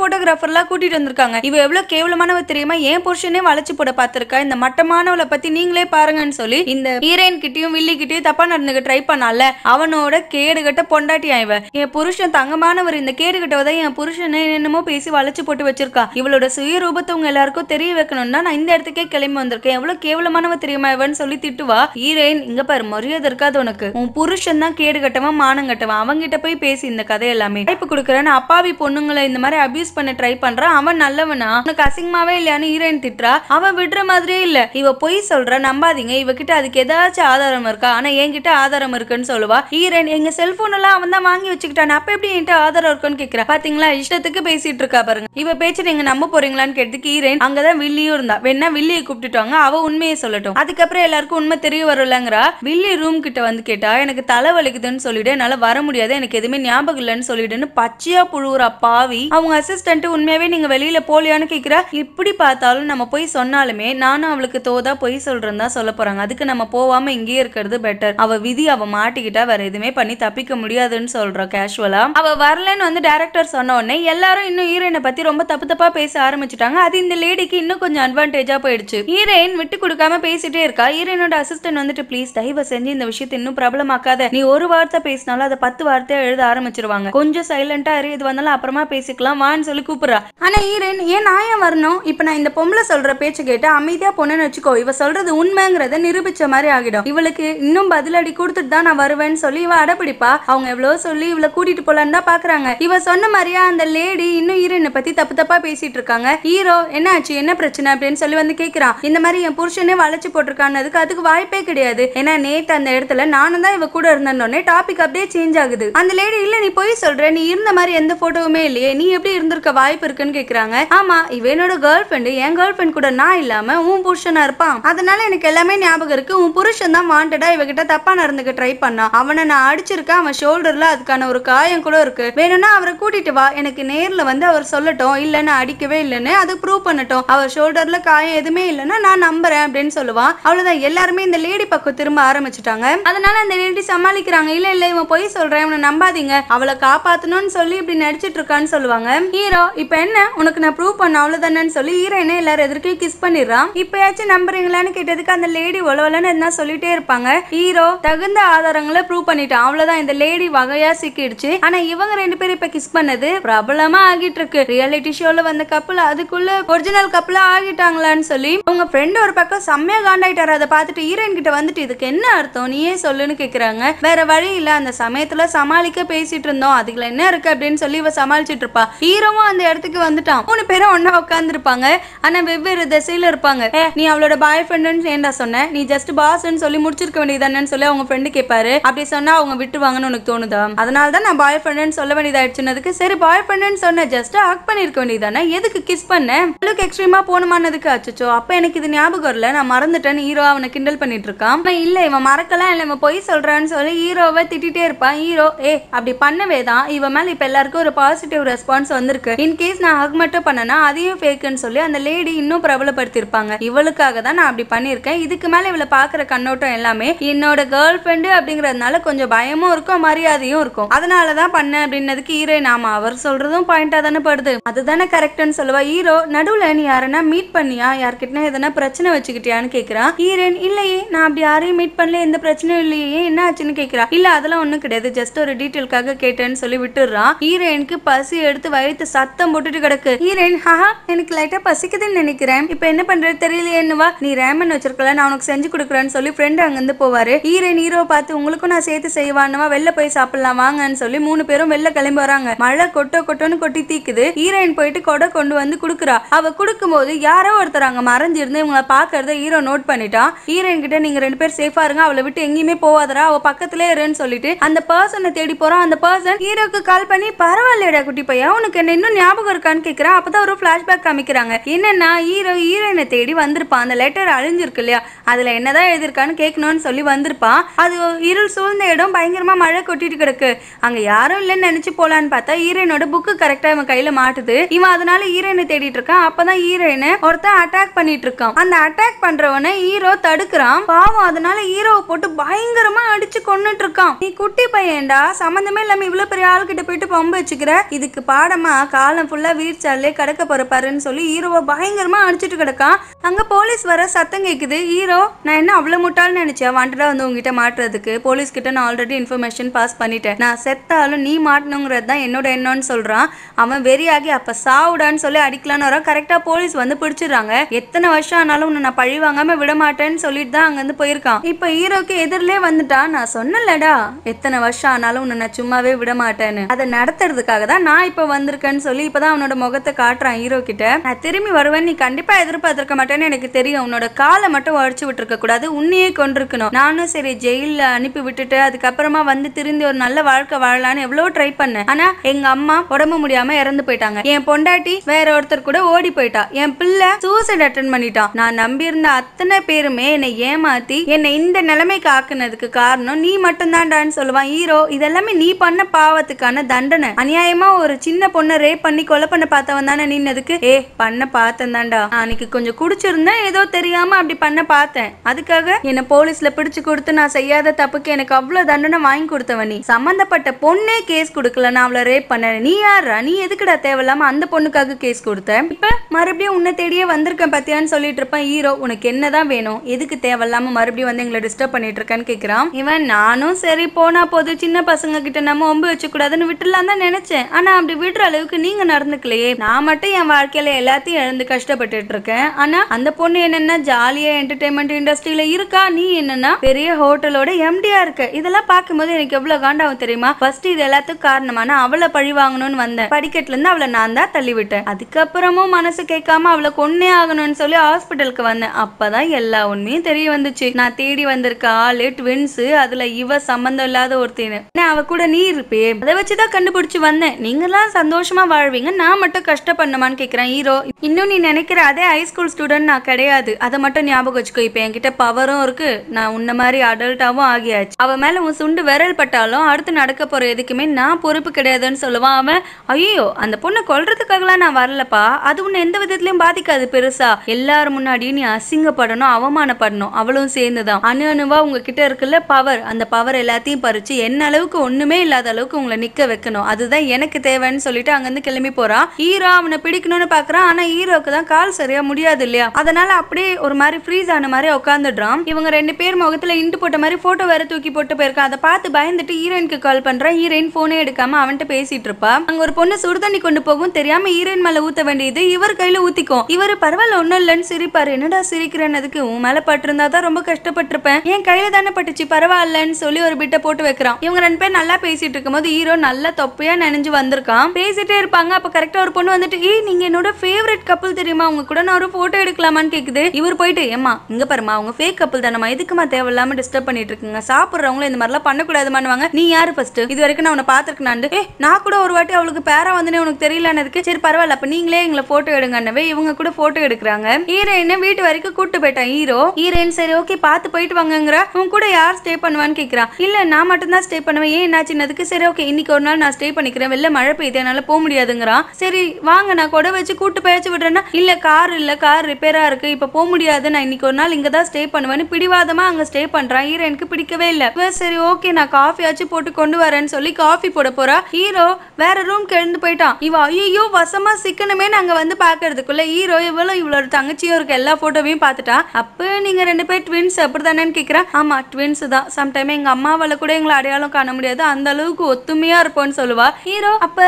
எல்லாம் கூட்டிட்டு வந்திருக்காங்க இவ எவ்வளவு கேவலமானவ தெரியுமா ஏன் புருஷனே வளைச்சு போட பார்த்திருக்கா இந்த மட்டமானவளை பத்தி நீங்களே பாருங்கன்னு சொல்லி இந்த ஹீரோயின் கிட்டயும் வில்லி விஜய்கிட்டே தப்பா நடந்துக்க ட்ரை பண்ணால அவனோட கேடு கட்ட பொண்டாட்டி ஆய்வ என் புருஷன் தங்கமானவர் இந்த கேடு கட்டவதான் என் புருஷன் என்னமோ பேசி வளைச்சு போட்டு வச்சிருக்கா இவளோட சுய ரூபத்தை உங்க எல்லாருக்கும் தெரிய வைக்கணும்னா நான் இந்த இடத்துக்கே கிளம்பி வந்திருக்கேன் எவ்வளவு கேவலமானவ தெரியுமா இவன் சொல்லி திட்டுவா ஈரேன் இங்க பாரு மரியாதை இருக்காது உனக்கு உன் புருஷன் தான் கேடு கட்டவன் மானம் கட்டவன் கிட்ட போய் பேசி இந்த கதை எல்லாமே வாய்ப்பு கொடுக்குறேன் அப்பாவி பொண்ணுங்களை இந்த மாதிரி அபியூஸ் பண்ண ட்ரை பண்றான் அவன் நல்லவனா உனக்கு அசிங்கமாவே இல்லையான்னு ஹீரோயின் திட்டுறா அவன் விடுற மாதிரியே இல்ல இவ பொய் சொல்ற நம்பாதீங்க இவகிட்ட அதுக்கு ஏதாச்சும் ஆதாரம் இருக்கா இருக்கா ஆனா என்கிட்ட ஆதாரம் இருக்குன்னு சொல்லுவா ஈரன் எங்க செல்போன் எல்லாம் அவன் தான் வாங்கி வச்சுக்கிட்டான் அப்ப எப்படி என்கிட்ட ஆதாரம் இருக்குன்னு கேக்குறா பாத்தீங்களா இஷ்டத்துக்கு பேசிட்டு இருக்கா பாருங்க இவ பேச்சு நீங்க நம்ப போறீங்களான்னு கேட்டதுக்கு ஈரன் அங்கதான் வில்லியும் இருந்தா வேணா வில்லியை கூப்பிட்டுட்டாங்க அவ உண்மையை சொல்லட்டும் அதுக்கப்புறம் எல்லாருக்கும் உண்மை தெரிய வரலங்கிறா வில்லி ரூம் கிட்ட வந்து கேட்டா எனக்கு தலை வலிக்குதுன்னு சொல்லிட்டு என்னால வர முடியாது எனக்கு எதுவுமே ஞாபகம் இல்லைன்னு சொல்லிட்டுன்னு பச்சையா புழுவுறா பாவி அவங்க அசிஸ்டன்ட் உண்மையாவே நீங்க வெளியில போலியான்னு கேக்குறா இப்படி பார்த்தாலும் நம்ம போய் சொன்னாலுமே நானும் அவளுக்கு தோதா போய் சொல்றேன் தான் சொல்ல போறாங்க அதுக்கு நம்ம போவாம இங்கேயே இருக்கிறது போறது பெட்டர் அவ விதி அவ மாட்டிக்கிட்டா வேற எதுவுமே பண்ணி தப்பிக்க முடியாதுன்னு சொல்றா கேஷுவலா அவ வரலன்னு வந்து டேரக்டர் சொன்ன உடனே எல்லாரும் இன்னும் ஹீரோயினை பத்தி ரொம்ப தப்பு தப்பா பேச ஆரம்பிச்சுட்டாங்க அது இந்த லேடிக்கு இன்னும் கொஞ்சம் அட்வான்டேஜா போயிடுச்சு ஹீரோயின் விட்டு கொடுக்காம பேசிட்டே இருக்கா ஹீரோயினோட அசிஸ்டன்ட் வந்துட்டு ப்ளீஸ் தயவு செஞ்சு இந்த விஷயத்த இன்னும் பிரபலமாக்காத நீ ஒரு வார்த்தை பேசினாலும் அதை பத்து வார்த்தையா எழுத ஆரம்பிச்சிருவாங்க கொஞ்சம் சைலண்டா இரு இது வந்தாலும் அப்புறமா பேசிக்கலாம் வான்னு சொல்லி கூப்பிடுறா ஆனா ஹீரோயின் ஏன் நான் ஏன் வரணும் இப்ப நான் இந்த பொம்பளை சொல்ற பேச்சு கேட்டு அமைதியா பொண்ணுன்னு வச்சுக்கோ இவ சொல்றது உண்மைங்கிறத நிரூபிச்ச மாதிரி ஆகிடும் இவளுக்கு இன்னும் பதிலடி கொடுத்துட்டு தான் நான் வருவேன்னு சொல்லி இவ அடப்பிடிப்பா அவங்க எவ்வளவு சொல்லி இவளை கூட்டிட்டு போலான்னு தான் பாக்குறாங்க இவ சொன்ன மாதிரியா அந்த லேடி இன்னும் ஹீரோயினை பத்தி தப்பு தப்பா பேசிட்டு இருக்காங்க ஹீரோ என்ன ஆச்சு என்ன பிரச்சனை அப்படின்னு சொல்லி வந்து கேக்குறான் இந்த மாதிரி என் புருஷனே வளைச்சு போட்டிருக்கானதுக்கு அதுக்கு வாய்ப்பே கிடையாது ஏன்னா நேத்து அந்த இடத்துல நானும் தான் இவ கூட இருந்தேன்னு டாபிக் அப்படியே சேஞ்ச் ஆகுது அந்த லேடி இல்ல நீ போய் சொல்ற நீ இருந்த மாதிரி எந்த போட்டோவுமே இல்லையே நீ எப்படி இருந்திருக்க வாய்ப்பு இருக்குன்னு கேக்குறாங்க ஆமா இவ என்னோட கேர்ள் ஃபிரெண்டு என் கேர்ள் ஃபிரெண்ட் கூட நான் இல்லாம உன் புருஷனா இருப்பான் அதனால எனக்கு எல்லாமே ஞாபகம் இருக்கு உன் புருஷன் தான் வேண்டாம் இவகிட்ட தப்பா நடந்துக்க ட்ரை பண்ணான் அவனை நான் அடிச்சிருக்கேன் அவன் ஷோல்டர்ல அதுக்கான ஒரு காயம் கூட இருக்கு வேணும்னா அவரை கூட்டிட்டு வா எனக்கு நேர்ல வந்து அவர் சொல்லட்டும் இல்ல நான் அடிக்கவே இல்லைன்னு அதை ப்ரூவ் பண்ணட்டும் அவர் ஷோல்டர்ல காயம் எதுவுமே இல்லைன்னா நான் நம்புறேன் அப்படின்னு சொல்லுவான் அவ்வளவுதான் எல்லாருமே இந்த லேடி பக்கம் திரும்ப ஆரம்பிச்சுட்டாங்க அதனால அந்த லேடி சமாளிக்கிறாங்க இல்ல இல்ல இவன் பொய் சொல்றேன் இவனை நம்பாதீங்க அவளை காப்பாத்தணும்னு சொல்லி இப்படி நடிச்சிட்டு இருக்கான்னு சொல்லுவாங்க ஹீரோ இப்ப என்ன உனக்கு நான் ப்ரூவ் பண்ண அவ்வளவுதானு சொல்லி ஹீரோ என்ன எல்லாரும் எதிர்க்கையும் கிஸ் பண்ணிடுறான் இப்பயாச்சும் நம்புறீங்களான்னு கேட்டதுக்கு அந்த லேடி ஒலவலன்னு என்ன சொல்லிட்டே இருப்பாங்க ஹீரோ தகுந்த ஆதாரங்களை ப்ரூவ் பண்ணிட்டான் அவ்வளவுதான் இந்த லேடி வகையா சிக்கிடுச்சு ஆனா இவங்க ரெண்டு பேரும் இப்ப கிஸ் பண்ணது பிரபலமா ஆகிட்டு இருக்கு ரியாலிட்டி ஷோல வந்த கப்பல் அதுக்குள்ள ஒரிஜினல் கப்பல் ஆகிட்டாங்களான்னு சொல்லி அவங்க ஃப்ரெண்ட் ஒரு பக்கம் செம்மையா காண்டாயிட்டாரு அதை பார்த்துட்டு ஹீரோயின் கிட்ட வந்துட்டு இதுக்கு என்ன அர்த்தம் நீயே சொல்லுன்னு கேக்குறாங்க வேற வழி இல்ல அந்த சமயத்துல சமாளிக்க பேசிட்டு இருந்தோம் அதுல என்ன இருக்கு அப்படின்னு சொல்லி இவ சமாளிச்சிட்டு இருப்பா ஹீரோவும் அந்த இடத்துக்கு வந்துட்டான் மூணு பேரும் ஒன்னா உட்காந்துருப்பாங்க ஆனா வெவ்வேறு திசையில இருப்பாங்க நீ அவளோட பாய் ஃப்ரெண்டுன்னு ஏண்டா சொன்ன நீ ஜஸ்ட் பாஸ்ன்னு சொல்லி முடிச்சிருக்க வேண்டியதானு சொல்லி அவங்க ஃப்ரெண்டு கேட்பாரு அப்படி சொன்னா அவங்க விட்டுருவாங்கன்னு உனக்கு தோணுதா அதனால தான் நான் பாய் ஃப்ரெண்டுன்னு சொல்ல வேண்டியதாயிடுச்சுனதுக்கு சரி பாய் ஃப்ரெண்டுன்னு சொன்ன ஜஸ்ட் ஹக் பண்ணிருக்க வேண்டியதானே எதுக்கு கிஸ் பண்ண அவளுக்கு எக்ஸ்ட்ரீமா போகணுமானதுக்கு அச்சோ அப்ப எனக்கு இது ஞாபகம் இல்ல நான் மறந்துட்டேன் ஹீரோ அவனை கிண்டல் பண்ணிட்டு இருக்கான் இல்ல இவன் மறக்கலாம் இல்ல இவன் பொய் சொல்றான்னு சொல்லி ஹீரோவை திட்டிட்டே இருப்பான் ஹீரோ ஏ அப்படி பண்ணவே தான் இவன் மேல இப்ப எல்லாருக்கும் ஒரு பாசிட்டிவ் ரெஸ்பான்ஸ் வந்திருக்கு இன்கேஸ் நான் ஹக் மட்டும் பண்ணனா அதையும் ஃபேக்குன்னு சொல்லி அந்த லேடி இன்னும் பிரபலப்படுத்திருப்பாங்க இவளுக்காக தான் நான் அப்படி பண்ணியிருக்கேன் இதுக்கு மேல இவளை பாக்குற கண்ணோட்டம் எல்லாமே என்னோட கேர்ள் ஃப்ரெண்டு அப்படிங்கிறதுனால கொஞ்சம் பயமும் இருக்கும் மரியாதையும் இருக்கும் அதனால தான் அப்படின்னதுக்கு ஹீரோ நாம அவர் சொல்றதும் பாயிண்டா தானே படுது அதுதானே கரெக்ட்னு சொல்லுவா ஹீரோ நடுவுல நீ யாரனா மீட் பண்ணியா யார்கிட்ட எதனா பிரச்சனை வச்சுக்கிட்டியான்னு கேக்குறா ஹீரோயின் இல்லையே நான் அப்படி யாரையும் மீட் பண்ணல எந்த பிரச்சனையும் இல்லையே என்ன ஆச்சுன்னு கேக்குறா இல்ல அதெல்லாம் ஒண்ணும் கிடையாது ஜஸ்ட் ஒரு டீட்டெயிலுக்காக கேட்டேன்னு சொல்லி விட்டுறான் ஹீரோயினுக்கு பசி எடுத்து வயிற்று சத்தம் போட்டுட்டு கிடக்கு ஹீரோயின் ஹஹா எனக்கு லைட்டா பசிக்குதுன்னு நினைக்கிறேன் இப்ப என்ன பண்றது தெரியலையேன்னு வா நீ ரேமன் வச்சிருக்கல நான் உனக்கு செஞ்சு கொடுக்குறேன்னு சொல்லி ஃப்ரெண்ட் அங்கிருந்து போவார் ஹீரோயின் ஹீரோ பார்த்து உங்களுக்கும் நான் சேர்த்து செய்வானுமா வெளில போய் சாப்பிடலாம் வாங்கன்னு சொல்லி மூணு பேரும் வெளில கிளம்பி வராங்க மழை கொட்டோ கொட்டோன்னு கொட்டி தீக்குது ஹீரோயின் போயிட்டு கொடை கொண்டு வந்து கொடுக்குறா அவ கொடுக்கும்போது யாரோ ஒருத்தர் அங்க மறைஞ்சிருந்து இவங்களை பாக்குறத ஹீரோ நோட் பண்ணிட்டான் ஹீரோயின் கிட்ட நீங்க ரெண்டு பேர் சேஃபா இருங்க அவளை விட்டு எங்கேயுமே போவாதரா அவ பக்கத்துல இருன்னு சொல்லிட்டு அந்த பர்சனை தேடி போறான் அந்த பர்சன் ஹீரோக்கு கால் பண்ணி பரவாயில்லடா குட்டி பையன் உனக்கு என்ன இன்னும் ஞாபகம் இருக்கான்னு கேட்கிறான் அப்பதான் ஒரு பிளாஷ்பேக் காமிக்கிறாங்க என்னன்னா ஹீரோ ஹீரோயினை தேடி வந்திருப்பான் அந்த லெட்டர் அழிஞ்சிருக்கு இல்லையா அதுல என்னதான் எழுதிருக்கான்னு கேட்கணும்னு சொல்லி சொல்லி வந்திருப்பான் அது இருள் சூழ்ந்த இடம் பயங்கரமாக மழை கொட்டிட்டு கிடக்கு அங்கே யாரும் இல்லைன்னு நினச்சி போலான்னு பார்த்தா ஈரனோட புக்கு கரெக்டாக இவன் கையில் மாட்டுது இவன் அதனால ஈரனை தேடிட்டு இருக்கான் அப்பதான் ஈரனை ஒருத்தன் அட்டாக் பண்ணிட்டு இருக்கான் அந்த அட்டாக் பண்றவனை ஹீரோ தடுக்கிறான் பாவம் அதனால ஹீரோவை போட்டு பயங்கரமா அடிச்சு கொண்டுட்டு இருக்கான் நீ குட்டி பையன்டா சம்மந்தமே இல்லாம இவ்வளவு பெரிய ஆள்கிட்ட போயிட்டு பம்பு வச்சுக்கிற இதுக்கு பாடமா காலம் ஃபுல்லா வீட்சாலே கிடக்க போறப்பாருன்னு சொல்லி ஹீரோவை பயங்கரமா அடிச்சிட்டு கிடக்கான் அங்க போலீஸ் வர சத்தம் கேக்குது ஹீரோ நான் என்ன அவ்வளவு முட்டாள்னு நினைச்சேன் வாண்டடா வந்து உங்ககிட்ட மாட்டுறதுக்கு போலீஸ்கிட்ட நான் ஆல்ரெடி இன்ஃபர்மேஷன் பாஸ் பண்ணிட்டேன் நான் செத்தாலும் நீ மாட்டணுங்கிறது தான் என்னோட என்னன்னு சொல்கிறான் அவன் வெறியாகி அப்போ சாவுடான்னு சொல்லி அடிக்கலான்னு வரான் கரெக்டாக போலீஸ் வந்து பிடிச்சிடுறாங்க எத்தனை வருஷம் ஆனாலும் உன்னை நான் பழி வாங்காமல் விட மாட்டேன்னு சொல்லிட்டு தான் அங்கேருந்து போயிருக்கான் இப்போ ஹீரோக்கு எதிரிலே வந்துட்டா நான் சொன்னலடா எத்தனை வருஷம் ஆனாலும் உன்னை நான் சும்மாவே விட மாட்டேன்னு அதை நடத்துறதுக்காக தான் நான் இப்போ வந்திருக்கேன்னு சொல்லி இப்பதான் அவனோட முகத்தை காட்டுறான் ஹீரோ கிட்ட நான் திரும்பி வருவேன் நீ கண்டிப்பாக எதிர்பார்த்திருக்க மாட்டேன்னு எனக்கு தெரியும் உன்னோட காலை மட்டும் உடச்சு விட்டுருக்க கூடாது உன்னையே கொண்டிருக்கணும் நானும் சரி ஜெயிலில் அனுப்பி விட்டுட்டு அதுக்கப்புறமா வந்து திருந்தி ஒரு நல்ல வாழ்க்கை வாழலான்னு எவ்வளோ ட்ரை பண்ணேன் ஆனால் எங்கள் அம்மா உடம்பு முடியாமல் இறந்து போயிட்டாங்க என் பொண்டாட்டி வேற ஒருத்தர் கூட ஓடி போயிட்டா என் பிள்ளை சூசைட் அட்டன் பண்ணிட்டான் நான் நம்பியிருந்த அத்தனை பேருமே என்னை ஏமாத்தி என்னை இந்த நிலைமைக்கு ஆக்குனதுக்கு காரணம் நீ மட்டும்தான்டான்னு சொல்லுவான் ஹீரோ இதெல்லாமே நீ பண்ண பாவத்துக்கான தண்டனை அநியாயமா ஒரு சின்ன பொண்ணை ரேப் பண்ணி கொலை பண்ண பார்த்தவன் தானே நின்னதுக்கு ஏ பண்ண பார்த்தேன் தாண்டா அன்னைக்கு கொஞ்சம் குடிச்சிருந்தேன் ஏதோ தெரியாம அப்படி பண்ண பார்த்தேன் அதுக்காக என்ன போலீஸ்ல பிடிச்சு கொடுத்து நான் செய்யாத தப்புக்கு எனக்கு அவ்வளோ தண்டனை வாங்கி கொடுத்தவன் நீ சம்மந்தப்பட்ட பொண்ணே கேஸ் கொடுக்கல நான் அவளை ரேப் பண்ண நீ யாரா நீ எதுக்குடா தேவையில்லாம அந்த பொண்ணுக்காக கேஸ் கொடுத்த இப்ப மறுபடியும் உன்னை தேடியே வந்திருக்கேன் பத்தியான்னு சொல்லிட்டு இருப்பான் ஹீரோ உனக்கு என்னதான் வேணும் எதுக்கு தேவையில்லாம மறுபடியும் வந்து எங்களை டிஸ்டர்ப் பண்ணிட்டு இருக்கான்னு கேக்குறான் இவன் நானும் சரி போனா போது சின்ன பசங்க கிட்ட நம்ம ஒம்பு கூடாதுன்னு விட்டுலாம் தான் நினைச்சேன் ஆனா அப்படி விடுற அளவுக்கு நீங்க நடந்துக்கலையே நான் மட்டும் என் வாழ்க்கையில எல்லாத்தையும் இழந்து கஷ்டப்பட்டு இருக்கேன் ஆனா அந்த பொண்ணு என்னன்னா ஜாலியா என்டர்டைன்மெண்ட் இண்டஸ்ட்ரியில இருக்கா நீ என்னன்னா பெரிய ஹோட்டலோட எம்டியா இருக்கு இதெல்லாம் பார்க்கும்போது எனக்கு எவ்வளவு காண்டாவும் தெரியுமா ஃபர்ஸ்ட் இது எல்லாத்துக்கும் காரணமான அவளை பழி வாங்கணும்னு வந்தேன் படிக்கட்டுல இருந்து அவளை நான் தான் தள்ளி விட்டேன் அதுக்கப்புறமும் மனசு கேட்காம அவளை கொன்னே ஆகணும்னு சொல்லி ஹாஸ்பிட்டலுக்கு வந்தேன் அப்பதான் எல்லா உண்மையும் தெரிய வந்துச்சு நான் தேடி வந்திருக்க ஆளு ட்வின்ஸ் அதுல இவ சம்பந்தம் இல்லாத ஒருத்தின்னு அவ கூட நீ இருப்பே அதை வச்சுதான் கண்டுபிடிச்சு வந்தேன் எல்லாம் சந்தோஷமா வாழ்வீங்க நான் மட்டும் கஷ்டப்படணுமான்னு பண்ணுமான்னு கேக்குறேன் ஹீரோ இன்னும் நீ நினைக்கிற அதே ஹை ஸ்கூல் ஸ்டூடெண்ட் நான் கிடையாது அதை மட்டும் ஞாபகம் வச்சுக்கோ இப்ப என்கிட்ட பவரும் இருக்கு நான் உன்ன மாதிரி அடல்ட்டாவும் ஆகியாச்சு அவன் மேல உன் சுண்டு விரல் பட்டாலும் அடுத்து நடக்க போற எதுக்குமே நான் பொறுப்பு கிடையாதுன்னு சொல்லுவான் அவன் ஐயோ அந்த பொண்ணை கொல்றதுக்காகலாம் நான் வரலப்பா அது உன்னை எந்த விதத்திலயும் பாதிக்காது பெருசா எல்லாரும் முன்னாடியும் நீ அசிங்கப்படணும் அவமானப்படணும் அவளும் சேர்ந்துதான் அணு அணுவா உங்ககிட்ட இருக்குல்ல பவர் அந்த பவர் எல்லாத்தையும் பறிச்சு என்ன அளவுக்கு ஒண்ணுமே இல்லாத அளவுக்கு உங்களை நிக்க வைக்கணும் அதுதான் எனக்கு தேவைன்னு சொல்லிட்டு இருந்து கிளம்பி போறான் ஹீரோ அவனை பிடிக்கணும்னு பாக்குறான் ஆனா ஹீரோக்கு தான் கால் சரியா முடியாது இல்லையா அதனால அப்படியே ஒரு மாதிரி ஃப்ரீஸ் ஆன மாதிரி உட்காந்துடுறான் இவங்க ரெண்டு பேரும் முகத்தில் இண்டு போட்ட மாதிரி ஃபோட்டோ வேறு தூக்கி போட்டு போயிருக்கான் அதை பார்த்து பயந்துட்டு ஹீரோயின்க்கு கால் பண்ணுறான் ஹீரோயின் ஃபோனே எடுக்காமல் அவன்கிட்ட பேசிட்டு இருப்பா அங்கே ஒரு பொண்ணு சுடு தண்ணி கொண்டு போகும் தெரியாமல் ஹீரோயின் மேலே ஊற்ற வேண்டியது இவர் கையில் ஊற்றிக்கும் இவர் பரவாயில்ல ஒன்றும் இல்லைன்னு சிரிப்பார் என்னடா சிரிக்கிறேன்னு அதுக்கு உன் மேலே பட்டிருந்தா தான் ரொம்ப கஷ்டப்பட்டிருப்பேன் என் கையில் தானே பட்டுச்சு பரவாயில்லன்னு சொல்லி ஒரு பிட்டை போட்டு வைக்கிறான் இவங்க ரெண்டு பேர் நல்லா பேசிட்டு இருக்கும்போது ஹீரோ நல்லா தொப்பையா நினைஞ்சு வந்திருக்கான் பேசிட்டே இருப்பாங்க அப்ப கரெக்டா ஒரு பொண்ணு வந்துட்டு ஏய் நீங்க என்னோட ஃபேவரட் கப்பல் தெரியுமா உங்க கூட நான் ஒரு போட்டோ எடுக்கலாமான்னு கேக்குது இவர் போயிட்டு ஏமா இங்க பாருமா அவங்க ஃபேக் கப்பல் தானம்மா எதுக்குமா தேவையில்லாம டிஸ்டர்ப் பண்ணிட்டு இருக்குங்க சாப்பிட்றவங்களும் இந்த மாதிரிலாம் பண்ணக்கூடாதுமானுவாங்க நீ யாரு ஃபர்ஸ்ட் இது வரைக்கும் நான் உன பார்த்துருக்கேனாண்டு ஏ நான் கூட ஒரு வாட்டி அவளுக்கு பேரா வந்துனே உனக்கு தெரியலன்னு சரி பரவாயில்ல அப்ப நீங்களே எங்களை போட்டோ எடுங்கன்னவே இவங்க கூட ஃபோட்டோ எடுக்கிறாங்க ஹீரோயினை வீட்டு வரைக்கும் கூட்டு போயிட்டான் ஹீரோ ஹீரோயின் சரி ஓகே பாத்து போயிட்டு வாங்கங்கிற உன் கூட யார் ஸ்டே பண்ணுவான்னு கேக்குறான் இல்ல நான் மட்டும்தான் ஸ்டே பண்ணுவேன் ஏன் என்ன சின்னதுக்கு சரி ஓகே இன்னைக்கு ஒரு நாள் நான் ஸ்டே பண்ணிக்கிறேன் வெளில மழை பெய்யுது என்னால் போக முடியாதுங்கிறான் சரி வாங்க நான் கொடை வச்சு கூட்டு போயாச்சு விடுறேன்னா இல்ல கார் இல்ல கார் ரிப்பேரா இருக்கு இப்ப போக முடியாது நான் இன்னைக்கு ஒரு நாள் இங்கதான் தான் ஸ்டே பண்ணுவேன்னு பிடிவாதமா அங்க ஸ்டே பண்றான் ஹீரோயினுக்கு பிடிக்கவே இல்லை இவன் சரி ஓகே நான் காஃபியாச்சும் போட்டு கொண்டு வரேன்னு சொல்லி காஃபி போட போறா ஹீரோ வேற ரூம் கெழுந்து போயிட்டான் இவ ஐயோ வசமா சிக்கனமே நாங்க வந்து பாக்குறதுக்குள்ள ஹீரோ இவ்வளவு இவ்வளவு தங்கச்சியோ இருக்க எல்லா போட்டோவையும் பார்த்துட்டா அப்ப நீங்க ரெண்டு பேர் ட்வின்ஸ் அப்படித்தானேன்னு கேக்குறேன் ஆமா ட்வின்ஸ் தான் சம்டைம் எங்க அம்மாவால கூட எங்களை அடையாளம் காண முடியாது அந்த அளவுக்கு ஒத்துமையா இருப்போம்னு சொல்லுவா ஹீரோ அப்ப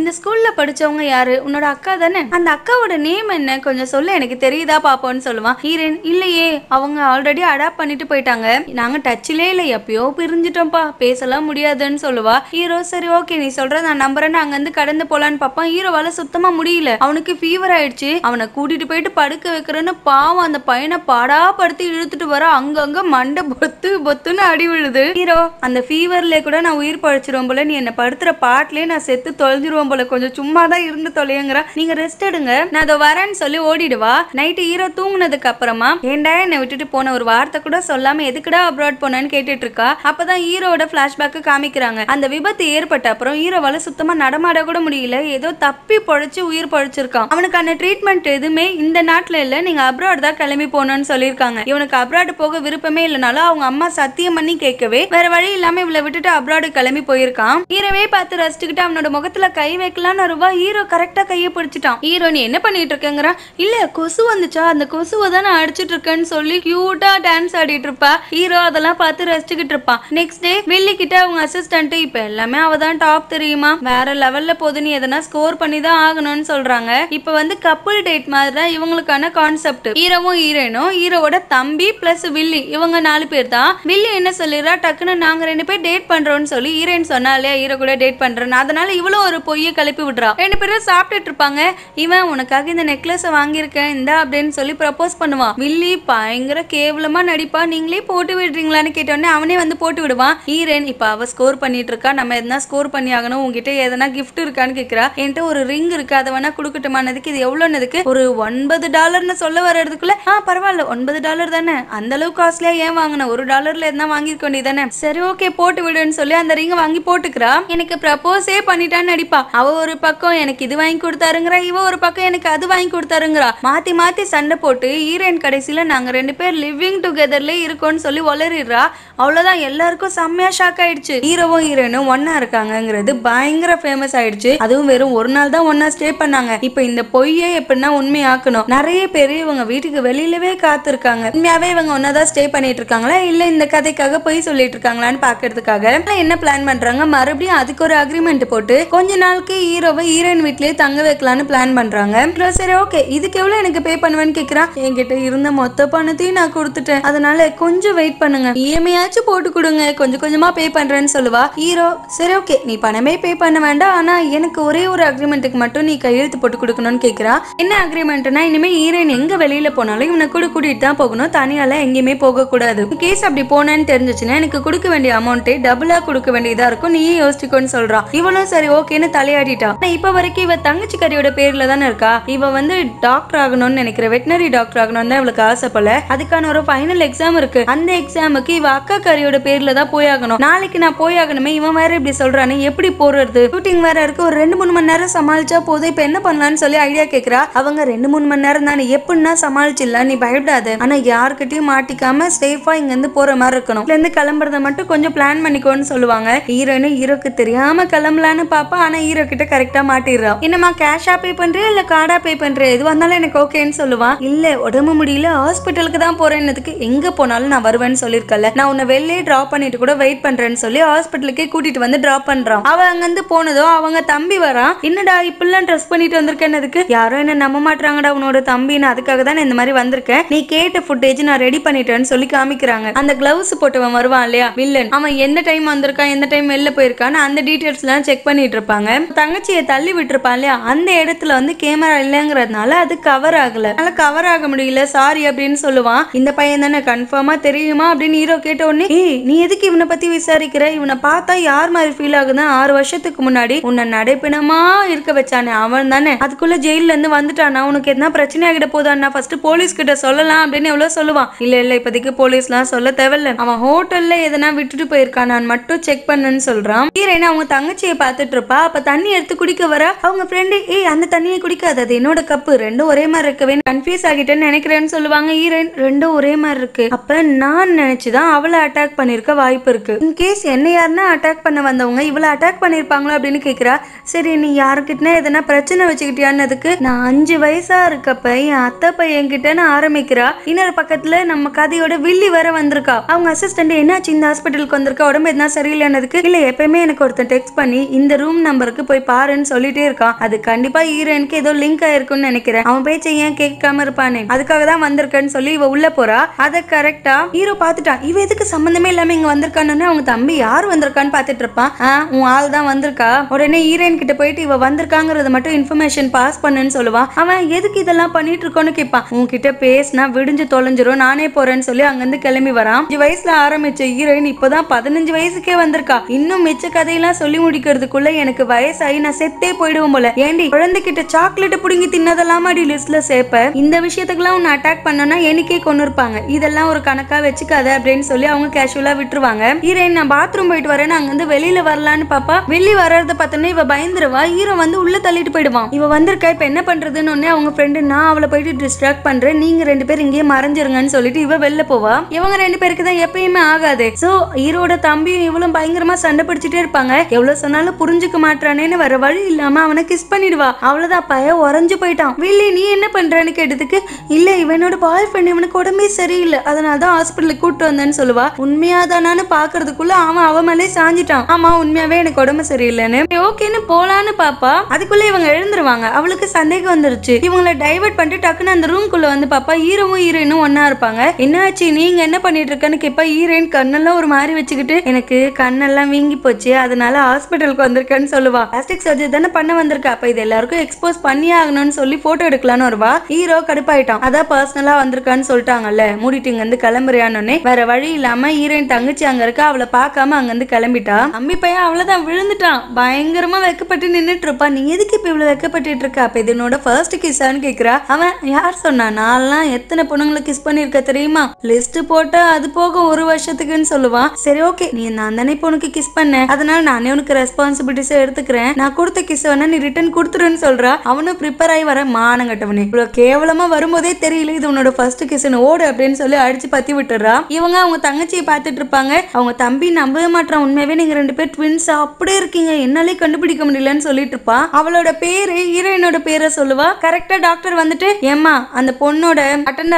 இந்த ஸ்கூல்ல படிச்சவங்க யாரு உன்னோட அக்கா தானே அந்த அக்காவோட நேம் என்ன கொஞ்சம் சொல்ல எனக்கு தெரியுதா பாப்போம்னு சொல்லுவான் ஹீரன் இல்லையே அவங்க ஆல்ரெடி அடாப்ட் பண்ணிட்டு போயிட்டு கேட்டாங்க நாங்க டச்சிலே இல்லை எப்பயோ பிரிஞ்சிட்டோம்ப்பா பேசலாம் முடியாதுன்னு சொல்லுவா ஹீரோ சரி ஓகே நீ சொல்ற நான் நம்புறேன் அங்க இருந்து கடந்து போலான்னு பாப்பான் ஹீரோவால சுத்தமா முடியல அவனுக்கு ஃபீவர் ஆயிடுச்சு அவனை கூட்டிட்டு போயிட்டு படுக்க வைக்கிறேன்னு பாவம் அந்த பையனை பாடா படுத்து இழுத்துட்டு வர அங்கங்க மண்டை பொத்து பொத்துன்னு அடி விழுது ஹீரோ அந்த ஃபீவர்ல கூட நான் உயிர் பழிச்சிருவோம் போல நீ என்ன படுத்துற பாட்டிலே நான் செத்து தொலைஞ்சிருவோம் போல கொஞ்சம் சும்மா தான் இருந்து தொலையுங்கிறா நீங்க ரெஸ்ட் எடுங்க நான் அதை வரேன்னு சொல்லி ஓடிடுவா நைட்டு ஹீரோ தூங்கினதுக்கு அப்புறமா ஏண்டா என்னை விட்டுட்டு போன ஒரு வார்த்தை கூட சொல்லாம இல்லாமல் எதுக்குடா அப்ராட் போனேன்னு கேட்டுட்டு இருக்கா அப்பதான் ஹீரோட பிளாஷ்பேக் காமிக்கிறாங்க அந்த விபத்து ஏற்பட்ட அப்புறம் ஹீரோவால சுத்தமா நடமாட கூட முடியல ஏதோ தப்பி பொழைச்சு உயிர் பொழைச்சிருக்கான் அவனுக்கான ட்ரீட்மெண்ட் எதுவுமே இந்த நாட்டில் இல்லை நீங்க அப்ராட் தான் கிளம்பி போனோம்னு சொல்லியிருக்காங்க இவனுக்கு அப்ராட் போக விருப்பமே இல்லைனாலும் அவங்க அம்மா சத்தியம் பண்ணி கேட்கவே வேற வழி இல்லாம இவளை விட்டுட்டு அப்ராடு கிளம்பி போயிருக்கான் ஹீரோவே பார்த்து ரசிச்சுக்கிட்டு அவனோட முகத்துல கை வைக்கலான்னு ரூபா ஹீரோ கரெக்டா கையை பிடிச்சிட்டான் ஹீரோ நீ என்ன பண்ணிட்டு இருக்கேங்கிறான் இல்ல கொசு வந்துச்சா அந்த கொசுவை தான் நான் அடிச்சிட்டு இருக்கேன்னு சொல்லி கியூட்டா டான்ஸ் ஆடிட்டு இருப்பா ஹீரோ அதெல்லாம் பார்த்து ரசிச்சுக்கிட்டு இருப்பான் நெக்ஸ்ட் டே வில்லி கிட்ட அவங்க அசிஸ்டன்ட் இப்ப எல்லாமே அவ தான் டாப் தெரியுமா வேற லெவல்ல போது நீ எதனா ஸ்கோர் பண்ணி தான் ஆகணும்னு சொல்றாங்க இப்ப வந்து கப்புள் டேட் மாதிரி தான் இவங்களுக்கான கான்செப்ட் ஹீரோவும் ஹீரோனும் ஹீரோவோட தம்பி பிளஸ் வில்லி இவங்க நாலு பேர் தான் வில்லி என்ன சொல்லிடுறா டக்குன்னு நாங்க ரெண்டு பேர் டேட் பண்றோம்னு சொல்லி ஹீரோயின் சொன்னா இல்லையா ஹீரோ கூட டேட் பண்றேன்னு அதனால இவ்வளவு ஒரு பொய்யை கிளப்பி விடுறா ரெண்டு பேரும் சாப்பிட்டுட்டு இருப்பாங்க இவன் உனக்காக இந்த நெக்லஸ் வாங்கியிருக்கேன் இந்த அப்படின்னு சொல்லி ப்ரப்போஸ் பண்ணுவான் வில்லி பயங்கர கேவலமா நடிப்பா நீங்க நீங்களே போட்டு விடுறீங்களான்னு கேட்டோடனே அவனே வந்து போட்டு விடுவான் ஹீரோயின் இப்போ அவள் ஸ்கோர் பண்ணிட்டு இருக்கா நம்ம எதனா ஸ்கோர் பண்ணி ஆகணும் உங்ககிட்ட எதனா கிஃப்ட் இருக்கான்னு கேட்குறா என்கிட்ட ஒரு ரிங் இருக்கு அதை வேணா கொடுக்கட்டுமானதுக்கு இது எவ்வளோனதுக்கு ஒரு ஒன்பது டாலர்னு சொல்ல வரதுக்குள்ள ஆ பரவாயில்ல ஒன்பது டாலர் தானே அந்த அளவுக்கு காஸ்ட்லியா ஏன் வாங்கின ஒரு டாலர்ல எதனா வாங்கிருக்க வேண்டியதானே சரி ஓகே போட்டு விடுன்னு சொல்லி அந்த ரிங்கை வாங்கி போட்டுக்கிறா எனக்கு ப்ரப்போஸே பண்ணிட்டான்னு நடிப்பா அவ ஒரு பக்கம் எனக்கு இது வாங்கி கொடுத்தாருங்கிறா இவ ஒரு பக்கம் எனக்கு அது வாங்கி கொடுத்தாருங்கிறா மாத்தி மாத்தி சண்டை போட்டு ஈரன் கடைசியில நாங்க ரெண்டு பேர் லிவிங் டுகெதர்லேயே இருக்கோம் இருக்கும்னு சொல்லி வளரிடுறா அவ்வளோதான் எல்லாருக்கும் செம்மையா ஷாக் ஆயிடுச்சு ஹீரோவும் ஹீரோயினும் ஒன்னா இருக்காங்கிறது பயங்கர ஃபேமஸ் ஆயிடுச்சு அதுவும் வெறும் ஒரு நாள் தான் ஒன்னா ஸ்டே பண்ணாங்க இப்போ இந்த பொய்யை எப்படின்னா உண்மையாக்கணும் நிறைய பேர் இவங்க வீட்டுக்கு வெளியிலவே காத்திருக்காங்க உண்மையாவே இவங்க ஒன்னாதான் ஸ்டே பண்ணிட்டு இருக்காங்களா இல்ல இந்த கதைக்காக பொய் சொல்லிட்டு இருக்காங்களான்னு பாக்குறதுக்காக என்ன பிளான் பண்றாங்க மறுபடியும் அதுக்கு ஒரு அக்ரிமெண்ட் போட்டு கொஞ்ச நாளுக்கு ஹீரோவை ஹீரோயின் வீட்லயே தங்க வைக்கலாம்னு பிளான் பண்றாங்க சரி ஓகே இதுக்கு எவ்வளவு எனக்கு பே பண்ணுவேன்னு கேக்குறான் என்கிட்ட இருந்த மொத்த பணத்தையும் நான் கொடுத்துட்டேன் அதனால கொஞ்சம் வெயிட் பண்ணுங்க இஎம்ஐயாச்சும் போட்டு கொடுங்க கொஞ்சம் கொஞ்சமா பே பண்றேன்னு சொல்லுவா ஹீரோ சரி ஓகே நீ பணமே பே பண்ண வேண்டாம் ஆனா எனக்கு ஒரே ஒரு அக்ரிமெண்ட்டுக்கு மட்டும் நீ கையெழுத்து போட்டு கொடுக்கணும்னு கேக்குறா என்ன அக்ரிமெண்ட்னா இனிமே ஹீரோயின் எங்க வெளியில போனாலும் இவனை கூட கூட்டிட்டு தான் போகணும் தனியால எங்கேயுமே போக கூடாது கேஸ் அப்படி போனேன்னு தெரிஞ்சிச்சுன்னா எனக்கு கொடுக்க வேண்டிய அமௌண்ட்டை டபுளா கொடுக்க வேண்டியதா இருக்கும் நீயே யோசிச்சுக்கோன்னு சொல்றான் இவனும் சரி ஓகேன்னு தலையாடிட்டான் இப்ப வரைக்கும் இவ தங்கச்சி கரையோட பேர்ல தானே இருக்கா இவ வந்து டாக்டர் ஆகணும்னு நினைக்கிற வெட்டினரி டாக்டர் ஆகணும்னு தான் இவளுக்கு ஆசைப்படல அதுக்கான ஒரு ஃபைனல் எக்ஸாம் இருக்கு இருக்கு அந்த எக்ஸாமுக்கு இவ அக்கா கரையோட பேர்ல தான் போயாகணும் நாளைக்கு நான் போயாகணுமே இவன் வேற இப்படி சொல்றானு எப்படி போறது ஷூட்டிங் வேற இருக்கு ஒரு ரெண்டு மூணு மணி நேரம் சமாளிச்சா போதும் இப்ப என்ன பண்ணலாம்னு சொல்லி ஐடியா கேக்குறா அவங்க ரெண்டு மூணு மணி நேரம் தானே எப்படின்னா சமாளிச்சிடலாம் நீ பயப்படாது ஆனா யாருக்கிட்டயும் மாட்டிக்காம சேஃபா இங்க இருந்து போற மாதிரி இருக்கணும் இதுல இருந்து கிளம்புறத மட்டும் கொஞ்சம் பிளான் பண்ணிக்கோன்னு சொல்லுவாங்க ஹீரோனு ஹீரோக்கு தெரியாம கிளம்பலான்னு பாப்பா ஆனா ஹீரோ கிட்ட கரெக்டா மாட்டிடுறான் என்னமா கேஷா பே பண்றேன் இல்ல கார்டா பே பண்றேன் எது இருந்தாலும் எனக்கு ஓகேன்னு சொல்லுவான் இல்ல உடம்பு முடியல ஹாஸ்பிட்டலுக்கு தான் போறேன்னதுக்கு எங்க போனாலும் நாள் நான் வருவேன்னு சொல்லியிருக்கல நான் உன்னை வெளியே டிராப் பண்ணிட்டு கூட வெயிட் பண்றேன்னு சொல்லி ஹாஸ்பிட்டலுக்கே கூட்டிட்டு வந்து டிராப் பண்றான் அவ அங்கிருந்து போனதோ அவங்க தம்பி வரான் என்னடா இப்பெல்லாம் ட்ரெஸ் பண்ணிட்டு வந்திருக்கேன் அதுக்கு யாரும் என்ன நம்ப மாட்டாங்கடா உன்னோட தம்பி நான் அதுக்காக தான் இந்த மாதிரி வந்திருக்கேன் நீ கேட்ட ஃபுட்டேஜ் நான் ரெடி பண்ணிட்டேன்னு சொல்லி காமிக்கிறாங்க அந்த கிளவுஸ் போட்டவன் வருவான் இல்லையா வில்லன் அவன் எந்த டைம் வந்திருக்கான் எந்த டைம் வெளில போயிருக்கான்னு அந்த டீட்டெயில்ஸ் எல்லாம் செக் பண்ணிட்டு இருப்பாங்க தங்கச்சியை தள்ளி விட்டுருப்பான் இல்லையா அந்த இடத்துல வந்து கேமரா இல்லைங்கிறதுனால அது கவர் ஆகல அதனால கவர் ஆக முடியல சாரி அப்படின்னு சொல்லுவான் இந்த பையன் தானே கன்ஃபார்மா தெரியுமா அப்படின்னு ஹீரோ கேட்ட உடனே ஏய் நீ எதுக்கு இவனை பத்தி விசாரிக்கிற இவனை பார்த்தா யார் மாதிரி ஃபீல் ஆகுதுன்னு ஆறு வருஷத்துக்கு முன்னாடி உன்னை நடைப்பிணமா இருக்க வச்சானே அவன் தானே அதுக்குள்ள ஜெயில இருந்து வந்துட்டானா உனக்கு எதனா பிரச்சனை ஆகிட போதான்னா ஃபர்ஸ்ட் போலீஸ் கிட்ட சொல்லலாம் அப்படின்னு எவ்வளவு சொல்லுவான் இல்ல இல்ல இப்போதைக்கு போலீஸ்லாம் சொல்ல தேவையில்ல அவன் ஹோட்டல்ல எதனா விட்டுட்டு போயிருக்கான் நான் மட்டும் செக் பண்ணுன்னு சொல்றான் ஹீரோயின் அவங்க தங்கச்சியை பார்த்துட்டு இருப்பா அப்ப தண்ணி எடுத்து குடிக்க வர அவங்க ஃப்ரெண்டு ஏய் அந்த தண்ணியை குடிக்காது அது என்னோட கப்பு ரெண்டும் ஒரே மாதிரி இருக்கவே கன்ஃபியூஸ் ஆகிட்டேன்னு நினைக்கிறேன்னு சொல்லுவாங்க ஹீரோயின் ரெண்டும் ஒரே மாதிரி இருக்கு அப்ப நான் நினச்சி தான் அவளை அட்டாக் பண்ணியிருக்க வாய்ப்பு இருக்குது கேஸ் என்ன யாருன்னா அட்டாக் பண்ண வந்தவங்க இவளை அட்டாக் பண்ணியிருப்பாங்களோ அப்படின்னு கேட்குறா சரி நீ யாருக்கிட்டனா எதனா பிரச்சனை வச்சுக்கிட்டியான்னதுக்கு நான் அஞ்சு வயசாக இருக்கப்ப என் அத்தை பையன் பையன்கிட்டன்னு ஆரம்பிக்கிறா இன்னொரு பக்கத்தில் நம்ம கதையோட வில்லி வர வந்திருக்கா அவங்க அசிஸ்டன்ட் என்னாச்சு இந்த ஹாஸ்பிட்டலுக்கு வந்திருக்கா உடம்பு எதுனா சரியில்லைன்னதுக்கு இல்லை எப்பயுமே எனக்கு ஒருத்தன் டெக்ஸ்ட் பண்ணி இந்த ரூம் நம்பருக்கு போய் பாருன்னு சொல்லிட்டே இருக்கான் அது கண்டிப்பாக ஹீரோனுக்கு ஏதோ லிங்க் ஆயிருக்குன்னு நினைக்கிறேன் அவன் பேச்சை ஏன் கேட்காம இருப்பானே அதுக்காக தான் வந்திருக்கேன்னு சொல்லி இவ உள்ள போறா அதை கரெக்ட் கேட்டா ஹீரோ பாத்துட்டான் இவ எதுக்கு சம்பந்தமே இல்லாம இங்க வந்திருக்கான்னு அவங்க தம்பி யார் வந்திருக்கான்னு பாத்துட்டு இருப்பான் உன் ஆள் தான் வந்திருக்கா உடனே ஹீரோயின் கிட்ட போயிட்டு இவ வந்திருக்காங்கறத மட்டும் இன்ஃபர்மேஷன் பாஸ் பண்ணுன்னு சொல்லுவான் அவன் எதுக்கு இதெல்லாம் பண்ணிட்டு இருக்கோன்னு கேட்பான் உன்கிட்ட பேசினா விடிஞ்சு தொலைஞ்சிரும் நானே போறேன்னு சொல்லி அங்கிருந்து கிளம்பி வரான் அஞ்சு வயசுல ஆரம்பிச்ச ஹீரோயின் இப்பதான் பதினஞ்சு வயசுக்கே வந்திருக்கா இன்னும் மிச்ச கதையெல்லாம் சொல்லி முடிக்கிறதுக்குள்ள எனக்கு வயசாகி நான் செத்தே போயிடுவோம் போல ஏண்டி குழந்தைகிட்ட சாக்லேட் புடுங்கி தின்னதெல்லாம் அடி லிஸ்ட்ல சேர்ப்ப இந்த விஷயத்துக்குலாம் உன்னை அட்டாக் பண்ணனா எனக்கே கொண்டு இருப்பாங்க இதெல்லாம் ஒரு கணக்காக வச்சுக்காத அப்படின்னு சொல்லி அவங்க கேஷுவலாக விட்டுருவாங்க ஹீரோயின் நான் பாத்ரூம் போயிட்டு வரேன் வந்து வெளியில் வரலான்னு பாப்பா வெளியே வர்றத பார்த்தோன்னே இவ பயந்துருவா ஹீரோ வந்து உள்ளே தள்ளிட்டு போயிடுவான் இவ வந்திருக்கா இப்போ என்ன பண்ணுறதுன்னு உடனே அவங்க ஃப்ரெண்டு நான் அவளை போயிட்டு டிஸ்ட்ராக்ட் பண்ணுறேன் நீங்கள் ரெண்டு பேரும் இங்கேயே மறைஞ்சிருங்கன்னு சொல்லிட்டு இவ வெளில போவா இவங்க ரெண்டு பேருக்கு தான் எப்பயுமே ஆகாது ஸோ ஹீரோட தம்பியும் இவளும் பயங்கரமாக சண்டை பிடிச்சிட்டே இருப்பாங்க எவ்வளோ சொன்னாலும் புரிஞ்சுக்க மாட்டானேன்னு வர வழி இல்லாமல் அவனை கிஸ் பண்ணிடுவா அவ்வளோதான் பையன் உறஞ்சு போயிட்டான் வில்லி நீ என்ன பண்றன்னு கேட்டதுக்கு இல்லை இவனோட பாய் ஃப்ரெண்ட் இவனுக்கு உடம்பே சரியில்லை அதனால தான் தான் ஹாஸ்பிட்டலுக்கு கூட்டு வந்தேன்னு சொல்லுவா உண்மையா தானான்னு பாக்குறதுக்குள்ள அவன் அவன் மேலே சாஞ்சிட்டான் ஆமா உண்மையாவே எனக்கு உடம்பு சரியில்லைன்னு ஓகேன்னு போலான்னு பாப்பா அதுக்குள்ள இவங்க எழுந்துருவாங்க அவளுக்கு சந்தேகம் வந்துருச்சு இவங்கள டைவர்ட் பண்ணிட்டு டக்குன்னு அந்த ரூம்குள்ள வந்து பாப்பா ஹீரோவும் ஹீரோயினும் ஒன்னா இருப்பாங்க என்னாச்சு நீங்க என்ன பண்ணிட்டு இருக்கன்னு கேப்பா ஹீரோயின் கண்ணெல்லாம் ஒரு மாதிரி வச்சுக்கிட்டு எனக்கு கண்ணெல்லாம் வீங்கி போச்சு அதனால ஹாஸ்பிட்டலுக்கு வந்திருக்கேன்னு சொல்லுவா பிளாஸ்டிக் சர்ஜரி தானே பண்ண வந்திருக்கா அப்ப இது எல்லாருக்கும் எக்ஸ்போஸ் பண்ணி ஆகணும்னு சொல்லி போட்டோ எடுக்கலான்னு வருவா ஹீரோ கடுப்பாயிட்டான் அதான் பர்சனலா வந்திருக்கான்னு சொல்லிட்டாங்கல்ல மூடிட்டு இங்க இருந்து கிளம்புறியானோன்னே வேற வழி இல்லாம ஈரன் தங்கச்சி அங்க இருக்கா அவளை பார்க்காம அங்கிருந்து கிளம்பிட்டா தம்பி பையன் அவ்வளவுதான் விழுந்துட்டான் பயங்கரமா வெக்கப்பட்டு நின்னுட்டு இருப்பா நீ எதுக்கு இப்ப இவ்வளவு வெக்கப்பட்டு இருக்க அப்ப இது என்னோட ஃபர்ஸ்ட் கிஸ்ஸான்னு கேக்குறா அவன் யார் சொன்னா நான்லாம் எத்தனை பொண்ணுங்களை கிஸ் பண்ணிருக்க தெரியுமா லிஸ்ட் போட்டா அது போக ஒரு வருஷத்துக்குன்னு சொல்லுவான் சரி ஓகே நீ நான் தானே இப்போ உனக்கு கிஸ் பண்ணேன் அதனால நானே உனக்கு ரெஸ்பான்சிபிலிட்டிஸ் எடுத்துக்கிறேன் நான் கொடுத்த கிஸ் வேணா நீ ரிட்டர்ன் கொடுத்துருன்னு சொல்றா அவனும் ப்ரிப்பேர் ஆகி வர மானம் மானங்கட்டவனே இவ்வளவு கேவலமா வரும்போதே தெரியல இது உன்னோட ஃபர்ஸ்ட் கிஸ்ன்னு ஓடு அப்படின்னு சொல்லி அடிச்சு பார்த்து கத்தி விட்டுறா இவங்க அவங்க தங்கச்சியை பார்த்துட்டு இருப்பாங்க அவங்க தம்பி நம்பவே மாட்டான் உண்மையாவே நீங்க ரெண்டு பேர் ட்வின்ஸ் அப்படியே இருக்கீங்க என்னாலே கண்டுபிடிக்க முடியலன்னு சொல்லிட்டு இருப்பா அவளோட பேரு ஹீரோயினோட பேரை சொல்லுவா கரெக்டா டாக்டர் வந்துட்டு ஏமா அந்த பொண்ணோட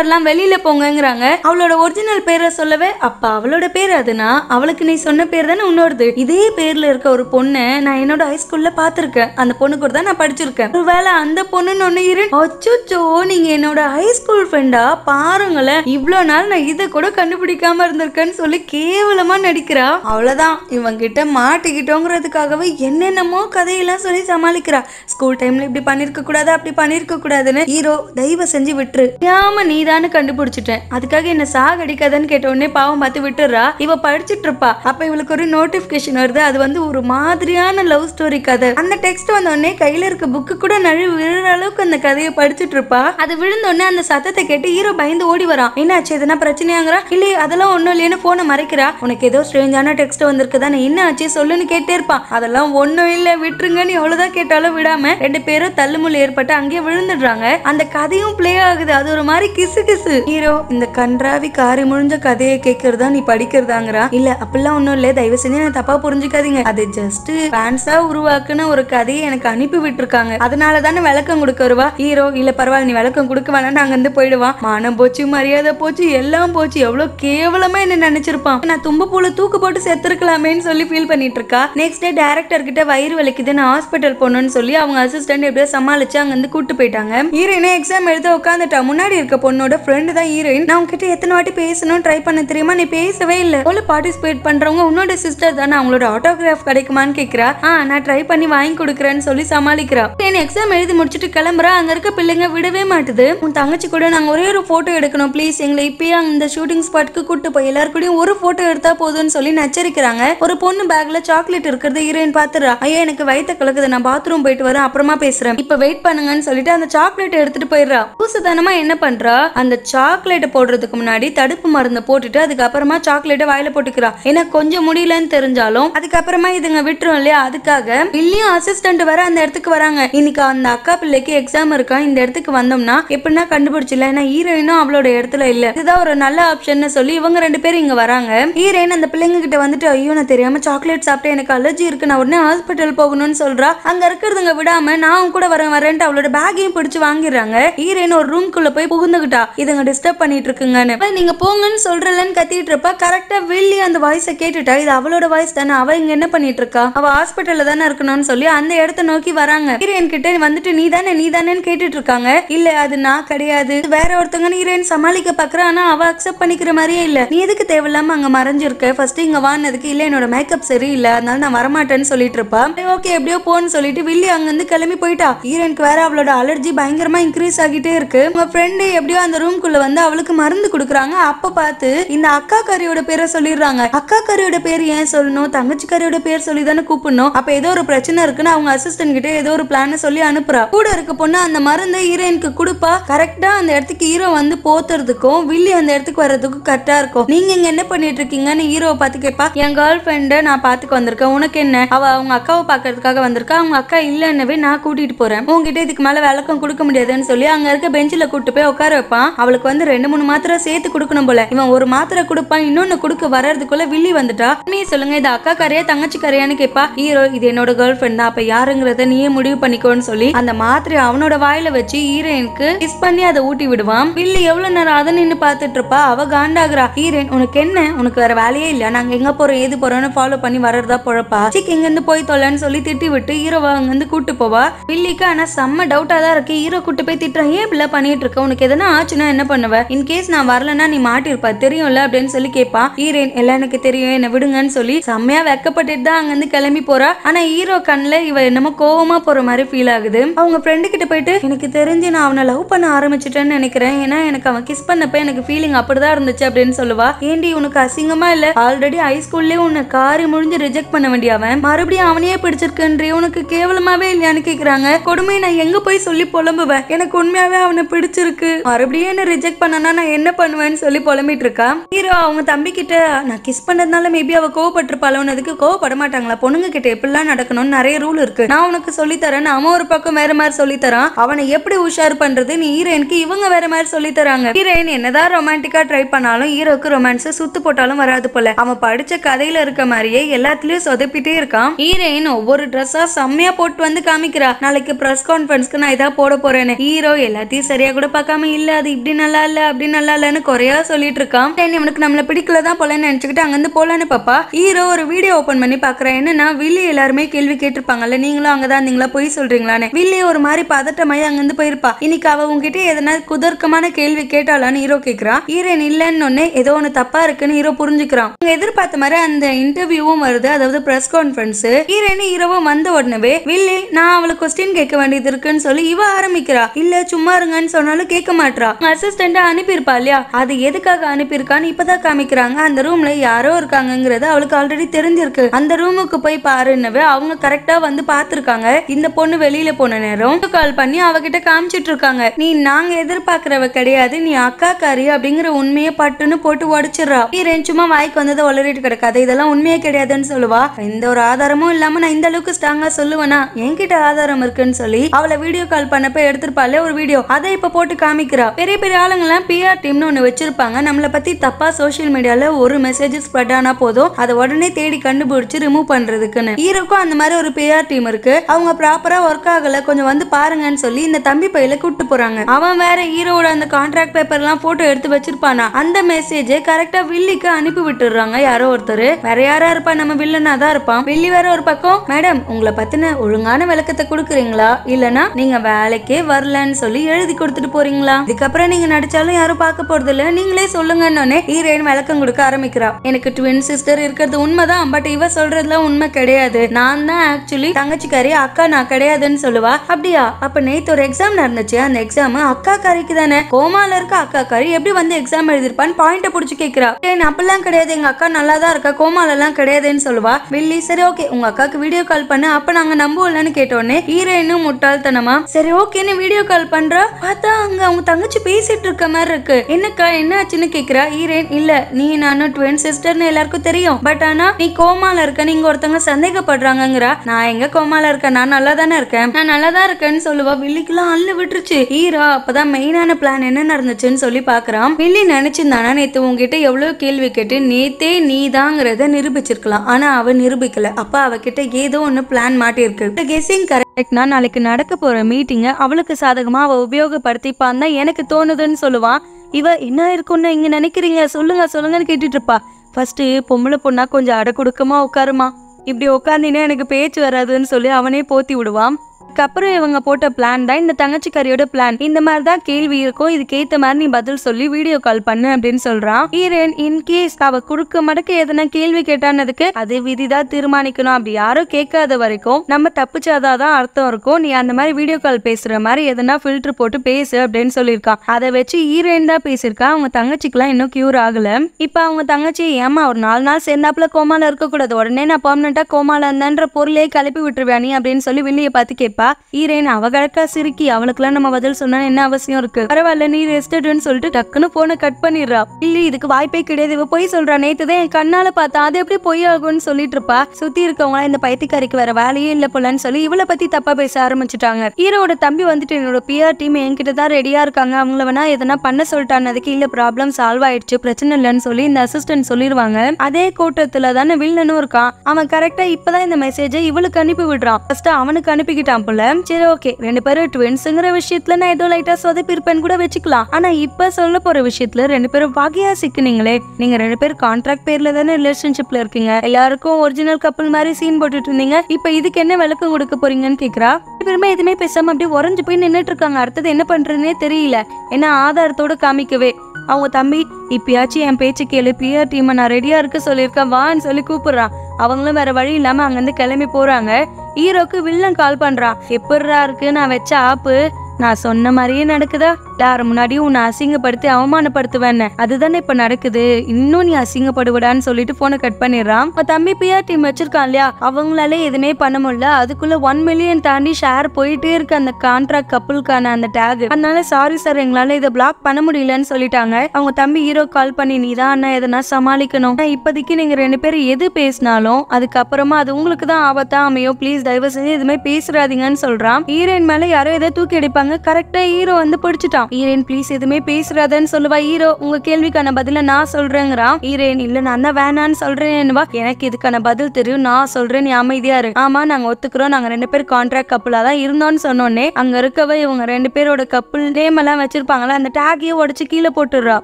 எல்லாம் வெளியில போங்கிறாங்க அவளோட ஒரிஜினல் பேரை சொல்லவே அப்ப அவளோட பேர் அதுனா அவளுக்கு நீ சொன்ன பேர் தானே உன்னோடது இதே பேர்ல இருக்க ஒரு பொண்ணு நான் என்னோட ஹைஸ்கூல்ல பாத்திருக்கேன் அந்த பொண்ணு கூட தான் நான் படிச்சிருக்கேன் ஒருவேளை அந்த பொண்ணுன்னு ஒண்ணு இரு அச்சோச்சோ நீங்க என்னோட ஹைஸ்கூல் ஃப்ரெண்டா பாருங்களேன் இவ்வளவு நாள் நான் இதை கூட கண்டுபிடிக்காம இருந்திருக்கேன்னு சொல்லி கேவலமா நடிக்கிறா அவ்வளவுதான் இவங்க கிட்ட மாட்டிக்கிட்டோங்கிறதுக்காகவே என்னென்னமோ கதையெல்லாம் சொல்லி சமாளிக்கிறா ஸ்கூல் டைம்ல இப்படி பண்ணிருக்க கூடாது அப்படி பண்ணிருக்க கூடாதுன்னு ஹீரோ தயவு செஞ்சு விட்டுரு தெரியாம நீதான்னு கண்டுபிடிச்சிட்டேன் அதுக்காக என்ன சாக அடிக்காதன்னு கேட்ட உடனே பாவம் பார்த்து விட்டுறா இவ படிச்சுட்டு இருப்பா அப்ப இவளுக்கு ஒரு நோட்டிபிகேஷன் வருது அது வந்து ஒரு மாதிரியான லவ் ஸ்டோரி கதை அந்த டெக்ஸ்ட் வந்த உடனே கையில இருக்க புக்கு கூட நழுவி விழுற அளவுக்கு அந்த கதையை படிச்சுட்டு இருப்பா அது விழுந்த உடனே அந்த சத்தத்தை கேட்டு ஹீரோ பயந்து ஓடி வரான் என்னாச்சு எதனா பிரச்சனை பிரச்சனையாங்கிறா இல்லையே அதெல்லாம் ஒண்ணும் இல்லைன்னு போனை மறைக்கிறா உனக்கு ஏதோ ஸ்ட்ரேஞ்சான டெக்ஸ்ட் வந்திருக்கு தானே என்ன ஆச்சு சொல்லுன்னு கேட்டே இருப்பான் அதெல்லாம் ஒன்றும் இல்லை விட்டுருங்கன்னு எவ்வளோதான் கேட்டாலும் விடாம ரெண்டு பேரும் தள்ளுமுள் ஏற்பட்டு அங்கேயே விழுந்துடுறாங்க அந்த கதையும் பிளே ஆகுது அது ஒரு மாதிரி கிசு கிசு ஹீரோ இந்த கன்றாவி காரி முழிஞ்ச கதையை கேட்கறதா நீ படிக்கிறதாங்கிறா இல்ல அப்படிலாம் ஒன்றும் இல்ல தயவு செஞ்சு எனக்கு தப்பா புரிஞ்சுக்காதீங்க அது ஜஸ்ட் ஃபேன்ஸா உருவாக்குன ஒரு கதையை எனக்கு அனுப்பி விட்டுருக்காங்க அதனால தானே விளக்கம் கொடுக்க வருவா ஹீரோ இல்ல பரவாயில்ல நீ விளக்கம் கொடுக்க வேணாம் அங்க இருந்து போயிடுவான் மானம் போச்சு மரியாதை போச்சு எல்லாம் போச்சு எவ்வளோ கேவலமா என்ன நினைச்சிருப்பான் நான் தும்ப போல தூக்கு போட்டு செத்துருக்கலாமேன்னு சொல்லி ஃபீல் பண்ணிட்டு இருக்கா நெக்ஸ்ட் டே டேரக்டர் கிட்ட வயிறு வலிக்குது நான் ஹாஸ்பிட்டல் போகணும்னு சொல்லி அவங்க அசிஸ்டன்ட் எப்படியோ சமாளிச்சு அங்க இருந்து கூட்டு போயிட்டாங்க ஹீரோயினே எக்ஸாம் எழுத உட்காந்துட்டா முன்னாடி இருக்க பொண்ணோட ஃப்ரெண்டு தான் ஹீரோயின் நான் உங்ககிட்ட எத்தனை வாட்டி பேசணும் ட்ரை பண்ண தெரியுமா நீ பேசவே இல்லை அவளை பார்ட்டிசிபேட் பண்றவங்க உன்னோட சிஸ்டர் தானே அவங்களோட ஆட்டோகிராஃப் கிடைக்குமான்னு கேக்குறா ஆ நான் ட்ரை பண்ணி வாங்கி கொடுக்குறேன்னு சொல்லி சமாளிக்கிறா நான் எக்ஸாம் எழுதி முடிச்சுட்டு கிளம்புறா அங்க இருக்க பிள்ளைங்க விடவே மாட்டுது உன் தங்கச்சி கூட நாங்க ஒரே ஒரு போட்டோ எடுக்கணும் ப்ளீஸ் எங்களை இப்பயே அந்த ஷூட்டிங் ஸ்பாட்க்கு கூட்டு போய் எல்லாருக்கூடயும் ஒரு போட்டோ எடுத்தா போதும்னு சொல்லி நச்சரிக்கிறாங்க ஒரு பொண்ணு பேக்ல சாக்லேட் இருக்கிறது ஹீரோயின் பாத்துறா ஐயா எனக்கு வயத்த கலக்குது நான் பாத்ரூம் போயிட்டு வரேன் அப்புறமா பேசுறேன் இப்ப வெயிட் பண்ணுங்கன்னு சொல்லிட்டு அந்த சாக்லேட் எடுத்துட்டு போயிடுறா பூசத்தனமா என்ன பண்றா அந்த சாக்லேட்டை போடுறதுக்கு முன்னாடி தடுப்பு மருந்தை போட்டுட்டு அதுக்கப்புறமா சாக்லேட்டை வாயில போட்டுக்கிறா ஏன்னா கொஞ்சம் முடியலன்னு தெரிஞ்சாலும் அதுக்கப்புறமா இதுங்க விட்டுரும் இல்லையா அதுக்காக இல்லையும் அசிஸ்டன்ட் வர அந்த இடத்துக்கு வராங்க இன்னைக்கு அந்த அக்கா பிள்ளைக்கு எக்ஸாம் இருக்கா இந்த இடத்துக்கு வந்தோம்னா எப்படின்னா கண்டுபிடிச்சில ஏன்னா ஹீரோயினும் அவளோட இடத்துல இல்ல இதுதான் ஒரு நல்ல ஆப்ஷன்னு சொல்லி இவங்க ரெண்டு பேரும் இங்கே வராங்க ஹீரேன் அந்த பிள்ளைங்க கிட்ட வந்துட்டு ஐயோ நான் தெரியாம சாக்லேட் சாப்பிட்டு எனக்கு அலர்ஜி இருக்கு நான் உடனே ஹாஸ்பிட்டல் போகணும்னு சொல்றா அங்க இருக்கிறதுங்க விடாம நான் கூட வரேன் வரேன்ட்டு அவளோட பேக்கையும் பிடிச்சு வாங்கிடுறாங்க ஹீரேன் ஒரு குள்ள போய் புகுந்துகிட்டா இதுங்க டிஸ்டர்ப் பண்ணிட்டு இருக்குங்கன்னு நீங்க போங்கன்னு சொல்றலன்னு கத்திட்டு இருப்பா கரெக்டா வில்லி அந்த வாய்ஸை கேட்டுட்டா இது அவளோட வாய்ஸ் தானே அவ இங்க என்ன பண்ணிட்டு இருக்கா அவ ஹாஸ்பிட்டல்ல தானே இருக்கணும்னு சொல்லி அந்த இடத்த நோக்கி வராங்க ஹீரோயின் கிட்ட வந்துட்டு நீ தானே நீ தானேன்னு கேட்டுட்டு இருக்காங்க இல்ல அது நான் கிடையாது வேற ஒருத்தவங்க ஹீரோயின் சமாளிக்க பாக்குறா ஆனா அவ அக்செப்ட் பண்ணிக்கிற மாதிரியே இல்லை நீ எதுக்கு தேவையில்லாம அங்க மறைஞ்சிருக்க ஃபர்ஸ்ட் இங்க வானதுக்கு இல்ல என்னோட மேக்கப் சரியில்லை அதனால நான் வரமாட்டேன்னு சொல்லிட்டு இருப்பான் ஓகே எப்படியோ போன்னு சொல்லிட்டு வில்லி அங்கிருந்து கிளம்பி போயிட்டா ஹீரோனுக்கு வேற அவளோட அலர்ஜி பயங்கரமா இன்க்ரீஸ் ஆகிட்டே இருக்கு உங்க ஃப்ரெண்டு எப்படியோ அந்த ரூம்குள்ள வந்து அவளுக்கு மருந்து கொடுக்குறாங்க அப்ப பார்த்து இந்த அக்கா கரியோட பேரை சொல்லிடுறாங்க அக்கா கரியோட பேர் ஏன் சொல்லணும் தங்கச்சி கரியோட பேர் சொல்லி தானே கூப்பிடணும் அப்ப ஏதோ ஒரு பிரச்சனை இருக்குன்னு அவங்க அசிஸ்டன்ட் கிட்ட ஏதோ ஒரு பிளான் சொல்லி அனுப்புறா கூட இருக்க பொண்ணு அந்த மருந்து ஹீரோயினுக்கு கொடுப்பா கரெக்டா அந்த இடத்துக்கு ஹீரோ வந்து போத்துறதுக்கும் வில்லி அந்த இடத்துக்கு இடத்துக்கு வர்றதுக்கு கரெக்டா இருக்கும் நீங்க இங்க என்ன பண்ணிட்டு இருக்கீங்கன்னு ஹீரோவை பார்த்து கேட்பா என் கேர்ள் ஃப்ரெண்டை நான் பாத்துக்க வந்திருக்கேன் உனக்கு என்ன அவ அவங்க அக்காவை பாக்குறதுக்காக வந்திருக்கா அவங்க அக்கா இல்லன்னவே நான் கூட்டிட்டு போறேன் உங்ககிட்ட இதுக்கு மேல விளக்கம் கொடுக்க முடியாதுன்னு சொல்லி அங்க இருக்க பெஞ்சில் கூட்டு போய் உட்கார வைப்பான் அவளுக்கு வந்து ரெண்டு மூணு மாத்திரை சேர்த்து கொடுக்கணும் போல இவன் ஒரு மாத்திரை கொடுப்பான் இன்னொன்னு கொடுக்க வர்றதுக்குள்ள வில்லி வந்துட்டா உண்மையை சொல்லுங்க இது அக்கா கரையா தங்கச்சி கரையான்னு கேட்பா ஹீரோ இது என்னோட கேர்ள் ஃப்ரெண்ட் தான் அப்ப யாருங்கிறத நீயே முடிவு பண்ணிக்கோன்னு சொல்லி அந்த மாத்திரை அவனோட வாயில வச்சு ஹீரோயினுக்கு கிஸ் பண்ணி அதை ஊட்டி விடுவான் வில்லி எவ்வளவு நேரம் அதை நின்று பார்த்துட்டு இருப்பா அப்ப அவ காண்டாகிறா ஹீரன் உனக்கு என்ன உனக்கு வேற வேலையே இல்ல நாங்க எங்க போறோம் ஏது போறோம்னு ஃபாலோ பண்ணி வர்றதா பொழப்பா சிக் இங்க இருந்து போய் தொலைன்னு சொல்லி திட்டி விட்டு ஹீரோவா அங்க இருந்து கூட்டு போவா வில்லிக்கு ஆனா செம்ம டவுட்டா தான் இருக்கு ஹீரோ கூட்டு போய் திட்டுறான் ஏன் இப்படி பண்ணிட்டு இருக்க உனக்கு எதனா ஆச்சுன்னா என்ன பண்ணுவ இன்கேஸ் நான் வரலன்னா நீ மாட்டிருப்பா தெரியும்ல அப்படின்னு சொல்லி கேட்பா ஹீரோயின் எல்லாம் எனக்கு தெரியும் என்ன விடுங்கன்னு சொல்லி செம்மையா வெக்கப்பட்டுட்டு தான் அங்க இருந்து கிளம்பி போறா ஆனா ஹீரோ கண்ணுல இவ என்னமோ கோவமா போற மாதிரி ஃபீல் ஆகுது அவங்க ஃப்ரெண்டு கிட்ட போயிட்டு எனக்கு தெரிஞ்சு நான் அவனை லவ் பண்ண ஆரம்பிச்சிட்டேன்னு நினைக்கிறேன் ஏன்னா எனக்கு அவன் கிஸ் பண்ணப்ப எனக்கு ஃபீலிங் அப்படிதான் இருந்துச்சு அப்படின்னு சொல்லுவா ஏண்டி உனக்கு அசிங்கமா இல்ல ஆல்ரெடி ஹைஸ்கூல்லயே உன்னை காரி முடிஞ்சு ரிஜெக்ட் பண்ண வேண்டிய அவன் மறுபடியும் அவனையே பிடிச்சிருக்கேன்றே உனக்கு கேவலமாவே இல்லையான்னு கேக்குறாங்க கொடுமை நான் எங்க போய் சொல்லி புலம்புவேன் எனக்கு உண்மையாவே அவனை பிடிச்சிருக்கு மறுபடியும் என்ன ரிஜெக்ட் பண்ணனா நான் என்ன பண்ணுவேன்னு சொல்லி புலம்பிட்டு இருக்கா ஹீரோ அவங்க தம்பி கிட்ட நான் கிஸ் பண்ணதுனால மேபி அவ கோவப்பட்டிருப்பாளோன்னு அதுக்கு கோவப்பட மாட்டாங்களா பொண்ணுங்க கிட்ட எப்படிலாம் நடக்கணும்னு நிறைய ரூல் இருக்கு நான் உனக்கு சொல்லி தரேன் அவன் ஒரு பக்கம் வேற மாதிரி சொல்லி தரான் அவனை எப்படி உஷார் பண்றது நீ ஹீரோயினுக்கு இவங்க வேற மாதிரி சொல்லி தராங்க ஹீரோயின் என்னதான் ரொமான்டிக்கா ரொமான்டிக்கா ட்ரை பண்ணாலும் ஹீரோக்கு ரொமான்ஸ் சுத்து போட்டாலும் வராது போல அவன் படிச்ச கதையில இருக்க மாதிரியே எல்லாத்துலயும் சொதப்பிட்டே இருக்கான் ஹீரோயின் ஒவ்வொரு ட்ரெஸ்ஸா செம்மையா போட்டு வந்து காமிக்கிறா நாளைக்கு பிரஸ் கான்ஃபரன்ஸ்க்கு நான் இதா போட போறேன்னு ஹீரோ எல்லாத்தையும் சரியா கூட பார்க்காம இல்ல அது இப்படி நல்லா இல்ல அப்படி நல்லா இல்லன்னு குறையா சொல்லிட்டு இருக்கான் இவனுக்கு நம்மள பிடிக்கலதான் போலன்னு நினைச்சுக்கிட்டு அங்கிருந்து போலான்னு பாப்பா ஹீரோ ஒரு வீடியோ ஓபன் பண்ணி பாக்குறேன் என்னன்னா வில்லி எல்லாருமே கேள்வி கேட்டிருப்பாங்கல்ல நீங்களும் அங்கதான் இருந்தீங்களா பொய் சொல்றீங்களான்னு வில்லி ஒரு மாதிரி பதட்டமாயி அங்கிருந்து போயிருப்பா இன்னைக்கு அவ உங்ககிட்ட எதனா குதர்க்கமான கேள்வி கேட்டாலான்னு ஹீரோ கேக்குறா ஹீரோ சூரியன் இல்லைன்னு ஏதோ ஒண்ணு தப்பா இருக்குன்னு ஹீரோ புரிஞ்சுக்கிறான் அவங்க எதிர்பார்த்த மாதிரி அந்த இன்டர்வியூவும் வருது அதாவது பிரஸ் கான்பரன்ஸ் ஹீரோயின் ஹீரோவும் வந்த உடனே வில்லி நான் அவளுக்கு கொஸ்டின் கேட்க வேண்டியது இருக்குன்னு சொல்லி இவ ஆரம்பிக்கிறா இல்ல சும்மா இருங்கன்னு சொன்னாலும் கேட்க மாட்டா அசிஸ்டண்டா அனுப்பியிருப்பா இல்லையா அது எதுக்காக அனுப்பியிருக்கான்னு இப்பதான் காமிக்கிறாங்க அந்த ரூம்ல யாரோ இருக்காங்கிறது அவளுக்கு ஆல்ரெடி தெரிஞ்சிருக்கு அந்த ரூமுக்கு போய் பாருன்னவே அவங்க கரெக்டா வந்து பாத்துருக்காங்க இந்த பொண்ணு வெளியில போன நேரம் கால் பண்ணி அவகிட்ட காமிச்சிட்டு இருக்காங்க நீ நாங்க எதிர்பார்க்கிறவ கிடையாது நீ அக்கா காரி அப்படிங்கிற உண்மையை பட்டுன்னு போட்டு உடைச்சிடறா ஹீரோயின் சும்மா வாய்க்கு வந்ததை வளரிட்டு கிடக்காது இதெல்லாம் உண்மையே கிடையாதுன்னு சொல்லுவா எந்த ஒரு ஆதாரமும் இல்லாம நான் இந்த அளவுக்கு ஸ்ட்ராங்கா சொல்லுவேனா என்கிட்ட ஆதாரம் இருக்குன்னு சொல்லி அவளை வீடியோ கால் பண்ணப்ப எடுத்திருப்பாள் ஒரு வீடியோ அதை இப்ப போட்டு காமிக்கிறா பெரிய பெரிய ஆளுங்க எல்லாம் பிஆர் டீம்னு ஒண்ணு வச்சிருப்பாங்க நம்மள பத்தி தப்பா சோசியல் மீடியால ஒரு மெசேஜ் ஸ்ப்ரெட் ஆனா போதும் அதை உடனே தேடி கண்டுபிடிச்சு ரிமூவ் பண்றதுக்குன்னு ஹீரோக்கும் அந்த மாதிரி ஒரு பிஆர் டீம் இருக்கு அவங்க ப்ராப்பரா ஒர்க் ஆகல கொஞ்சம் வந்து பாருங்கன்னு சொல்லி இந்த தம்பி பையில கூப்பிட்டு போறாங்க அவன் வேற ஹீரோட அந்த கான்ட்ராக்ட் பேப்பர் எல்லாம் போட்டோ எடுத்து வச்சிருப்பான் வச்சிருப்பானா அந்த மெசேஜ் கரெக்டா வில்லிக்கு அனுப்பி விட்டுறாங்க யாரோ ஒருத்தர் வேற யாரா இருப்பா நம்ம வில்லனா தான் இருப்பான் வில்லி வேற ஒரு பக்கம் மேடம் உங்களை பத்தின ஒழுங்கான விளக்கத்தை கொடுக்குறீங்களா இல்லனா நீங்க வேலைக்கே வரலன்னு சொல்லி எழுதி கொடுத்துட்டு போறீங்களா இதுக்கப்புறம் நீங்க நடிச்சாலும் யாரும் பார்க்க போறது இல்ல நீங்களே சொல்லுங்கன்னு ஹீரோயின் விளக்கம் கொடுக்க ஆரம்பிக்கிறா எனக்கு ட்வின் சிஸ்டர் இருக்கிறது உண்மைதான் பட் இவ சொல்றதுல உண்மை கிடையாது நான் தான் ஆக்சுவலி தங்கச்சிக்காரி அக்கா நான் கிடையாதுன்னு சொல்லுவா அப்படியா அப்ப நேத்து ஒரு எக்ஸாம் நடந்துச்சு அந்த எக்ஸாம் அக்கா காரிக்கு தானே கோமால இருக்க அக்கா காரி எப்படி வந்து எக்ஸாம் எழுதிருப்பான்னு பாயிண்ட்டை பிடிச்சி கேட்கிறா ஏன் அப்பெல்லாம் கிடையாது எங்க அக்கா நல்லா தான் இருக்கா கோமாலெல்லாம் கிடையாதுன்னு சொல்லுவா வில்லி சரி ஓகே உங்க அக்காக்கு வீடியோ கால் பண்ணு அப்ப நாங்க நம்புவோம்லன்னு கேட்டோடனே ஹீரோயினும் முட்டாள்தனமா சரி ஓகேன்னு வீடியோ கால் பண்றா பார்த்தா அங்க அவங்க தங்கச்சி பேசிட்டு இருக்க மாதிரி இருக்கு என்னக்கா என்ன ஆச்சுன்னு கேக்குறா ஹீரோயின் இல்ல நீ நானும் ட்வின் சிஸ்டர்னு எல்லாருக்கும் தெரியும் பட் ஆனா நீ கோமால இருக்க நீங்க ஒருத்தவங்க சந்தேகப்படுறாங்கிறா நான் எங்க கோமால இருக்கேன் நான் நல்லா தானே இருக்கேன் நான் நல்லா தான் இருக்கேன்னு சொல்லுவா வில்லிக்கெல்லாம் அள்ளு விட்டுருச்சு ஹீரா அப்பதான் மெயினான பிளான் என்ன நடந்துச்சுன்னு சொல்லி பாக்குறான் வில்லி ஷெல்லி நினச்சிருந்தானா நேற்று உங்ககிட்ட எவ்வளோ கேள்வி கேட்டு நேத்தே நீ தாங்கிறத நிரூபிச்சிருக்கலாம் ஆனால் அவள் நிரூபிக்கலை அப்போ அவகிட்ட ஏதோ ஒன்று பிளான் மாட்டியிருக்கு கெஸிங் கரெக்ட்னா நாளைக்கு நடக்க போகிற மீட்டிங்கை அவளுக்கு சாதகமாக அவள் உபயோகப்படுத்திப்பான் தான் எனக்கு தோணுதுன்னு சொல்லுவான் இவ என்ன இருக்குன்னு இங்கே நினைக்கிறீங்க சொல்லுங்க சொல்லுங்கன்னு கேட்டுட்டு இருப்பா ஃபர்ஸ்ட் பொம்பளை பொண்ணா கொஞ்சம் அடை கொடுக்கமா உட்காருமா இப்படி உட்காந்தினா எனக்கு பேச்சு வராதுன்னு சொல்லி அவனே போத்தி விடுவான் அதுக்கப்புறம் இவங்க போட்ட பிளான் தான் இந்த தங்கச்சிக்காரியோட பிளான் இந்த மாதிரி தான் கேள்வி இருக்கும் இதுக்கு ஏத்த மாதிரி நீ பதில் சொல்லி வீடியோ கால் பண்ணு அப்படின்னு சொல்றான் ஈரன் இன்கேஸ் அவ குறுக்கு மடக்க எதனா கேள்வி கேட்டானதுக்கு அது விதிதான் தீர்மானிக்கணும் அப்படி யாரும் கேட்காத வரைக்கும் நம்ம தப்பிச்சாதான் அர்த்தம் இருக்கும் நீ அந்த மாதிரி வீடியோ கால் பேசுற மாதிரி எதனா ஃபில்டர் போட்டு பேசு அப்படின்னு சொல்லியிருக்கான் அதை வச்சு ஈரன் தான் பேசியிருக்கா அவங்க தங்கச்சிக்கெல்லாம் இன்னும் கியூர் ஆகல இப்ப அவங்க தங்கச்சி ஏமா ஒரு நாலு நாள் சேர்ந்தாப்புல கோமால இருக்கக்கூடாது உடனே நான் பர்மனண்டா கோமால இருந்தேன்ற பொருளே கலப்பி விட்டுருவேன் நீ அப்படின்னு சொல்லி வெளியே பார்த்து கேட்பேன் கண்டிப்பா ஈரேன் அவ கழக்கா சிரிக்கி அவளுக்குலாம் நம்ம பதில் சொன்னா என்ன அவசியம் இருக்கு பரவாயில்ல நீ ரெஸ்டட்னு சொல்லிட்டு டக்குன்னு போன கட் பண்ணிடுறா இல்ல இதுக்கு வாய்ப்பே கிடையாது இவ போய் சொல்றா நேத்துதான் தான் என் கண்ணால பார்த்தா அது எப்படி பொய் ஆகும்னு சொல்லிட்டு இருப்பா சுத்தி இருக்கவங்க இந்த பைத்தியக்காரிக்கு வேற வேலையே இல்ல போலன்னு சொல்லி இவள பத்தி தப்பா பேச ஆரம்பிச்சுட்டாங்க ஈரோட தம்பி வந்துட்டு என்னோட பிஆர் டீம் என்கிட்ட தான் ரெடியா இருக்காங்க அவங்கள வேணா எதனா பண்ண சொல்லிட்டான் அதுக்கு இல்ல ப்ராப்ளம் சால்வ் ஆயிடுச்சு பிரச்சனை இல்லைன்னு சொல்லி இந்த அசிஸ்டன்ட் சொல்லிடுவாங்க அதே கூட்டத்துல தானே வில்லனும் இருக்கான் அவன் கரெக்டா இப்பதான் இந்த மெசேஜை இவளுக்கு அனுப்பி விடுறான் ஃபர்ஸ்ட் அவனுக்கு அனுப்பிக்கிட்டான் போல சரி ஓகே ரெண்டு பேரும் ட்வின்ஸுங்கிற விஷயத்துல நான் ஏதோ லைட்டா சொதப்பிருப்பேன்னு கூட வச்சுக்கலாம் ஆனா இப்ப சொல்ல போற விஷயத்துல ரெண்டு பேரும் வகையா சிக்கினீங்களே நீங்க ரெண்டு பேரும் கான்ட்ராக்ட் பேர்ல தானே ரிலேஷன்ஷிப்ல இருக்கீங்க எல்லாருக்கும் ஒரிஜினல் கப்பல் மாதிரி சீன் போட்டுட்டு இருந்தீங்க இப்ப இதுக்கு என்ன விளக்கம் கொடுக்க போறீங்கன்னு கேக்குறா பேருமே எதுவுமே பேசாம அப்படியே உறஞ்சு போய் நின்றுட்டு இருக்காங்க அடுத்தது என்ன பண்றதுன்னே தெரியல ஏன்னா ஆதாரத்தோட காமிக்கவே அவங்க தம்பி இப்பயாச்சும் என் பேச்சு கேளு பிஆர் டீம் நான் ரெடியா இருக்க சொல்லியிருக்கேன் வான்னு சொல்லி கூப்பிடுறான் அவங்களும் வேற வழி இல்லாம அங்கிருந்து கிளம்பி போறாங்க ஹீரோக்கு வில்லன் கால் பண்றான் எப்படிரா இருக்கு நான் வச்ச ஆப்பு நான் சொன்ன மாதிரியே நடக்குதா யார முன்னாடியும் உன்னை அசிங்கப்படுத்தி அவமானப்படுத்துவேன் அதுதானே இப்ப நடக்குது இன்னும் நீ அசிங்கப்படுவடான்னு சொல்லிட்டு போன கட் பண்ணிடுறான் தம்பி பிஆர் டீம் வச்சிருக்கான் இல்லையா அவங்களாலே எதுவுமே பண்ண முடியல அதுக்குள்ள ஒன் மில்லியன் தாண்டி ஷேர் போயிட்டே இருக்கு அந்த கான்ட்ராக்ட் கப்புளுக்கான அந்த டேக் அதனால சாரி சார் எங்களால இதை பிளாக் பண்ண முடியலன்னு சொல்லிட்டாங்க அவங்க தம்பி ஹீரோ கால் பண்ணி நீ தான் அண்ணா எதனா சமாளிக்கணும் இப்போதைக்கு நீங்க ரெண்டு பேரும் எது பேசினாலும் அதுக்கப்புறமா அது உங்களுக்கு தான் ஆபத்தா அமையும் ப்ளீஸ் தயவு செஞ்சு எதுவுமே பேசுறாதீங்கன்னு சொல்றான் ஹீரோயின் மேல யாரோ எதை தூக்கி அடிப்பாங்க சொல்றாங்க கரெக்டா ஹீரோ வந்து பிடிச்சிட்டான் ஹீரோயின் ப்ளீஸ் எதுவுமே பேசுறாதன்னு சொல்லுவா ஹீரோ உங்க கேள்விக்கான பதில நான் சொல்றேங்கிறான் ஹீரோயின் இல்ல நான் தான் வேணான்னு சொல்றேன்னுவா எனக்கு இதுக்கான பதில் தெரியும் நான் சொல்றேன் நீ அமைதியா இரு ஆமா நாங்க ஒத்துக்கிறோம் நாங்க ரெண்டு பேர் கான்ட்ராக்ட் கப்புலா தான் இருந்தோம்னு சொன்னோன்னே அங்க இருக்கவ இவங்க ரெண்டு பேரோட கப்புள் நேம் எல்லாம் வச்சிருப்பாங்களா அந்த டேக்கையும் உடச்சு கீழே போட்டுடுறா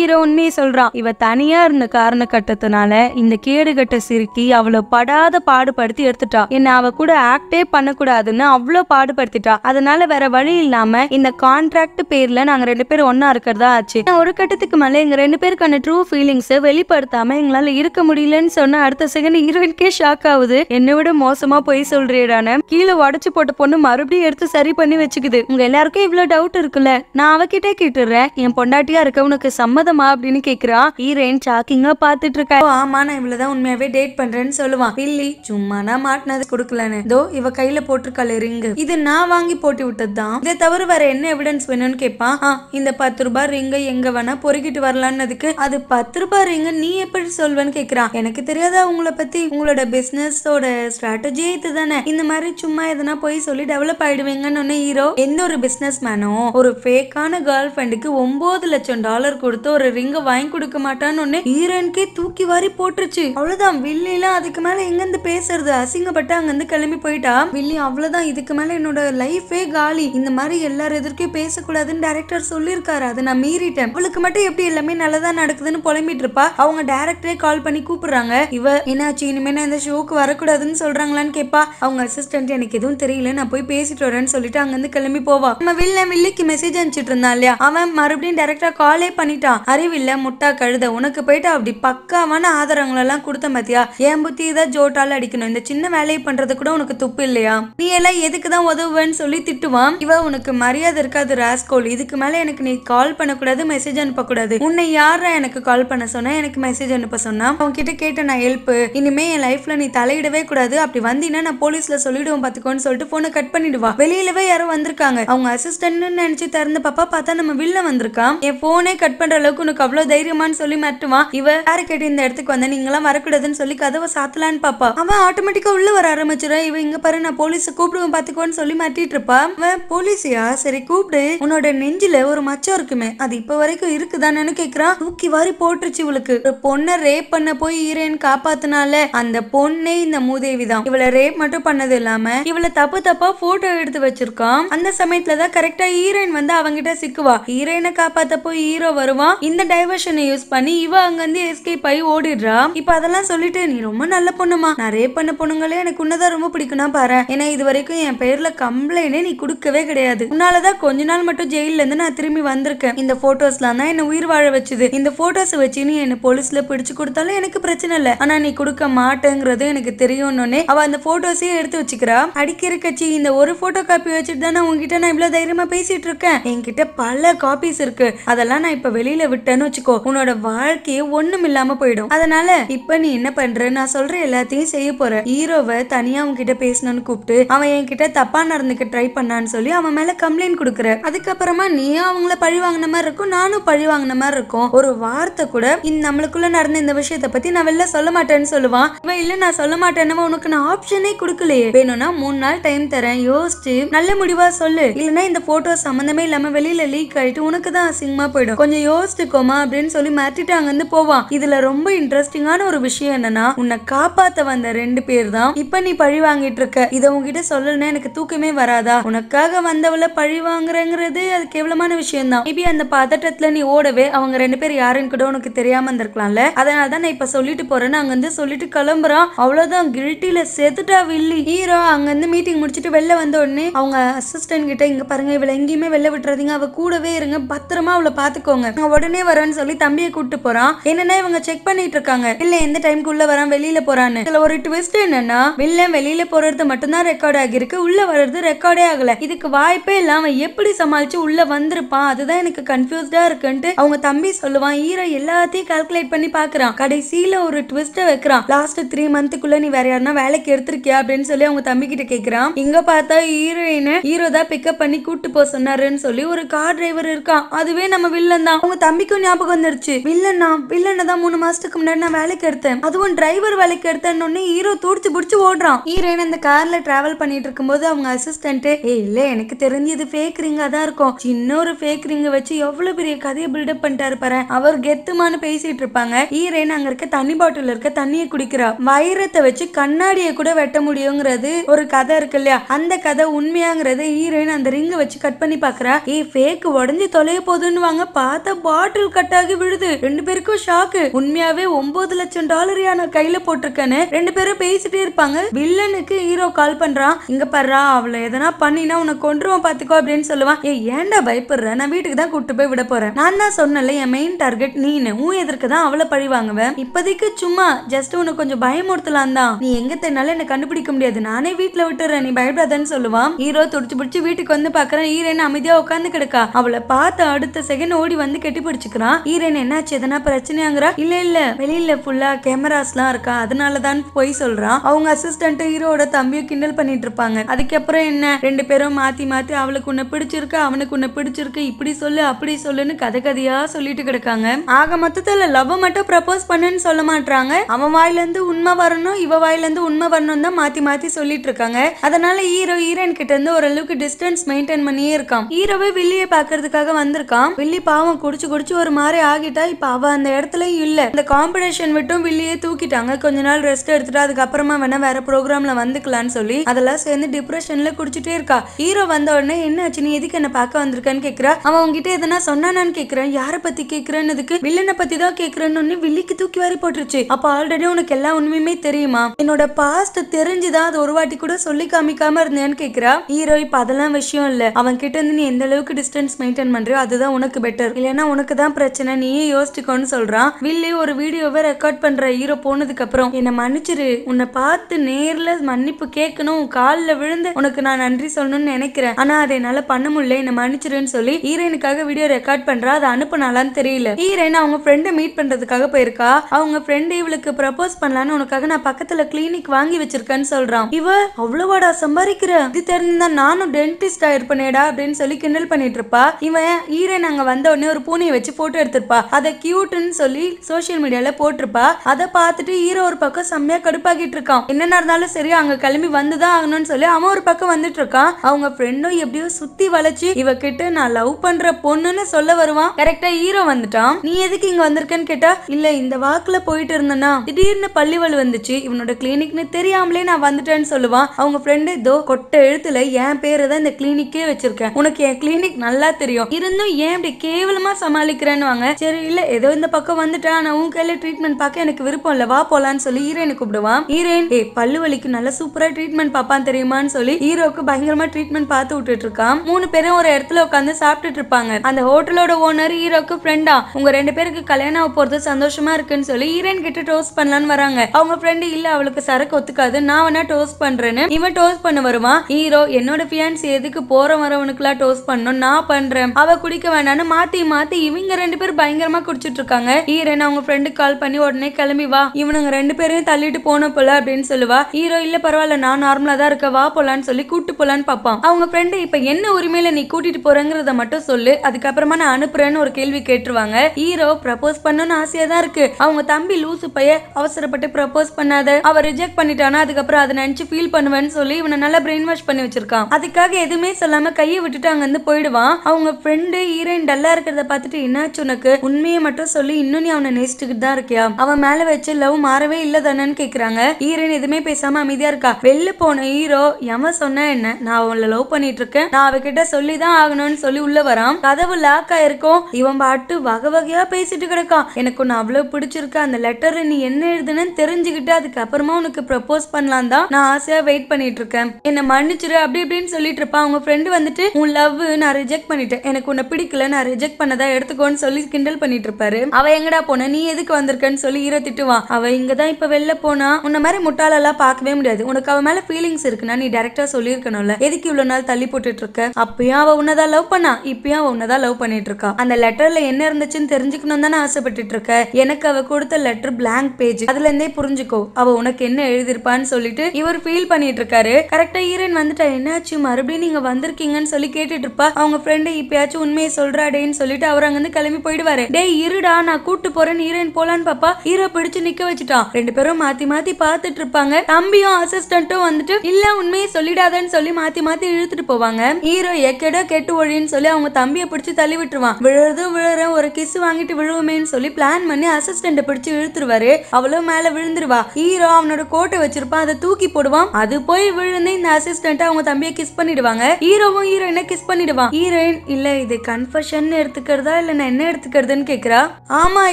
ஹீரோ உண்மையை சொல்றான் இவ தனியா இருந்த காரண கட்டத்தினால இந்த கட்ட சிரிக்கி அவளை படாத பாடுபடுத்தி எடுத்துட்டா என்ன அவ கூட ஆக்டே பண்ணக்கூடாதுன்னு அவ்வளவு பாடுபடுத்திட்டா அதனால வேற வழி இல்லாம இந்த கான்ட்ராக்ட் பேர்ல நாங்க ரெண்டு பேரும் ஒன்னா இருக்கிறதா ஆச்சு ஒரு கட்டத்துக்கு மேல எங்க ரெண்டு பேருக்கான ட்ரூ ஃபீலிங்ஸ் வெளிப்படுத்தாம எங்களால இருக்க முடியலன்னு சொன்ன அடுத்த செகண்ட் ஹீரோயின்கே ஷாக் ஆகுது என்னை விட மோசமா போய் சொல்றேடான கீழே உடச்சு போட்ட பொண்ணு மறுபடியும் எடுத்து சரி பண்ணி வச்சுக்குது உங்க எல்லாருக்கும் இவ்வளவு டவுட் இருக்குல்ல நான் அவகிட்ட கேட்டுறேன் என் பொண்டாட்டியா இருக்க உனக்கு சம்மதமா அப்படின்னு கேக்குறா ஹீரோயின் ஷாக்கிங்கா பாத்துட்டு இருக்கா ஆமா நான் இவ்வளவுதான் உண்மையாவே டேட் பண்றேன்னு சொல்லுவான் இல்லி சும்மா நான் மாட்டினது கொடுக்கலன்னு இதோ இவ கையில போட்டிருக்காள் ரிங்கு இது நான் வாங்கி போட்டு விட்டதுதான் இதை தவிர வேற என்ன எவிடன்ஸ் வேணும்னு கேட்பான் இந்த பத்து ரூபாய் ரிங்க எங்க வேணா பொறுக்கிட்டு வரலான்னதுக்கு அது பத்து ரூபாய் ரிங்க நீ எப்படி சொல்வேன்னு கேக்குறான் எனக்கு தெரியாதா உங்களை பத்தி உங்களோட பிசினஸோட ஸ்ட்ராட்டஜி இதுதானே இந்த மாதிரி சும்மா எதனா போய் சொல்லி டெவலப் ஆயிடுவீங்கன்னு ஹீரோ எந்த ஒரு பிசினஸ் மேனோ ஒரு ஃபேக்கான கேர்ள் ஃப்ரெண்டுக்கு ஒன்பது லட்சம் டாலர் கொடுத்து ஒரு ரிங்க வாங்கி கொடுக்க மாட்டான்னு ஹீரோனுக்கே தூக்கி வாரி போட்டுருச்சு அவ்வளவுதான் வில்லி எல்லாம் அதுக்கு மேல எங்கிருந்து பேசுறது அசிங்கப்பட்டு அங்கிருந்து கிளம்பி போயிட்டா வில்லி அவ்வளவுதான் இதுக்கு மேல என்னோட லைஃபே காலி இந்த மாதிரி எல்லாரும் அவர் எதிர்க்கும் பேசக்கூடாதுன்னு டேரக்டர் சொல்லியிருக்காரு அதை நான் மீறிட்டேன் அவளுக்கு மட்டும் எப்படி எல்லாமே நல்லதா நடக்குதுன்னு புலம்பிட்டு இருப்பா அவங்க டேரக்டரே கால் பண்ணி கூப்பிடுறாங்க இவ என்னாச்சு இனிமே நான் இந்த ஷோக்கு வரக்கூடாதுன்னு சொல்றாங்களான்னு கேட்பா அவங்க அசிஸ்டன்ட் எனக்கு எதுவும் தெரியல நான் போய் பேசிட்டு வரேன்னு சொல்லிட்டு அங்கிருந்து கிளம்பி போவா நம்ம வில்ல வில்லிக்கு மெசேஜ் அனுப்பிச்சிட்டு இருந்தா இல்லையா அவன் மறுபடியும் டேரக்டா காலே பண்ணிட்டான் அறிவில்ல முட்டா கழுத உனக்கு போயிட்டு அப்படி பக்காவான ஆதாரங்களெல்லாம் கொடுத்த மாத்தியா என் புத்தி தான் ஜோட்டால அடிக்கணும் இந்த சின்ன வேலையை பண்றது கூட உனக்கு துப்பு இல்லையா நீ எல்லாம் எதுக்கு தான் உதவுவேன்னு சொல்லி திட்டுவான் இவ உனக்கு மாதிரி மரியாதை இருக்காது ராஸ்கோல் இதுக்கு மேலே எனக்கு நீ கால் பண்ணக்கூடாது மெசேஜ் அனுப்பக்கூடாது உன்னை யாரா எனக்கு கால் பண்ண சொன்னா எனக்கு மெசேஜ் அனுப்ப சொன்னா கிட்ட கேட்ட நான் ஹெல்ப் இனிமே என் லைஃப்ல நீ தலையிடவே கூடாது அப்படி வந்தீங்கன்னா நான் போலீஸ்ல சொல்லிடுவோம் பாத்துக்கோன்னு சொல்லிட்டு போனை கட் பண்ணிடுவா வெளியிலவே யாரோ வந்திருக்காங்க அவங்க அசிஸ்டன்ட்னு நினைச்சு திறந்த பாப்பா பார்த்தா நம்ம வில்ல வந்திருக்கான் என் போனே கட் பண்ற அளவுக்கு உனக்கு அவ்வளவு தைரியமான்னு சொல்லி மாட்டுவான் இவ யாரு கேட்டு இந்த இடத்துக்கு வந்த நீங்களாம் வரக்கூடாதுன்னு சொல்லி கதவை சாத்தலான்னு பாப்பா அவன் ஆட்டோமேட்டிக்கா உள்ள வர ஆரம்பிச்சிடும் இவ இங்க பாரு நான் போலீஸை கூப்பிடுவேன் பாத்துக்கோன்னு சொல்லி மாட்டிட்டு இருப்பா அவன் போலீஸ் யார் சரி கூப்பிடு உன்னோட நெஞ்சில ஒரு மச்சம் இருக்குமே அது இப்ப வரைக்கும் இருக்குதான்னு கேக்குறான் தூக்கி வாரி போட்டுருச்சு இவளுக்கு ஒரு பொண்ணை ரேப் பண்ண போய் ஹீரோயின் காப்பாத்தினால அந்த பொண்ணே இந்த மூதேவி தான் இவளை ரேப் மட்டும் பண்ணது இல்லாம இவளை தப்பு தப்பா போட்டோ எடுத்து வச்சிருக்கான் அந்த சமயத்துலதான் கரெக்டா ஹீரோயின் வந்து அவங்கிட்ட சிக்குவா ஹீரோயினை காப்பாத்த போய் ஹீரோ வருவான் இந்த டைவர்ஷனை யூஸ் பண்ணி இவ அங்க இருந்து எஸ்கேப் ஆகி ஓடிடுறா இப்ப அதெல்லாம் சொல்லிட்டு நீ ரொம்ப நல்ல பொண்ணுமா நான் ரேப் பண்ண பொண்ணுங்களே எனக்கு உன்னதான் ரொம்ப பிடிக்கும்னா பாரு ஏன்னா இது வரைக்கும் என் பேர்ல கம்ப்ளைண்டே நீ கொடுக்கவே கிடையாது உன்னால இதனால தான் கொஞ்ச நாள் மட்டும் இருந்து நான் திரும்பி வந்திருக்கேன் இந்த ஃபோட்டோஸ்லாம் தான் என்னை உயிர் வாழ வச்சுது இந்த ஃபோட்டோஸை வச்சு நீ என்னை போலீஸ்ல பிடிச்சு கொடுத்தாலும் எனக்கு பிரச்சனை இல்லை ஆனால் நீ கொடுக்க மாட்டேங்கிறது எனக்கு தெரியணும்னே அவள் அந்த ஃபோட்டோஸையும் எடுத்து வச்சுக்கிறா அடிக்கிற கட்சி இந்த ஒரு ஃபோட்டோ காப்பி வச்சுட்டு தான் உங்ககிட்ட நான் இவ்வளோ தைரியமாக பேசிட்டு இருக்கேன் என்கிட்ட பல காப்பீஸ் இருக்கு அதெல்லாம் நான் இப்போ வெளியில விட்டேன்னு வச்சுக்கோ உன்னோட வாழ்க்கையே ஒண்ணும் இல்லாம போயிடும் அதனால இப்போ நீ என்ன பண்ற நான் சொல்ற எல்லாத்தையும் செய்ய போற ஹீரோவை தனியாக உங்ககிட்ட பேசணும்னு கூப்பிட்டு அவன் என்கிட்ட தப்பா நடந்துக்க ட்ரை பண்ணான்னு சொல்லி அவன் மேலே கம்ப்ளைண்ட் கம்ப்ளைண்ட் கொடுக்குற அதுக்கப்புறமா நீயும் அவங்கள பழி வாங்கின மாதிரி இருக்கும் நானும் பழி வாங்கின மாதிரி இருக்கும் ஒரு வார்த்தை கூட இந்த நம்மளுக்குள்ள நடந்த இந்த விஷயத்த பத்தி நான் வெளில சொல்ல மாட்டேன்னு சொல்லுவான் இவன் இல்ல நான் சொல்ல மாட்டேன்னு உனக்கு நான் ஆப்ஷனே கொடுக்கலையே வேணும்னா மூணு நாள் டைம் தரேன் யோசிச்சு நல்ல முடிவா சொல்லு இல்லைன்னா இந்த போட்டோ சம்மந்தமே இல்லாம வெளியில லீக் ஆயிட்டு உனக்கு தான் அசிங்கமா போயிடும் கொஞ்சம் யோசிச்சுக்கோமா அப்படின்னு சொல்லி மாட்டிட்டு அங்க இருந்து போவான் இதுல ரொம்ப இன்ட்ரெஸ்டிங்கான ஒரு விஷயம் என்னன்னா உன்னை காப்பாத்த வந்த ரெண்டு பேர் தான் இப்ப நீ பழி வாங்கிட்டு இருக்க இதை உங்ககிட்ட சொல்லணும்னா எனக்கு தூக்கமே வராதா உனக்காக வந்தவள பழி பழி வாங்குறங்கிறது அது கேவலமான விஷயம் தான் மேபி அந்த பதட்டத்தில் நீ ஓடவே அவங்க ரெண்டு பேர் யாருன்னு கூட உனக்கு தெரியாம இருந்திருக்கலாம்ல அதனாலதான் தான் நான் இப்போ சொல்லிட்டு போறேன் அங்க வந்து சொல்லிட்டு கிளம்புறான் அவ்வளோதான் கில்ட்டில செத்துட்டா வில்லி ஹீரோ அங்க வந்து மீட்டிங் முடிச்சுட்டு வெளில வந்த உடனே அவங்க அசிஸ்டன்ட் கிட்ட இங்க பாருங்க இவளை எங்கேயுமே வெளில விட்டுறதுங்க அவ கூடவே இருங்க பத்திரமா அவளை பாத்துக்கோங்க நான் உடனே வரேன்னு சொல்லி தம்பியை கூப்பிட்டு போறான் என்னன்னா இவங்க செக் பண்ணிட்டு இருக்காங்க இல்ல எந்த உள்ள வரான் வெளியில போறான்னு இதுல ஒரு ட்விஸ்ட் என்னன்னா வில்ல வெளியில போறது மட்டும்தான் ரெக்கார்ட் ஆகிருக்கு உள்ள வர்றது ரெக்கார்டே ஆகல இதுக்கு வாய்ப்பே இல்லாம அவன் எப்படி சமாளிச்சு உள்ள வந்திருப்பான் அதுதான் எனக்கு கன்ஃபியூஸ்டா இருக்குன்ட்டு அவங்க தம்பி சொல்லுவான் ஹீரோ எல்லாத்தையும் கால்குலேட் பண்ணி பாக்குறான் கடைசியில ஒரு ட்விஸ்ட வைக்கிறான் லாஸ்ட் த்ரீ மந்த்துக்குள்ள நீ வேற யாருனா வேலைக்கு எடுத்திருக்கியா அப்படின்னு சொல்லி அவங்க தம்பி கிட்ட கேக்குறான் இங்க பார்த்தா ஹீரோயின ஹீரோ தான் பிக்கப் பண்ணி கூட்டு போக சொன்னாருன்னு சொல்லி ஒரு கார் டிரைவர் இருக்கான் அதுவே நம்ம வில்லன் தான் அவங்க தம்பிக்கும் ஞாபகம் வந்துருச்சு வில்லன்னா வில்லன்னு தான் மூணு மாசத்துக்கு முன்னாடி நான் வேலைக்கு எடுத்தேன் அதுவும் டிரைவர் வேலைக்கு எடுத்தேன்னு ஹீரோ துடிச்சு பிடிச்சி ஓடுறான் ஹீரோயின் அந்த கார்ல டிராவல் பண்ணிட்டு இருக்கும்போது அவங்க அசிஸ்டன்ட் ஏ இல்ல எனக்கு தெரிஞ்சது ஃபேக் ரிங்கா தான் இருக்கும் சின்ன ஒரு ஃபேக் ரிங்க வச்சு எவ்வளவு பெரிய கதையை பில்டப் பண்ணிட்டாரு பாரு அவர் கெத்துமானு பேசிட்டு இருப்பாங்க ஈரேன் அங்க இருக்க தண்ணி பாட்டில் இருக்க தண்ணியை குடிக்கிறா வைரத்தை வச்சு கண்ணாடியை கூட வெட்ட முடியுங்கிறது ஒரு கதை இருக்கு இல்லையா அந்த கதை உண்மையாங்கிறது ஈரேன் அந்த ரிங்க வச்சு கட் பண்ணி பாக்குறா ஏ ஃபேக் உடஞ்சி தொலைய போதுன்னு வாங்க பார்த்தா பாட்டில் கட் ஆகி விழுது ரெண்டு பேருக்கும் ஷாக்கு உண்மையாவே ஒன்பது லட்சம் டாலர் நான் கையில போட்டிருக்கேன்னு ரெண்டு பேரும் பேசிட்டே இருப்பாங்க வில்லனுக்கு ஹீரோ கால் பண்றான் இங்க பாரு அவளை எதனா பண்ணினா உன்னை கொண்டுருவோம் பாத்துக்கோ அப்படின்னு சொல்லுவான் ஏ ஏன்டா பயப்படுற நான் வீட்டுக்கு தான் கூட்டு போய் விட போறேன் நான் தான் சொன்னல என் மெயின் டார்கெட் நீனு உன் எதிர்க்கு தான் அவளை பழி வாங்குவேன் இப்போதைக்கு சும்மா ஜஸ்ட் உனக்கு கொஞ்சம் பயமுறுத்தலாம் தான் நீ எங்க தென்னாலும் என்ன கண்டுபிடிக்க முடியாது நானே வீட்டுல விட்டுறேன் நீ பயப்படாதன்னு சொல்லுவான் ஹீரோ துடிச்சு பிடிச்சி வீட்டுக்கு வந்து பாக்குறேன் ஹீரோயின் அமைதியா உட்காந்து கிடக்கா அவளை பார்த்து அடுத்த செகண்ட் ஓடி வந்து கெட்டி பிடிச்சுக்கிறான் ஹீரோயின் என்னாச்சு எதனா பிரச்சனையாங்கிறா இல்ல இல்ல வெளியில ஃபுல்லா கேமராஸ் எல்லாம் இருக்கா அதனாலதான் போய் சொல்றான் அவங்க அசிஸ்டன்ட் ஹீரோட தம்பியும் கிண்டல் பண்ணிட்டு இருப்பாங்க அதுக்கப்புறம் என்ன ரெண்டு பேரும் மாத்தி மாத்தி அவளுக்கு உன்னை பிடிச்சிருக்க அவனுக்கு உன்னை பிடிச்சிருக்கு இப்படி சொல்லு அப்படி சொல்லுன்னு கதை கதையா சொல்லிட்டு கிடக்காங்க ஆக மொத்தத்துல லவ் மட்டும் ப்ரப்போஸ் பண்ணுன்னு சொல்ல மாட்டாங்க அவன் இருந்து உண்மை வரணும் இவ இருந்து உண்மை வரணும் தான் மாத்தி மாத்தி சொல்லிட்டு இருக்காங்க அதனால ஹீரோ ஹீரோயின் கிட்ட இருந்து ஓரளவுக்கு டிஸ்டன்ஸ் மெயின்டைன் பண்ணியே இருக்கான் ஹீரோவே வில்லியை பாக்குறதுக்காக வந்திருக்கான் வில்லி பாவம் குடிச்சு குடிச்சு ஒரு மாதிரி ஆகிட்டா இப்ப அவ அந்த இடத்துல இல்ல இந்த காம்படிஷன் விட்டும் வில்லியே தூக்கிட்டாங்க கொஞ்ச நாள் ரெஸ்ட் எடுத்துட்டு அதுக்கப்புறமா வேணா வேற ப்ரோக்ராம்ல வந்துக்கலாம்னு சொல்லி அதெல்லாம் சேர்ந்து டிப்ரெஷன்ல குடிச்சிட்டே இருக்கா ஹீரோ வந்த உடனே என்ன என்னாச்சு நீ எதுக்கு என்ன பார்க்க வந்திருக்கான்னு கேட்குறா அவன் உங்ககிட்ட எதனா சொன்னானான்னு கேட்குறேன் யாரை பத்தி கேட்குறேன்னு இதுக்கு வில்லனை பத்தி தான் கேட்குறேன்னு வில்லிக்கு தூக்கி வாரி போட்டுருச்சு அப்போ ஆல்ரெடி உனக்கு எல்லா உண்மையுமே தெரியுமா என்னோட பாஸ்ட் தெரிஞ்சுதான் அது ஒரு வாட்டி கூட சொல்லி காமிக்காம இருந்தேன்னு கேட்குறா ஹீரோ இப்போ அதெல்லாம் விஷயம் இல்லை அவன் கிட்ட இருந்து நீ எந்த அளவுக்கு டிஸ்டன்ஸ் மெயின்டைன் பண்றியோ அதுதான் உனக்கு பெட்டர் இல்லைன்னா உனக்கு தான் பிரச்சனை நீயே யோசிச்சுக்கோன்னு சொல்றான் வில்லி ஒரு வீடியோவை ரெக்கார்ட் பண்ற ஹீரோ போனதுக்கு அப்புறம் என்னை மன்னிச்சிரு உன்னை பார்த்து நேர்ல மன்னிப்பு கேட்கணும் காலில் விழுந்து உனக்கு நான் நன்றி சொல்லணும்னு நினைக்கிறேன் ஆனா அது என்னால் பண்ண முடியல என்ன மன்னிச்சிருன்னு சொல்லி ஹீரோயினுக்காக வீடியோ ரெக்கார்ட் பண்ணுறா அதை அனுப்பினாலான்னு தெரியல ஹீரோயின் அவங்க ஃப்ரெண்டை மீட் பண்றதுக்காக போயிருக்கா அவங்க ஃப்ரெண்டு இவளுக்கு ப்ரப்போஸ் பண்ணலான்னு உனக்காக நான் பக்கத்துல கிளினிக் வாங்கி வச்சிருக்கேன்னு சொல்கிறான் இவ அவ்வளோவாடா சம்பாதிக்கிற இது தெரிஞ்சா நானும் டென்டிஸ்ட் ஆயிருப்பனேடா அப்படின்னு சொல்லி கிண்டல் பண்ணிட்டு இருப்பா இவன் ஹீரோயின் அங்க வந்த உடனே ஒரு பூனையை வச்சு ஃபோட்டோ எடுத்திருப்பா அதை கியூட்டுன்னு சொல்லி சோஷியல் மீடியால போட்டிருப்பா அதை பார்த்துட்டு ஹீரோ ஒரு பக்கம் செம்மையா கடுப்பாக்கிட்டு இருக்கான் என்னென்ன இருந்தாலும் சரி அங்க கிளம்பி வந்துதான் ஆகணும்னு சொல்லி அவன் ஒரு பக்கம் வந்துட்டு இருக்கான் அவங்க ஃப்ரெண்டும் எப்படியோ சுத்தி வளைச்சு இவ கிட்ட நான் லவ் பண்ற பொண்ணுன்னு சொல்ல வருவான் கரெக்டா ஹீரோ வந்துட்டான் நீ எதுக்கு இங்க வந்திருக்கேன்னு கேட்டா இல்ல இந்த வாக்குல போயிட்டு இருந்தனா திடீர்னு வலு வந்துச்சு இவனோட கிளினிக்னு தெரியாமலே நான் வந்துட்டேன்னு சொல்லுவான் அவங்க ஃப்ரெண்டு இதோ கொட்ட எழுத்துல என் பேரை தான் இந்த கிளினிக்கே வச்சிருக்கேன் உனக்கு என் கிளினிக் நல்லா தெரியும் இருந்தும் ஏன் இப்படி கேவலமா சமாளிக்கிறேன்னு சரி இல்ல ஏதோ இந்த பக்கம் வந்துட்டா நான் உன் கையில ட்ரீட்மெண்ட் பார்க்க எனக்கு விருப்பம் இல்ல வா போலான்னு சொல்லி ஹீரோயினை கூப்பிடுவான் ஹீரோயின் ஏ பல்லு வலிக்கு நல்லா சூப்பரா ட்ரீட்மெண்ட் பாப்பான்னு தெரியுமான்னு சொல்லி ஹீரோக்கு பயங்கரமா ட்ரீட்மெண்ட் பார்த்து விட்டுட்டு இருக்கா இருக்கான் மூணு பேரும் ஒரு இடத்துல உட்காந்து சாப்பிட்டுட்டு இருப்பாங்க அந்த ஹோட்டலோட ஓனர் ஹீரோக்கு ஃப்ரெண்டா உங்க ரெண்டு பேருக்கு கல்யாணம் ஆக போறது சந்தோஷமா இருக்குன்னு சொல்லி ஹீரோயின் கிட்ட டோஸ்ட் பண்ணலான்னு வராங்க அவங்க ஃப்ரெண்டு இல்ல அவளுக்கு சரக்கு ஒத்துக்காது நான் வேணா டோஸ்ட் பண்றேன்னு இவன் டோஸ்ட் பண்ண வருவான் ஹீரோ என்னோட பியான்ஸ் எதுக்கு போற வரவனுக்குலாம் டோஸ்ட் பண்ணணும் நான் பண்றேன் அவ குடிக்க வேணான்னு மாத்தி மாத்தி இவங்க ரெண்டு பேரும் பயங்கரமா குடிச்சிட்டு இருக்காங்க ஹீரன் அவங்க ஃப்ரெண்டு கால் பண்ணி உடனே கிளம்பி வா இவனுங்க ரெண்டு பேரையும் தள்ளிட்டு போன போல அப்படின்னு சொல்லுவா ஹீரோ இல்ல பரவாயில்ல நான் நார்மலா தான் இருக்க வா போலான்னு சொல்லி கூட்டு போலான்னு பாப்பான் அவங்க ஃப்ரெண்டு இப்ப என்ன உரிமையில நீ கூட்டிட்டு போறங்கறத மட்டும் சொல்லு அதுக்கப்புறமா நான் அனுப்புறேன்னு ஒரு கேள்வி கேட்டுருவாங்க ஹீரோ ப்ரப்போஸ் பண்ணணும்னு ஆசையா தான் இருக்கு அவங்க தம்பி லூசு பைய அவசரப்பட்டு ப்ரப்போஸ் பண்ணாத அவ ரிஜெக்ட் பண்ணிட்டானா அதுக்கப்புறம் அதை நினைச்சு ஃபீல் பண்ணுவேன்னு சொல்லி இவனை நல்லா பிரெயின் வாஷ் பண்ணி வச்சிருக்கான் அதுக்காக எதுவுமே சொல்லாம கையை விட்டுட்டு அங்க இருந்து போயிடுவான் அவங்க ஃப்ரெண்டு ஹீரோயின் டல்லா இருக்கிறத பார்த்துட்டு என்னாச்சு உனக்கு உண்மையை மட்டும் சொல்லி இன்னும் நீ அவனை நேசிச்சுக்கிட்டு தான் இருக்கியா அவன் மேல வச்சு லவ் மாறவே இல்ல தானேன்னு கேக்குறாங்க ஹீரோயின் எதுவுமே பேசாம அமைதியா இருக்கா வெளில போன ஹீரோ எவன் சொன்ன என்ன நான் அவளை லவ் பண்ணிட்டு இருக்கேன் நான் அவகிட்ட சொல்லி தான் ஆகணும்னு சொல்லி உள்ள வரான் கதவு லாக் ஆயிருக்கும் இவன் பாட்டு வகை வகையா பேசிட்டு கிடக்கான் எனக்கு ஒன்று அவ்வளவு பிடிச்சிருக்க அந்த லெட்டர் நீ என்ன எழுதுன்னு தெரிஞ்சுக்கிட்டு அதுக்கப்புறமா உனக்கு ப்ரப்போஸ் பண்ணலாம் தான் நான் ஆசையா வெயிட் பண்ணிட்டு இருக்கேன் என்ன மன்னிச்சிரு அப்படி இப்படின்னு சொல்லிட்டு இருப்பான் அவங்க ஃப்ரெண்டு வந்துட்டு உன் லவ் நான் ரிஜெக்ட் பண்ணிட்டேன் எனக்கு உன்னை பிடிக்கல நான் ரிஜெக்ட் பண்ணதா எடுத்துக்கோன்னு சொல்லி கிண்டல் பண்ணிட்டு இருப்பாரு அவ எங்கடா போன நீ எதுக்கு வந்திருக்கன்னு சொல்லி ஈர திட்டுவான் அவ இங்கதான் இப்ப வெளில போனா உன்ன மாதிரி முட்டாளெல்லாம் பார்க்கவே முடியாது உனக்கு அவ மேல ஃபீலிங்ஸ் இருக்குன்னா நீ டேரக்டா சொல்லியிருக்கணும்ல எதுக்கு இவ்வளவு நாள் தள்ளி போட்டுட்டு இருக்க அப்பயும் அவ உன்னதான் லவ் பண்ணா இப்பயும் அவ உன்னதான் லவ் பண்ணிட்டு இருக்கா அந்த லெட்டர்ல என்ன இருந்துச்சுன்னு தெரிஞ்சுக்கணும் தானே ஆசைப்பட்டுட்டு இருக்க எனக்கு அவ கொடுத்த லெட்டர் பிளாங்க் பேஜ் அதுல இருந்தே புரிஞ்சுக்கோ அவ உனக்கு என்ன எழுதிருப்பான்னு சொல்லிட்டு இவர் ஃபீல் பண்ணிட்டு இருக்காரு கரெக்டா ஈரன் வந்துட்டா என்னாச்சு மறுபடியும் நீங்க வந்திருக்கீங்கன்னு சொல்லி கேட்டுட்டு இருப்பா அவங்க ஃப்ரெண்டு இப்பயாச்சும் உண்மையை சொல்றாடேன்னு சொல்லிட்டு அவர் அங்கிருந்து கிளம்பி போயிடுவாரு டே இருடா நான் கூட்டு போறேன்னு ஈரன் போலான்னு பாப்பா ஹீரோ பிடிச்சு நிக்க வச்சுட்டான் ரெண்டு பேரும் மாத்தி மாத்தி பாத்துட்டு இருப்பாங்க தம்பியும் அசிஸ்டன்ட்டும் வந்துட்டு இல்ல உண்மையை சொல்லிடாதேன்னு சொல்லி மாத்தி மாத்தி இழுத்துட்டு போவாங்க ஹீரோ எக்கேடோ கெட்டு ஒழின்னு சொல்லி அவங்க தம்பியை பிடிச்சி தள்ளி விட்டுருவான் விழுறதும் விழுற ஒரு கிஸ் வாங்கிட்டு விழுவுமேன்னு சொல்லி பிளான் பண்ணி அசிஸ்டண்ட்டை பிடிச்சி இழுத்துருவாரு அவளும் மேல விழுந்துருவா ஹீரோ அவனோட கோட்டை வச்சிருப்பான் அதை தூக்கி போடுவான் அது போய் விழுந்து இந்த அசிஸ்டன்ட் அவங்க தம்பியை கிஸ் பண்ணிடுவாங்க ஹீரோவும் ஹீரோயினை கிஸ் பண்ணிடுவான் ஹீரோயின் இல்ல இது கன்ஃபஷன் எடுத்துக்கிறதா இல்ல நான் என்ன எடுத்துக்கிறதுன்னு கேக்குறா ஆமா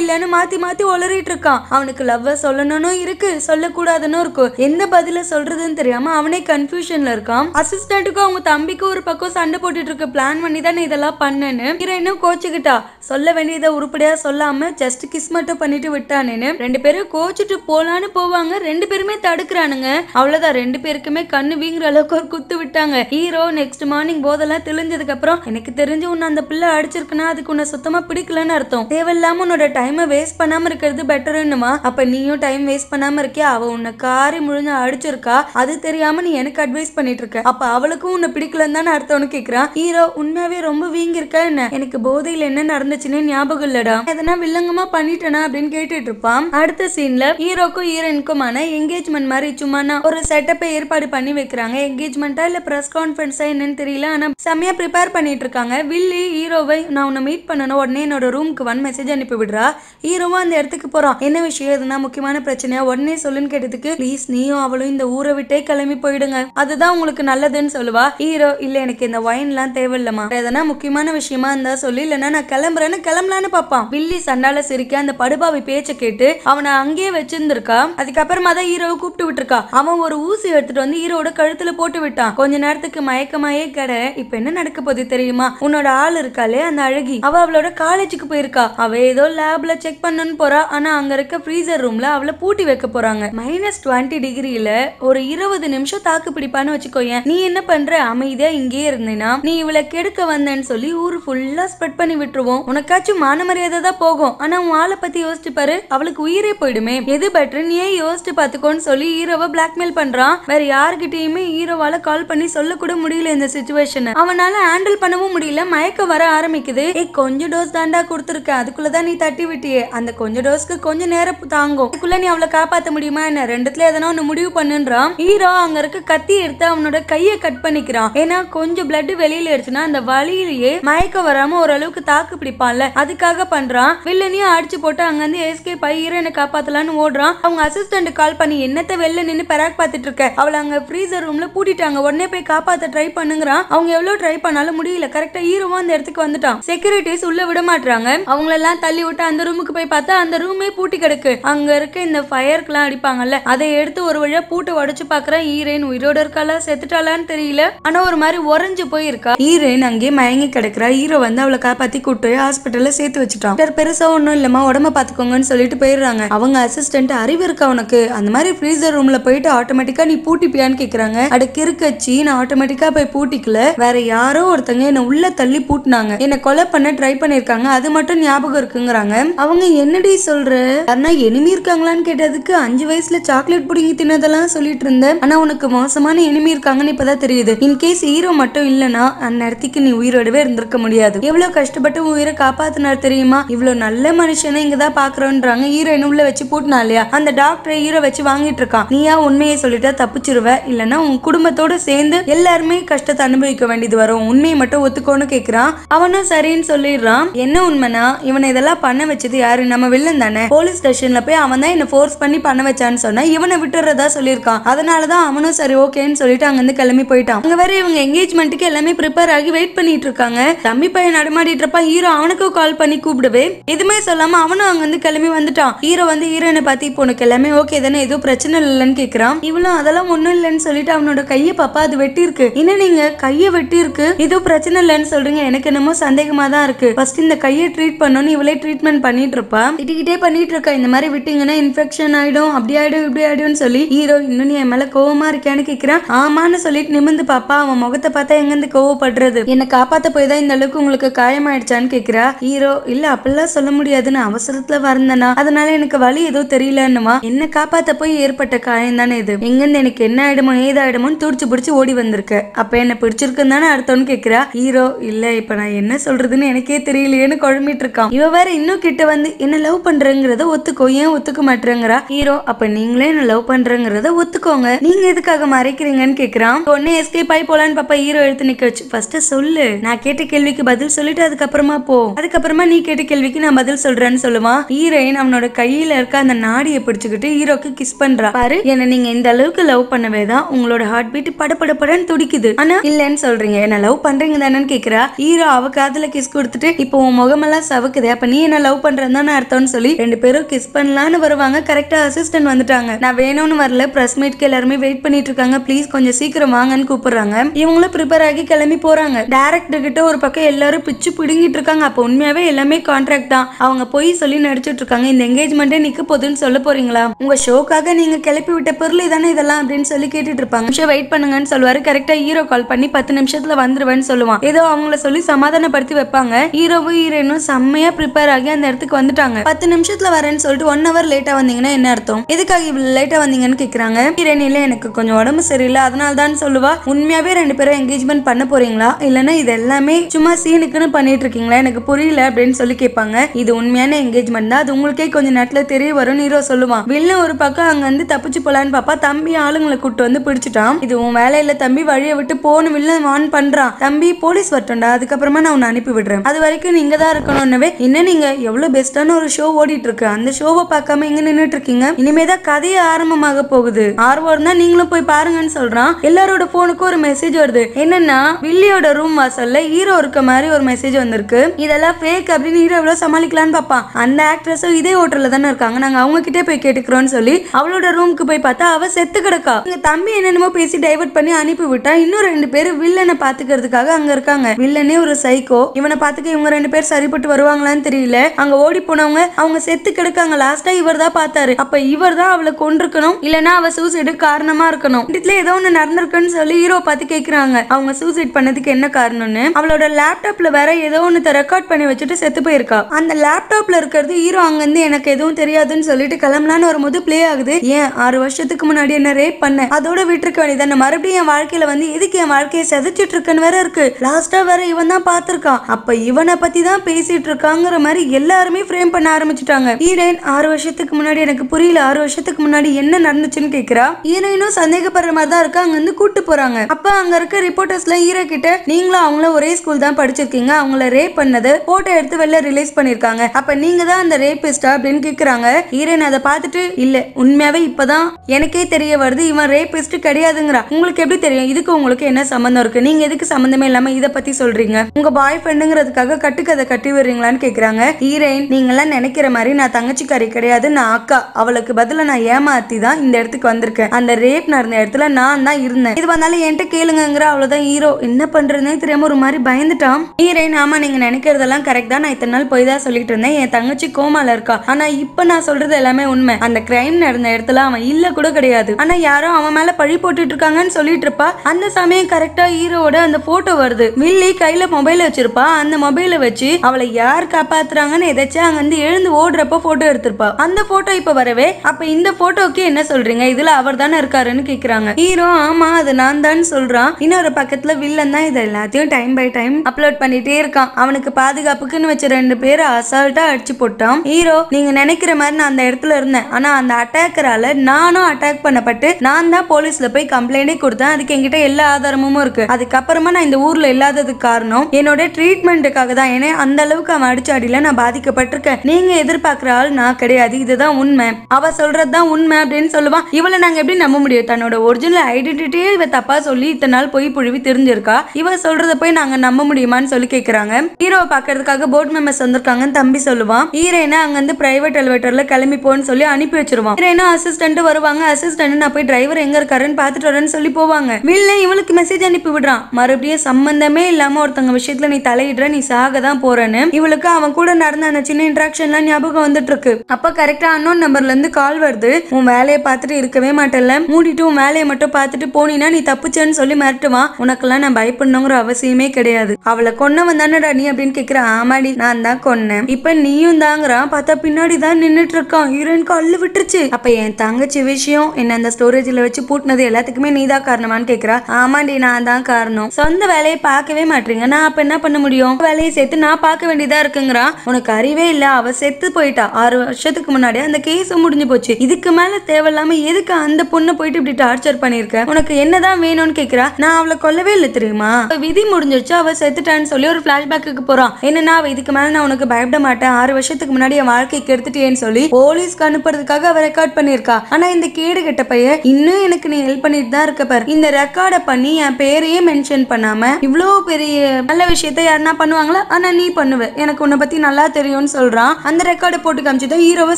இல்லன்னு மாத்தி மாத்தி உளறிட்டு இருக்கான் அவனுக்கு லவ் சொல்லணும்னு இருக்கு சொல்லக்கூடாதுன்னு இருக்கும் எந்த பதில சொல்றதுன்னு தெரியாம அவனே கன்ஃபியூஷன்ல இருக்கான் அசிஸ்டன்ட்டுக்கும் அவங்க தம்பிக்கும் ஒரு பக்கம் சண்டை போட்டுட்டு இருக்க பிளான் பண்ணி தான் இதெல்லாம் பண்ணேன்னு ஹீரோயினும் கோச்சுக்கிட்டா சொல்ல வேண்டியதை உருப்படியா சொல்லாம ஜஸ்ட் கிஸ் மட்டும் பண்ணிட்டு விட்டானேன்னு ரெண்டு பேரும் கோச்சிட்டு போலான்னு போவாங்க ரெண்டு பேருமே தடுக்கிறானுங்க அவ்வளவுதான் ரெண்டு பேருக்குமே கண்ணு வீங்குற அளவுக்கு ஒரு குத்து விட்டாங்க ஹீரோ நெக்ஸ்ட் மார்னிங் போதெல்லாம் தெளிஞ்சதுக்கு அப்புறம் எனக்கு தெரிஞ்சு உன்னை அந்த பிள்ளை அடிச்சிருக்குன்னா அதுக்கு உன்னை சுத்தமா பிடிக்கலன்னு அர்த்தம் தேவையில்லாம உன்னோட டைமை வேஸ்ட் பண்ணாம இருக்கிறது பெட்டர்னுமா அப்ப நீயும் டைம் வேஸ்ட் பண்ணாம இருக்கியா அவ உன்னை காரி முழுந்து அடிச்சிருக்கா அது தெரியாம நீ எனக்கு அட்வைஸ் பண்ணிட்டு இருக்க அப்ப அவளுக்கும் உன்னை பிடிக்கலன்னு தானே அடுத்தவனு கேக்குறான் ஹீரோ உண்மையாவே ரொம்ப வீங்கிருக்கா என்ன எனக்கு போதையில என்ன நடந்துச்சுன்னு ஞாபகம் இல்லடா எதனா வில்லங்கமா பண்ணிட்டேனா அப்படின்னு கேட்டுட்டு இருப்பான் அடுத்த சீன்ல ஹீரோக்கும் ஹீரோயினுக்குமான என்கேஜ்மெண்ட் மாதிரி சும்மா ஒரு செட்டப்பை ஏற்பாடு பண்ணி வைக்கிறாங்க என்கேஜ்மெண்ட்டா இல்ல பிரஸ் கான்ஃபரன்ஸா என்னன்னு தெரியல ஆனா செம்மையா ப்ரிப்பேர் பண்ணிட்டு இருக்காங்க வில்லி ஹீரோவை நான் உன்னை மீட் பண்ணணும் உடனே என்னோட ரூமுக்கு ஒன் மெசேஜ் அனுப்பி விடுறா ஹீரோவும் அந்த இடத்துக்கு போறான் என்ன விஷயம் எதுனா முக்கியமான பிரச்சனையா உடனே சொல்லுன்னு கேட்டதுக்கு ப்ளீஸ் நீயும் அவளும் இந்த ஊரை விட்டே கிளம்பி போயிடுங்க அதுதான் உங்களுக்கு நல்லதுன்னு சொல்லுவா ஹீரோ இல்ல எனக்கு இந்த ஒயின்லாம் தேவையில்லம்மா எதனா முக்கியமான விஷயமா இருந்தா சொல்லி இல்லைன்னா நான் கிளம்புறேன்னு கிளம்பலான்னு பார்ப்பான் பில்லி சண்டால சிரிக்க அந்த படுபாவி பேச்சை கேட்டு அவனை அங்கேயே வச்சிருந்திருக்கா அதுக்கப்புறமா தான் ஹீரோவை கூப்பிட்டு விட்டுருக்கா அவன் ஒரு ஊசி எடுத்துட்டு வந்து ஹீரோட கழுத்துல போட்டு விட்டான் கொஞ்ச நேரத்துக்கு மயக்கமாயே கடை இப்ப என்ன நடக்க போகுது தெரியுமா உன்னோட ஆள் இருக்காளே அந்த அழகி அவ அவளோட காலேஜுக்கு போயிருக்கா அவ ஏதோ லேப்ல செக் பண்ணன்னு போறா ஆனா அங்க இருக்க ஃப்ரீசர் ரூம்ல அவளை பூட்டி வைக்க போறாங்க மைனஸ் டுவெண்ட்டி டிகிரியில ஒரு இருபது நிமிஷம் தாக்கு பிடிப்பான்னு வச்சுக்கோயேன் நீ என்ன பண்ற அமைதியா இங்க இங்கே இருந்தேனா நீ இவளை கெடுக்க வந்தேன்னு சொல்லி ஊர் ஃபுல்லா ஸ்ப்ரெட் பண்ணி விட்டுருவோம் உனக்காச்சும் மான மரியாதை தான் போகும் ஆனா உன் ஆளை பத்தி யோசிச்சு பாரு அவளுக்கு உயிரே போயிடுமே எது பெட்டர் நீ ஏன் யோசிச்சு பாத்துக்கோன்னு சொல்லி ஹீரோவை பிளாக்மெயில் பண்றான் வேற யாருக்கிட்டயுமே ஹீரோவால கால் பண்ணி சொல்ல கூட முடியல இந்த சுச்சுவேஷன் அவனால ஹேண்டில் பண்ணவும் முடியல மயக்க வர ஆரம்பிக்குது ஏ கொஞ்சம் டோஸ் தாண்டா கொடுத்துருக்க அதுக்குள்ளதான் நீ தட்டி விட்டியே அந்த கொஞ்சம் டோஸ்க்கு கொஞ்சம் நேரம் தாங்கும் அதுக்குள்ள நீ அவளை காப்பாத்த முடியுமா என்ன ரெண்டுத்துல எதனா ஒன்னு முடிவு பண்ணுன்றான் ஹீரோ அங்க இருக்க கத்தி எடுத்து அவனோட கையை கட் பண்ணிக்கிறான் ஏன்னா கொஞ்சம் பிளட் வெளியில எடுச்சுன்னா அந்த வழியிலேயே மயக்க வராம ஓரளவுக்கு தாக்கு பிடிப்பான்ல அதுக்காக பண்றான் வில்லனையும் அடிச்சு போட்டு அங்க இருந்து எஸ்கே ஆகி என்ன காப்பாத்தலான்னு ஓடுறான் அவங்க அசிஸ்டன்ட் கால் பண்ணி என்னத்த வெளில நின்னு பெராக் பார்த்துட்டு இருக்க அவளை அங்க ஃப்ரீசர் ரூம்ல பூட்டிட்டாங்க உடனே போய் காப்பாத்த ட்ரை பண்ணுங்கிறான் அவங்க எவ்வளவு ட்ரை பண்ணாலும் முடியல கரெக்டா ஹீரோவா அந்த இடத்துக்கு வந்துட்டான் செக்யூரிட்டிஸ் உள்ள விட மாட்டாங்க அவங்களெல்லாம் எல்லாம் தள்ளி விட்டு அந்த ரூமுக்கு போய் பார்த்தா அந்த ரூமே பூட்டி கிடக்கு அங்க இருக்க இந்த எல்லாம் அடிப்பாங்கல்ல அதை எடுத்து ஒரு வழியா பூட்டு உடச்சு பாக்குறேன் ஈரேன் உயிரோட இருக்காளா செத்துட்டாளான்னு தெரியல ஆனா ஒரு மாதிரி உறைஞ்சு போயிருக்கா ஹீரோயின் அங்கேயே மயங்கி கிடக்குறா ஹீரோ வந்து அவளை காப்பாத்தி கூட்டு போய் ஹாஸ்பிட்டல்ல சேர்த்து வச்சுட்டான் பெருசா ஒண்ணும் இல்லமா உடம்ப பாத்துக்கோங்கன்னு சொல்லிட்டு போயிடுறாங்க அவங்க அசிஸ்டன்ட் அறிவு இருக்கா உனக்கு அந்த மாதிரி ஃப்ரீசர் ரூம்ல போயிட்டு ஆட்டோமேட்டிக்கா நீ பூட்டிப்பியான்னு கேக்குறாங்க அட கிறுக்கச்சி நான் ஆட்டோமேட்டிக்கா போய் பூட்டிக்கல வேற யாரோ ஒருத்தங்க என்ன உள்ள தள்ளி பூட்டினாங்க என்ன கொலை பண்ண ட்ரை பண்ணிருக்காங்க அது மட்டும் ஞாபகம் இருக்குங்கிறாங்க அவங்க என்னடி சொல்ற யாருன்னா எனிமி இருக்காங்களான்னு கேட்டதுக்கு அஞ்சு வயசுல சாக்லேட் பிடிங்கி தின்னதெல்லாம் சொல்லிட்டு இருந்தேன் ஆனா உனக்கு மோசமான எனிமி இருக்காங்கன்னு இப்பதான் தெரியுது இன்கேஸ் ஹீரோ மட்டும் இல்லைன்னா அந்த நேரத்துக்கு நீ உயிரோடவே இருந்திருக்க முடியாது எவ்வளவு கஷ்டப்பட்டு உயிரை காப்பாத்தினார் தெரியுமா இவ்வளவு நல்ல மனுஷனை இங்கதான் பாக்குறோன்றாங்க ஹீரோயின் உள்ள வச்சு பூட்டினா இல்லையா அந்த டாக்டரை ஹீரோ வச்சு வாங்கிட்டு இருக்கான் நீயா உண்மையை சொல்லிட்டா தப்பிச்சிருவ இல்லைன்னா உன் குடும்பத்தோட சேர்ந்து எல்லாருமே கஷ்டத்தை அனுபவிக்க வேண்டியது வரும் உண்மையை மட்டும் ஒத்துக்கோன்னு கேக்குறான் அவனும் சரின்னு சொல்லிடுறான் என்ன உண்மைனா இவனை இதெல்லாம் பண்ண வச்சது யாரு நம்ம வில்லன் தானே போலீஸ் ஸ்டேஷன்ல போய் அவன் தான் என்ன ஃபோர்ஸ் பண்ணி பண்ண வச்சான்னு சொன்னா இவனை விட்டுறதா சொல்லியிருக்கான் அதனாலதான் அவனும் சரி ஓகேன்னு சொல்லிட்டு இருந்து கிளம்பி போயிட்டான் அங்க வேற இவங்க எங்கேஜ் என்கேஜ்மெண்ட்டுக்கு எல்லாமே ப்ரிப்பேர் ஆகி வெயிட் பண்ணிட்டு இருக்காங்க தம்பி பையன் நடமாடிட்டு இருப்பா ஹீரோ அவனுக்கும் கால் பண்ணி கூப்பிடுவே எதுவுமே சொல்லாம அவனும் அங்க வந்து கிளம்பி வந்துட்டான் ஹீரோ வந்து ஹீரோயினை பார்த்து இப்போ உனக்கு எல்லாமே ஓகே தானே எதுவும் பிரச்சனை இல்லைன்னு கேக்குறான் இவளும் அதெல்லாம் ஒண்ணும் இல்லைன்னு சொல்லிட்டு அவனோட கையை பாப்பா அது வெட்டி இருக்கு இன்னும் நீங்க கையை வெட்டி இருக்கு ஏதோ பிரச்சனை இல்லைன்னு சொல்றீங்க எனக்கு என்னமோ சந்தேகமா தான் இருக்கு ஃபர்ஸ்ட் இந்த கையை ட்ரீட் பண்ணணும்னு இவளே ட்ரீட்மெண்ட் பண்ணிட்டு இருப்பா திட்டிக்கிட்டே பண்ணிட்டு இருக்கா இந்த மாதிரி விட்டீங்கன்னா இன்ஃபெக்ஷன் ஆயிடும் அப்படி ஆயிடும் இப்படி ஆயிடும்னு சொல்லி ஹீரோ இன்னும் நீ என் மேல கோவமா இருக்கேன்னு கேக்குறான் ஆமான்னு சொல்லிட்டு நிமிந்து பாப்பா அவன் முகத்தை பார்த்தா எங்கேருந்து கோவப்படுறது என்னை காப்பாத்த போய் தான் இந்த அளவுக்கு உங்களுக்கு காயமாயிடுச்சான்னு கேக்குறா ஹீரோ இல்ல அப்படிலாம் சொல்ல முடியாதுன்னு அவசரத்துல வரந்தனா அதனால எனக்கு வழி ஏதோ தெரியலன்னுமா என்ன காப்பாத்த போய் ஏற்பட்ட காயம் தானே இது எங்கிருந்து எனக்கு என்ன ஆயிடுமோ ஏதாயிடுமோன்னு துடிச்சு பிடிச்சி ஓடி வந்திருக்க அப்ப என்ன பிடிச்சிருக்குன்னு தானே அர்த்தம்னு கேக்குறா ஹீரோ இல்ல இப்ப நான் என்ன சொல்றதுன்னு எனக்கே தெரியலையேன்னு குழம்பிட்டு இருக்கான் இவ வேற இன்னும் கிட்ட வந்து என்ன லவ் பண்றேங்கிறத ஒத்துக்கோ ஏன் ஒத்துக்க மாட்டேங்கிறா ஹீரோ அப்ப நீங்களே என்ன லவ் பண்றேங்கிறத ஒத்துக்கோங்க நீங்க எதுக்காக மறைக்கிறீங்கன்னு கேக்குறான் உடனே எஸ்கேப் ஆகி போலான்னு பாப்பா ஹீரோ எடுத்து நிக்க வச்சு ஃபர்ஸ்ட் சொல்லு நான் கேட்ட கேள்விக்கு பதில் சொல்லிட்டு அதுக்கப்புறமா போ அதுக்கப்புறமா நீ கேட்ட கேள்விக்கு நான் பதில் சொல்றேன்னு சொல்லுவான் ஹீரோயின் அவனோட கையில இருக்க அந்த நாடியை பிடிச்சுக்கிட்டு ஹீரோக்கு கிஸ் பண்றா பாரு என்ன நீங்க இந்த அளவுக்கு லவ் பண்ணவே தான் உங்களோட ஹார்ட் பீட் பட படப்படப்படன்னு துடிக்குது ஆனா இல்லன்னு சொல்றீங்க என்ன லவ் பண்றீங்க தானேன்னு கேக்குறா ஹீரோ அவ காதுல கிஸ் கொடுத்துட்டு இப்போ உன் முகமெல்லாம் சவக்குது அப்ப நீ என்ன லவ் பண்றேன்னு அர்த்தம்னு சொல்லி ரெண்டு பேரும் கிஸ் பண்ணலான்னு வருவாங்க கரெக்டா அசிஸ்டன்ட் வந்துட்டாங்க நான் வேணும்னு வரல பிரஸ் மீட்க்கு எல்லாருமே வெயிட் பண்ணிட்டு இருக்காங்க ப்ளீஸ் கொஞ்சம் சீக்கிரம் வாங்கன்னு கூப்பிடுறாங்க இவங்களும் ப்ரிப்பேர் ஆகி கிளம்பி போறாங்க டேரக்டர் கிட்ட ஒரு பக்கம் எல்லாரும் பிச்சு பிடுங்கிட்டு இருக்காங்க அப்போ உண்மையாவே எல்லாமே கான்ட்ராக்ட் தான் அவங்க போய் சொல்லி நடிச்சிட்டு இருக்காங்க இந்த என்கேஜ்மெண்டே நிக்க போதுன்னு சொல்ல போறீங்களா உங்க ஷோக்காக நீங்க கிளப்பி விட்ட பொருள் தானே இதெல்லாம் அப்படின்னு சொல்லி கேட்டுட்டு இருப்பாங்க நிமிஷம் வெயிட் பண்ணுங்கன்னு சொல்லுவாரு கரெக்டா ஹீரோ கால் பண்ணி பத்து நிமிஷத்துல வந்துருவேன்னு சொல்லுவான் ஏதோ அவங்கள சொல்லி சமாதானப்படுத்தி வைப்பாங்க ஹீரோவும் ஹீரோயினும் செம்மையா ப்ரிப்பேர் ஆகி அந்த இடத்துக்கு வந்துட்டாங்க பத்து நிமிஷத்துல வரேன்னு சொல்லிட்டு ஒன் ஹவர் லேட்டா வந்தீங்கன்னா என்ன அர்த்தம் எதுக்காக இவ்வளவு லேட்டா வந்தீங்கன்னு கேக்குறாங்க ஹீரோயின் இல்ல எனக்கு கொஞ்சம் உடம்பு சரியில்லை அதனால தான் சொல்லுவா உண்மையாவே ரெண்டு பேரும் என்கேஜ்மெண்ட் பண்ண போறீங்களா இல்லைன்னா இது எல்லாமே சும்மா சீனுக்குன்னு பண்ணிட்டு இருக்கீங்களா எனக்கு புரியல அப்படின்னு சொல்லி கேட்பாங்க இது உண்மையான என்கேஜ்மெண்ட் தான் அது உங்களுக்கே கொஞ்சம் நேரத்தில் தெரிய வரும் நீரோ சொல்லுவான் வில்ல ஒரு பக்கம் அங்க வந்து தப்பிச்சு போலான்னு பாப்பா தம்பி ஆளுங்களை கூட்டு வந்து பிடிச்சிட்டான் இது உன் வேலையில தம்பி வழியை விட்டு போன வில்லன் வான் பண்றான் தம்பி போலீஸ் வரட்டும்டா அதுக்கப்புறமா நான் உன்னை அனுப்பி விடுறேன் அது வரைக்கும் நீங்க தான் இருக்கணும்னவே இன்னும் நீங்க எவ்வளவு பெஸ்டான ஒரு ஷோ ஓடிட்டு இருக்கு அந்த ஷோவை பார்க்காம இங்க நின்றுட்டு இருக்கீங்க இனிமேதான் கதையை ஆரம்பமாக போகுது ஆர்வம் இருந்தா நீங்களும் போய் பாருங்கன்னு சொல்றான் எல்லாரோட போனுக்கும் ஒரு மெசேஜ் வருது என்னன்னா வில்லியோட ரூம் வாசல்ல ஹீரோ இருக்க மாதிரி ஒரு மெசேஜ் வந்திருக்கு இதெல்லாம் ஃபேக் அப்படின்னு ஹீரோ எவ்வளவு சமாளிக்கலாம்னு பார்ப்பான் அந்த ஆக்ட்ரஸும் இதே ஹோட்டல்ல தானே இருக்காங்க நாங்க அவங்க கிட்டே போய் கேட்டுக்கிறோம்னு சொல்லி அவளோட ரூமுக்கு போய் பார்த்தா அவ செத்து கிடக்கா எங்க தம்பி என்னென்னமோ பேசி டைவர்ட் பண்ணி அனுப்பி விட்டா இன்னும் ரெண்டு பேர் வில்லனை பாத்துக்கிறதுக்காக அங்க இருக்காங்க வில்லனே ஒரு சைக்கோ இவனை பாத்துக்க இவங்க ரெண்டு பேர் சரிப்பட்டு வருவாங்களான்னு தெரியல அங்க ஓடி போனவங்க அவங்க செத்து கிடக்காங்க லாஸ்டா இவர் தான் பார்த்தாரு அப்ப இவர் தான் அவளை கொண்டிருக்கணும் இல்லனா அவ சூசைடு காரணமா இருக்கணும் வீட்டுல ஏதோ ஒண்ணு நடந்திருக்குன்னு சொல்லி ஹீரோ பார்த்து கேக்குறாங்க அவங்க சூசைட் பண்ணதுக்கு என்ன காரணம்னு அவளோட லேப்டாப்ல வேற ஏதோ ஒன்று ரெக்கார்ட் பண்ணி வச்சுட்டு செத்து போயிருக்கா அந்த லேப்டாப்ல இருக்கிறது ஹீரோ அங்கிருந்து எனக்கு எதுவும் தெரியாதுன்னு சொல்லிட்டு கிளம்பலான்னு வரும்போது பிளே ஆகுது ஏன் ஆறு வருஷத்துக்கு முன்னாடி என்ன ரேப் பண்ண அதோட விட்டுருக்க வேண்டியதான மறுபடியும் என் வாழ்க்கையில வந்து எதுக்கு என் வாழ்க்கையை செதைச்சிட்டு இருக்குன்னு வேற இருக்கு லாஸ்டா வேற இவன் தான் பாத்துருக்கான் அப்ப இவனை பத்தி தான் பேசிட்டு இருக்காங்கிற மாதிரி எல்லாருமே ஃப்ரேம் பண்ண ஆரம்பிச்சுட்டாங்க ஹீரோயின் ஆறு வருஷத்துக்கு முன்னாடி எனக்கு புரியல ஆறு வருஷத்துக்கு முன்னாடி என்ன நடந்துச்சுன்னு கேக்குறா ஹீரோயினும் சந்தேகப்படுற மாதிரி தான் இருக்கு அங்க இருந்து கூட்டு போறாங்க அப்ப அங்க இருக்க ரிப்போர்ட்டர்ஸ்லாம் ஹீரோ கிட்ட நீங்களும் அவங்களும் ஒரே ஸ்கூல் தான் படிச்சிருக்கீங்க அவங்கள ரேப் பண்ணது போட்டோ எடுத்து வெளில ரிலீஸ் பண்ணிருக்காங்க அப்ப நீங்க தான் அந்த ரேபிஸ்டா அப்படின்னு கேக்குறாங்க ஹீரோயின் அதை பார்த்துட்டு இல்ல உண்மையாவே இப்பதான் எனக்கே தெரிய வருது இவன் ரேபிஸ்ட் கிடையாதுங்கிறா உங்களுக்கு எப்படி தெரியும் இதுக்கு உங்களுக்கு என்ன சம்மந்தம் இருக்கு நீங்க எதுக்கு சம்மந்தமே இல்லாம இதை பத்தி சொல்றீங்க உங்க பாய் ஃப்ரெண்டுங்கிறதுக்காக கட்டுக்கதை கட்டி விடுறீங்களான்னு கேக்குறாங்க ஹீரோயின் எல்லாம் நினைக்கிற மாதிரி நான் தங்கச்சிக்காரி கிடையாது நான் அக்கா அவளுக்கு பதில நான் ஏமாத்தி தான் இந்த இடத்துக்கு வந்திருக்கேன் அந்த ரேப் நடந்த இடத்துல நான் தான் இருந்தேன் இது வந்தாலும் என்கிட்ட கேளுங்கிற அவளுக்கு அவ்வளவுதான் ஹீரோ என்ன பண்றதுனே தெரியாம ஒரு மாதிரி பயந்துட்டான் ஹீரோயின் ஆமாம் நீங்க நினைக்கிறதெல்லாம் கரெக்ட் தான் நான் இத்தனை நாள் போய் தான் சொல்லிட்டு இருந்தேன் என் தங்கச்சி கோமால இருக்கா ஆனா இப்ப நான் சொல்றது எல்லாமே உண்மை அந்த கிரைம் நடந்த இடத்துல அவன் இல்ல கூட கிடையாது ஆனா யாரோ அவன் மேல பழி போட்டுட்டு இருக்காங்கன்னு சொல்லிட்டு இருப்பா அந்த சமயம் கரெக்டா ஹீரோட அந்த ஃபோட்டோ வருது மில்லி கையில மொபைல் வச்சிருப்பா அந்த மொபைலை வச்சு அவளை யார் காப்பாத்துறாங்கன்னு எதாச்சும் அங்க வந்து எழுந்து ஓடுறப்ப போட்டோ எடுத்திருப்பா அந்த ஃபோட்டோ இப்போ வரவே அப்ப இந்த போட்டோக்கு என்ன சொல்றீங்க இதுல அவர் தானே இருக்காருன்னு கேக்குறாங்க ஹீரோ ஆமா அது நான் தான் சொல்றான் இன்னொரு பக்கத்துல வில்லன் தான் இது எல்லாத்தையும் டைம் பை டைம் அப்லோட் பண்ணிட்டே இருக்கான் அவனுக்கு பாதுகாப்புக்குன்னு வச்ச ரெண்டு பேரும் அசால்ட்டா அடிச்சு போட்டான் ஹீரோ நீங்க நினைக்கிற மாதிரி நான் அந்த இடத்துல இருந்தேன் ஆனா அந்த அட்டாக்கரால நானும் அட்டாக் பண்ணப்பட்டு நான் தான் போலீஸ்ல போய் கம்ப்ளைண்டே கொடுத்தேன் அதுக்கு என்கிட்ட எல்லா ஆதாரமும் இருக்கு அதுக்கப்புறமா நான் இந்த ஊர்ல இல்லாததுக்கு காரணம் என்னோட ட்ரீட்மெண்ட்டுக்காக தான் ஏன்னா அந்த அளவுக்கு அவன் அடிச்ச அடியில நான் பாதிக்கப்பட்டிருக்கேன் நீங்க எதிர்பார்க்குற ஆள் நான் கிடையாது இதுதான் உண்மை அவ சொல்றதுதான் உண்மை அப்படின்னு சொல்லுவான் இவளை நாங்க எப்படி நம்ப முடியும் தன்னோட ஒரிஜினல் ஐடென்டிட்டியே இவ தப்பா சொல்லி இத்தனை நாள் போய் புழுவி தெரிஞ்சிருக்கா இவ சொல்றத போய் நாங்க நம்ப முடியுமான்னு சொல்லி கேக்குறாங்க ஹீரோவை பாக்குறதுக்காக போர்ட் மெம்பர்ஸ் வந்திருக்காங்கன்னு தம்பி சொல்லுவான் ஹீரோயினா அங்க வந்து பிரைவேட் எலிவேட்டர்ல கிளம்பி போன்னு சொல்லி அனுப்பி வச்சிருவான் ஹீரோயினா அசிஸ்டன்ட் வருவாங்க அசிஸ்டன்ட் நான் போய் டிரைவர் எங்க இருக்காருன்னு பாத்துட்டு வரேன்னு சொல்லி போவாங்க வில்ல இவளுக்கு மெசேஜ் அனுப்பி விடுறான் மறுபடியும் சம்பந்தமே இல்லாம ஒருத்தங்க விஷயத்துல நீ தலையிடுற நீ சாக தான் போறேன்னு இவளுக்கு அவன் கூட நடந்த அந்த சின்ன இன்ட்ராக்ஷன்லாம் ஞாபகம் வந்துட்டு இருக்கு அப்ப கரெக்டா அன்னோன் நம்பர்ல இருந்து கால் வருது உன் வேலையை பார்த்துட்டு இருக்கவே மாட்டேல்ல மூடிட்டு உன் வேலையை மட்டும் பார்த்துட்டு போனீனா நீ தப்புச்சேன்னு சொல்லி மிரட்டுவான் உனக்கெல்லாம் நான் பயப்படணுங்கிற அவசியமே கிடையாது அவளை கொன்ன வந்தானடா நீ அப்படின்னு கேக்குற ஆமாடி நான் தான் கொன்னேன் இப்ப நீயும் தாங்கிறான் பார்த்தா பின்னாடி தான் நின்றுட்டு இருக்கான் ஹீரோயின் கல்லு விட்டுருச்சு அப்ப என் தங்கச்சி விஷயம் என்ன அந்த ஸ்டோரேஜ்ல வச்சு பூட்டினது எல்லாத்துக்குமே நீ தான் காரணமான்னு கேக்குறா ஆமாண்டி நான் தான் காரணம் சொந்த வேலையை பார்க்கவே மாட்டீங்க நான் அப்ப என்ன பண்ண முடியும் வேலையை சேர்த்து நான் பார்க்க வேண்டியதா இருக்குங்கிறா உனக்கு அறிவே இல்ல அவ செத்து போயிட்டா ஆறு வருஷத்துக்கு முன்னாடி அந்த கேஸ் முடிஞ்சு போச்சு இதுக்கு மேல தேவையில்லாம எதுக்கு அந்த பொண்ணு போயிட்டு இப்படி டார்ச்சர் பண்ணிருக்க உனக்கு என்னதான் வேணும்னு கேக்குறா நான் அவளை அவளை கொல்லவே இல்லை தெரியுமா விதி முடிஞ்சிருச்சு அவள் செத்துட்டான்னு சொல்லி ஒரு ஃப்ளாஷ்பேக்கு போறான் என்னன்னா அவள் இதுக்கு மேலே நான் உனக்கு பயப்பட மாட்டேன் ஆறு வருஷத்துக்கு முன்னாடி என் வாழ்க்கை கெடுத்துட்டேன்னு சொல்லி போலீஸ்க்கு அனுப்புறதுக்காக அவள் ரெக்கார்ட் பண்ணிருக்கா ஆனா இந்த கேடு கெட்ட பையன் இன்னும் எனக்கு நீ ஹெல்ப் பண்ணிட்டு தான் இருக்க பாரு இந்த ரெக்கார்டை பண்ணி என் பேரையே மென்ஷன் பண்ணாம இவ்வளவு பெரிய நல்ல விஷயத்த யாருன்னா பண்ணுவாங்களா ஆனா நீ பண்ணுவ எனக்கு உன்னை பத்தி நல்லா தெரியும்னு சொல்றான் அந்த ரெக்கார்டை போட்டு காமிச்சு தான் ஹீரோவை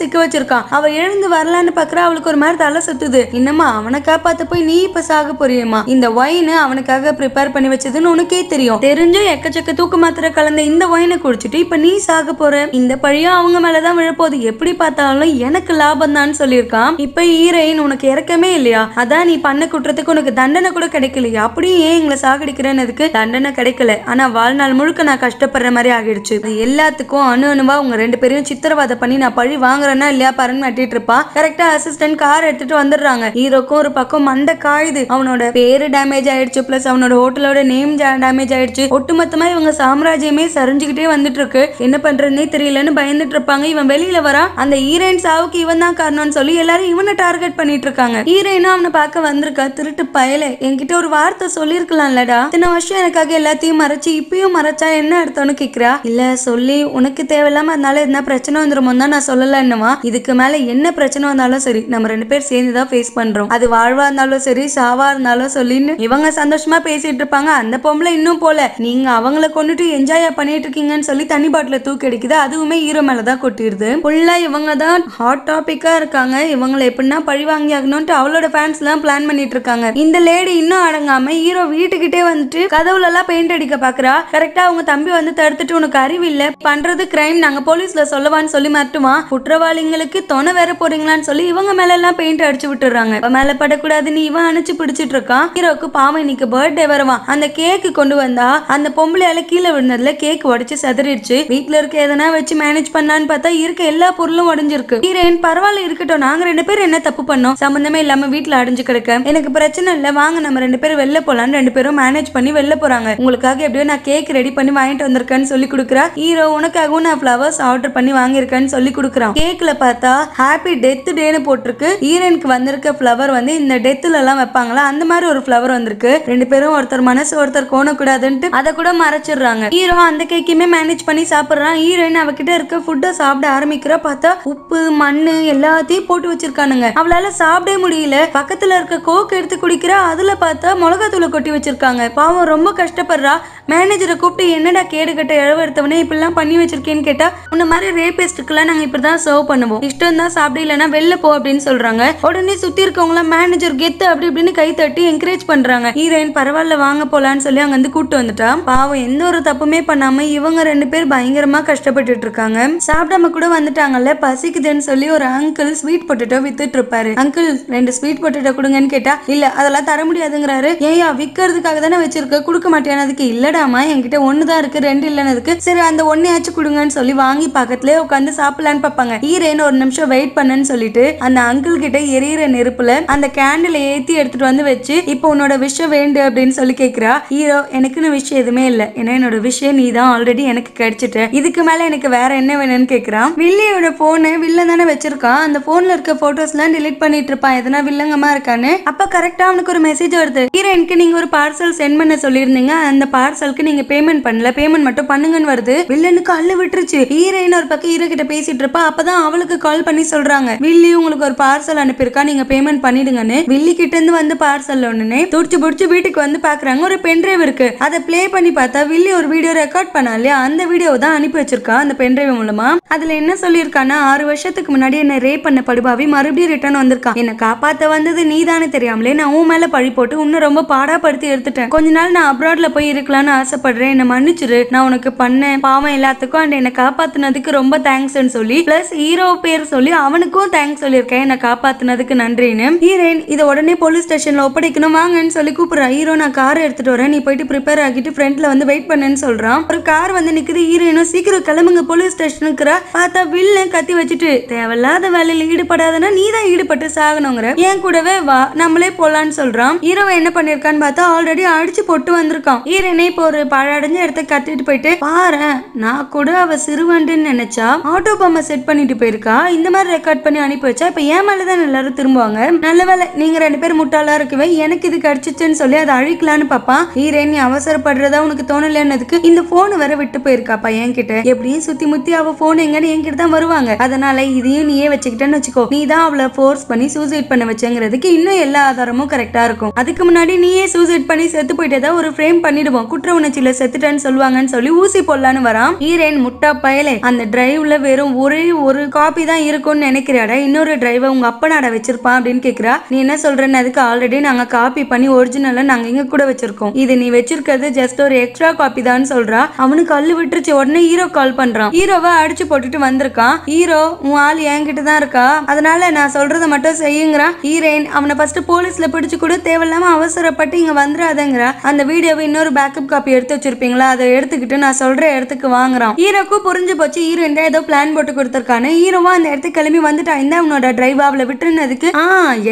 சிக்க வச்சிருக்கான் அவள் எழுந்து வரலான்னு பார்க்குறா அவளுக்கு ஒரு மாதிரி தலை சுத்துது என்னம்மா அவனை காப்பாற்ற போய் நீ இப்போ சாக போறியம்மா இந்த ஒயின் அவனை அவனுக்காக ப்ரிப்பேர் பண்ணி வச்சதுன்னு உனக்கே தெரியும் தெரிஞ்சு எக்கச்சக்க தூக்கு மாத்திரை கலந்த இந்த ஒயினை குடிச்சிட்டு இப்ப நீ சாக போற இந்த பழியும் அவங்க மேலதான் விழப்போது எப்படி பார்த்தாலும் எனக்கு லாபம் தான் சொல்லியிருக்கான் இப்ப ஈரையின் உனக்கு இறக்கமே இல்லையா அதான் நீ பண்ண குற்றத்துக்கு உனக்கு தண்டனை கூட கிடைக்கலையா அப்படியே ஏன் எங்களை அதுக்கு தண்டனை கிடைக்கல ஆனா வாழ்நாள் முழுக்க நான் கஷ்டப்படுற மாதிரி ஆகிடுச்சு எல்லாத்துக்கும் அணு அணுவா உங்க ரெண்டு பேரையும் சித்திரவாத பண்ணி நான் பழி வாங்குறேன்னா இல்லையா பாருன்னு மாட்டிட்டு இருப்பா கரெக்டா அசிஸ்டன்ட் கார் எடுத்துட்டு வந்துடுறாங்க ஈரோக்கும் ஒரு பக்கம் மண்டை காயுது அவனோட பேரு டேமேஜ் ஆயிடுச்சு பிளஸ் அவனோட ஹோட்டலோட நேம் டேமேஜ் ஆயிடுச்சு ஒட்டுமொத்தமா இவங்க சாம்ராஜ்யமே சரிஞ்சுக்கிட்டே வந்துட்டு இருக்கு என்ன பண்றதுனே தெரியலன்னு பயந்துட்டு இருப்பாங்க இவன் வெளியில வரா அந்த ஈரேன் சாவுக்கு இவன் தான் காரணம்னு சொல்லி எல்லாரும் இவனை டார்கெட் பண்ணிட்டு இருக்காங்க ஈரேனும் அவனை பார்க்க வந்திருக்கா திருட்டு பயல என்கிட்ட ஒரு வார்த்தை சொல்லிருக்கலாம்லடா இத்தனை வருஷம் எனக்காக எல்லாத்தையும் மறைச்சு இப்பயும் மறைச்சா என்ன அர்த்தம்னு கேக்குறா இல்ல சொல்லி உனக்கு தேவையில்லாம அதனால என்ன பிரச்சனை வந்துருமோ தான் நான் சொல்லல என்னவா இதுக்கு மேல என்ன பிரச்சனை வந்தாலும் சரி நம்ம ரெண்டு பேர் சேர்ந்து தான் ஃபேஸ் பண்றோம் அது வாழ்வா இருந்தாலும் சரி சாவா இருந்தாலும் சொல்லின்னு இவங்க சந்தோஷம் சந்தோஷமா பேசிட்டு இருப்பாங்க அந்த பொம்பளை இன்னும் போல நீங்க அவங்கள கொண்டுட்டு என்ஜாய் பண்ணிட்டு இருக்கீங்கன்னு சொல்லி தண்ணி பாட்டில தூக்கி அடிக்குது அதுவுமே ஹீரோ மேலதான் கொட்டிடுது ஃபுல்லா இவங்க தான் ஹாட் டாபிக்கா இருக்காங்க இவங்களை எப்படின்னா பழி வாங்கி ஆகணும்ட்டு அவளோட ஃபேன்ஸ் எல்லாம் பிளான் பண்ணிட்டு இருக்காங்க இந்த லேடி இன்னும் அடங்காம ஹீரோ வீட்டுக்கிட்டே வந்துட்டு கதவுல எல்லாம் பெயிண்ட் அடிக்க பாக்குறா கரெக்டா அவங்க தம்பி வந்து தடுத்துட்டு உனக்கு அறிவு இல்ல பண்றது கிரைம் நாங்க போலீஸ்ல சொல்லவான்னு சொல்லி மாட்டுவான் குற்றவாளிங்களுக்கு தொணை வேற போறீங்களான்னு சொல்லி இவங்க மேல எல்லாம் பெயிண்ட் அடிச்சு விட்டுறாங்க மேல படக்கூடாதுன்னு இவன் அணைச்சு பிடிச்சிட்டு இருக்கான் ஹீரோக்கு பாவம் இன்னைக்கு பர்த்டே வருவான் அந்த கேக்கு கொண்டு வந்தா அந்த பொம்பளையால கீழே விழுந்ததுல கேக் உடச்சு செதறிடுச்சு வீட்டுல இருக்க எதனா வச்சு மேனேஜ் பண்ணான்னு பார்த்தா இருக்க எல்லா பொருளும் உடஞ்சிருக்கு ஹீரோயின் பரவாயில்ல இருக்கட்டும் நாங்க ரெண்டு பேரும் என்ன தப்பு பண்ணோம் சம்பந்தமே இல்லாம வீட்டுல அடைஞ்சு கிடக்க எனக்கு பிரச்சனை இல்ல வாங்க நம்ம ரெண்டு பேரும் வெளில போலான்னு ரெண்டு பேரும் மேனேஜ் பண்ணி வெளில போறாங்க உங்களுக்காக எப்படியோ நான் கேக் ரெடி பண்ணி வாங்கிட்டு வந்திருக்கேன்னு சொல்லி கொடுக்குறா ஹீரோ உனக்காகவும் நான் ஃப்ளவர்ஸ் ஆர்டர் பண்ணி வாங்கியிருக்கேன்னு சொல்லி கொடுக்குறான் கேக்ல பார்த்தா ஹாப்பி டெத் டேன்னு போட்டிருக்கு ஹீரோனுக்கு வந்திருக்க ஃப்ளவர் வந்து இந்த டெத்துல எல்லாம் வைப்பாங்களா அந்த மாதிரி ஒரு ஃப்ளவர் வந்திருக்கு ரெண்டு பேரும் ஒருத்தர் மனசு ஒருத்தர் கோணக்கூடாதுன்ட்டு அதை கூட மறைச்சிடுறாங்க ஹீரோ அந்த கேக்கையுமே மேனேஜ் பண்ணி சாப்பிடுறான் ஹீரோயின் அவகிட்ட இருக்க ஃபுட்டை சாப்பிட ஆரம்பிக்கிறா பார்த்தா உப்பு மண்ணு எல்லாத்தையும் போட்டு வச்சிருக்கானுங்க அவளால சாப்பிட முடியல பக்கத்துல இருக்க கோக் எடுத்து குடிக்கிற அதுல பார்த்தா மிளகாத்தூளை கொட்டி வச்சிருக்காங்க பாவம் ரொம்ப கஷ்டப்படுறா மேனேஜரை கூப்பிட்டு என்னடா கேடு கட்ட இழவு எடுத்தவனே இப்படிலாம் பண்ணி வச்சிருக்கேன்னு கேட்டா உன்ன மாதிரி ரேபிஸ்டுக்குலாம் நாங்க இப்படிதான் சர்வ் பண்ணுவோம் இஷ்டம் தான் சாப்பிட இல்லைன்னா வெளில போ அப்படின்னு சொல்றாங்க உடனே சுத்தி இருக்கவங்களாம் மேனேஜர் கெத்து அப்படி இப்படின்னு கை தட்டி என்கரேஜ் பண்றாங்க ஹீரோயின் சரின்னு பரவாயில்ல வாங்க போகலான்னு சொல்லி அங்கேருந்து கூப்பிட்டு வந்துட்டான் பாவம் எந்த ஒரு தப்புமே பண்ணாமல் இவங்க ரெண்டு பேர் பயங்கரமாக கஷ்டப்பட்டுட்டு இருக்காங்க சாப்பிடாம கூட வந்துட்டாங்கல்ல பசிக்குதுன்னு சொல்லி ஒரு அங்கிள் ஸ்வீட் பொட்டேட்டோ வித்துட்டு இருப்பாரு அங்கிள் ரெண்டு ஸ்வீட் பொட்டேட்டோ கொடுங்கன்னு கேட்டா இல்ல அதெல்லாம் தர முடியாதுங்கிறாரு ஏயா விற்கிறதுக்காக தானே வச்சிருக்க கொடுக்க மாட்டேனதுக்கு இல்லடாமா என்கிட்ட ஒன்னு தான் இருக்கு ரெண்டு இல்லைனதுக்கு சரி அந்த ஒன்னையாச்சும் கொடுங்கன்னு சொல்லி வாங்கி பக்கத்துலேயே உட்காந்து சாப்பிடலான்னு பார்ப்பாங்க ஈரேன்னு ஒரு நிமிஷம் வெயிட் பண்ணுன்னு சொல்லிட்டு அந்த அங்கிள் கிட்ட எரியிற நெருப்புல அந்த கேண்டில் ஏற்றி எடுத்துட்டு வந்து வச்சு இப்போ உன்னோட விஷயம் வேணும் ஃப்ரெண்டு அப்படின்னு சொல்லி கேட்குறா ஹீரோ எனக்குன்னு விஷயம் எதுவுமே இல்லை ஏன்னா என்னோட விஷயம் நீ தான் ஆல்ரெடி எனக்கு கிடைச்சிட்டு இதுக்கு மேலே எனக்கு வேற என்ன வேணும்னு கேட்குறான் வில்லியோட ஃபோனு வில்ல தானே வச்சிருக்கான் அந்த ஃபோனில் இருக்க ஃபோட்டோஸ்லாம் டிலீட் பண்ணிட்டு இருப்பான் எதனா வில்லங்கமா இருக்கான்னு அப்போ கரெக்டாக அவனுக்கு ஒரு மெசேஜ் வருது ஹீரோயினுக்கு நீங்கள் ஒரு பார்சல் சென்ட் பண்ண சொல்லியிருந்தீங்க அந்த பார்சலுக்கு நீங்கள் பேமெண்ட் பண்ணல பேமெண்ட் மட்டும் பண்ணுங்கன்னு வருது வில்லனுக்கு அள்ளு விட்டுருச்சு ஹீரோயின் ஒரு பக்கம் ஹீரோ கிட்ட பேசிட்டு இருப்பா அப்பதான் அவளுக்கு கால் பண்ணி சொல்றாங்க வில்லி உங்களுக்கு ஒரு பார்சல் அனுப்பியிருக்கா நீங்க பேமெண்ட் பண்ணிடுங்கன்னு வில்லி கிட்ட இருந்து வந்து பார்சல் ஒண்ணுன்னு துடிச்சு புடிச்சு வீட்டுக்கு வந்து பாக்குறாங்க ஒரு பென்ட்ரைவ் இருக்கு அதை ப்ளே பண்ணி பார்த்தா வில்லி ஒரு வீடியோ ரெக்கார்ட் பண்ணா இல்லையா அந்த வீடியோ தான் அனுப்பி வச்சிருக்கா அந்த பென்ட்ரைவ் மூலமாக அதில் என்ன சொல்லியிருக்கான்னா ஆறு வருஷத்துக்கு முன்னாடி என்ன ரேப் பண்ண படுபாவி மறுபடியும் ரிட்டர்ன் வந்திருக்கான் என்னை காப்பாற்ற வந்தது நீ தானே தெரியாமலே நான் உன் மேலே பழி போட்டு இன்னும் ரொம்ப பாடாப்படுத்தி எடுத்துட்டேன் கொஞ்ச நாள் நான் அப்ராட்ல போய் இருக்கலாம்னு ஆசைப்படுறேன் என்னை மன்னிச்சிரு நான் உனக்கு பண்ணேன் பாவம் எல்லாத்துக்கும் அண்ட் என்னை காப்பாத்தினதுக்கு ரொம்ப தேங்க்ஸ்ன்னு சொல்லி பிளஸ் ஹீரோ பேர் சொல்லி அவனுக்கும் தேங்க்ஸ் சொல்லியிருக்கேன் என்னை காப்பாத்தினதுக்கு நன்றின்னு ஹீரோயின் இதை உடனே போலீஸ் ஸ்டேஷன்ல ஒப்படைக்கணும் வாங்கன்னு சொல்லி கூப்பிடுறா ஹீரோ நான் கார் எடுத்துகிட்டு வரேன் நீ போயிட்டு ப்ரிப்பேர் ஆகிட்டு ஃப்ரண்ட்டில் வந்து வெயிட் பண்ணுன்னு சொல்கிறான் ஒரு கார் வந்து நிற்குது ஹீரோயினும் சீக்கிரம் கிளம்புங்க போலீஸ் ஸ்டேஷனுக்குற பார்த்தா வில்ல கத்தி வச்சுட்டு தேவையில்லாத வேலையில் ஈடுபடாதனா நீ தான் ஈடுபட்டு சாகணுங்கிற ஏன் கூடவே வா நம்மளே போலான்னு சொல்கிறான் ஹீரோ என்ன பண்ணிருக்கான்னு பார்த்தா ஆல்ரெடி அடிச்சு போட்டு வந்திருக்கான் ஹீரோனே இப்போ ஒரு பழடைஞ்ச இடத்த கட்டிட்டு போயிட்டு பாரு நான் கூட அவ சிறுவண்டுன்னு நினைச்சா ஆட்டோ பம்மை செட் பண்ணிட்டு போயிருக்கா இந்த மாதிரி ரெக்கார்ட் பண்ணி அனுப்பி வச்சா இப்ப ஏன் மேலதான் எல்லாரும் திரும்புவாங்க நல்ல வேலை நீங்க ரெண்டு பேரும் முட்டாளா இருக்கவே எனக்கு இது கிடைச்சிச்சுன்னு சொல்லி அதை அழிக்கலான்னு பாப்பா ஹீரோயின் நீ அவசரப்படுறதா உனக்கு தோணலன்னதுக்கு இந்த போன் வர விட்டு போயிருக்காப்பா என்கிட்ட எப்படியும் சுத்தி முத்தி அவ போன் எங்கன்னு என்கிட்ட தான் வருவாங்க அதனால இதையும் நீயே வச்சுக்கிட்டேன்னு வச்சுக்கோ நீ தான் அவளை ஃபோர்ஸ் பண்ணி சூசைட் பண்ண வச்சங்கிறதுக்கு இன்னும் எல்லா ஆதாரமும் கரெக்டா இருக்கும் அதுக்கு முன்னாடி நீயே சூசைட் பண்ணி செத்து போயிட்டதா ஒரு ஃப்ரேம் பண்ணிடுவோம் குற்ற உணர்ச்சியில செத்துட்டேன்னு சொல்லுவாங்கன்னு சொல்லி ஊசி போடலான்னு வரான் ஹீரோயின் முட்டா பயலே அந்த டிரைவ்ல வெறும் ஒரே ஒரு காப்பி தான் இருக்கும்னு நினைக்கிறாடா இன்னொரு டிரைவை உங்க அப்பனாட வச்சிருப்பான் அப்படின்னு கேக்குறா நீ என்ன சொல்றேன்னு அதுக்கு ஆல்ரெடி நாங்க காப்பி பண்ணி ஒரிஜினலா நாங்கள் இங்க கூட வச்சிருக்கோம் இது நீ வச்சிருக்கிறது ஜஸ்ட் ஒரு எக்ஸ்ட்ரா காப்பி தான் சொல்றா அவனுக்கு கல்லு விட்டுருச்சு உடனே ஹீரோ கால் பண்றான் ஹீரோவை அடிச்சு போட்டுட்டு வந்திருக்கான் ஹீரோ உன் ஆள் என்கிட்ட தான் இருக்கா அதனால நான் சொல்றதை மட்டும் செய்யுங்கிறான் ஹீரோயின் அவனை ஃபர்ஸ்ட் போலீஸ்ல பிடிச்சு கூட தேவையில்லாம அவசரப்பட்டு இங்க வந்துடாதங்கிற அந்த வீடியோவை இன்னொரு பேக்கப் காப்பி எடுத்து வச்சிருப்பீங்களா அதை எடுத்துக்கிட்டு நான் சொல்ற இடத்துக்கு வாங்குறான் ஹீரோக்கும் புரிஞ்சு போச்சு ஹீரோயின் தான் ஏதோ பிளான் போட்டு கொடுத்துருக்கானு ஹீரோவா அந்த இடத்துக்கு கிளம்பி வந்துட்டான் இந்த அவனோட டிரைவ் அவளை விட்டுனதுக்கு ஆ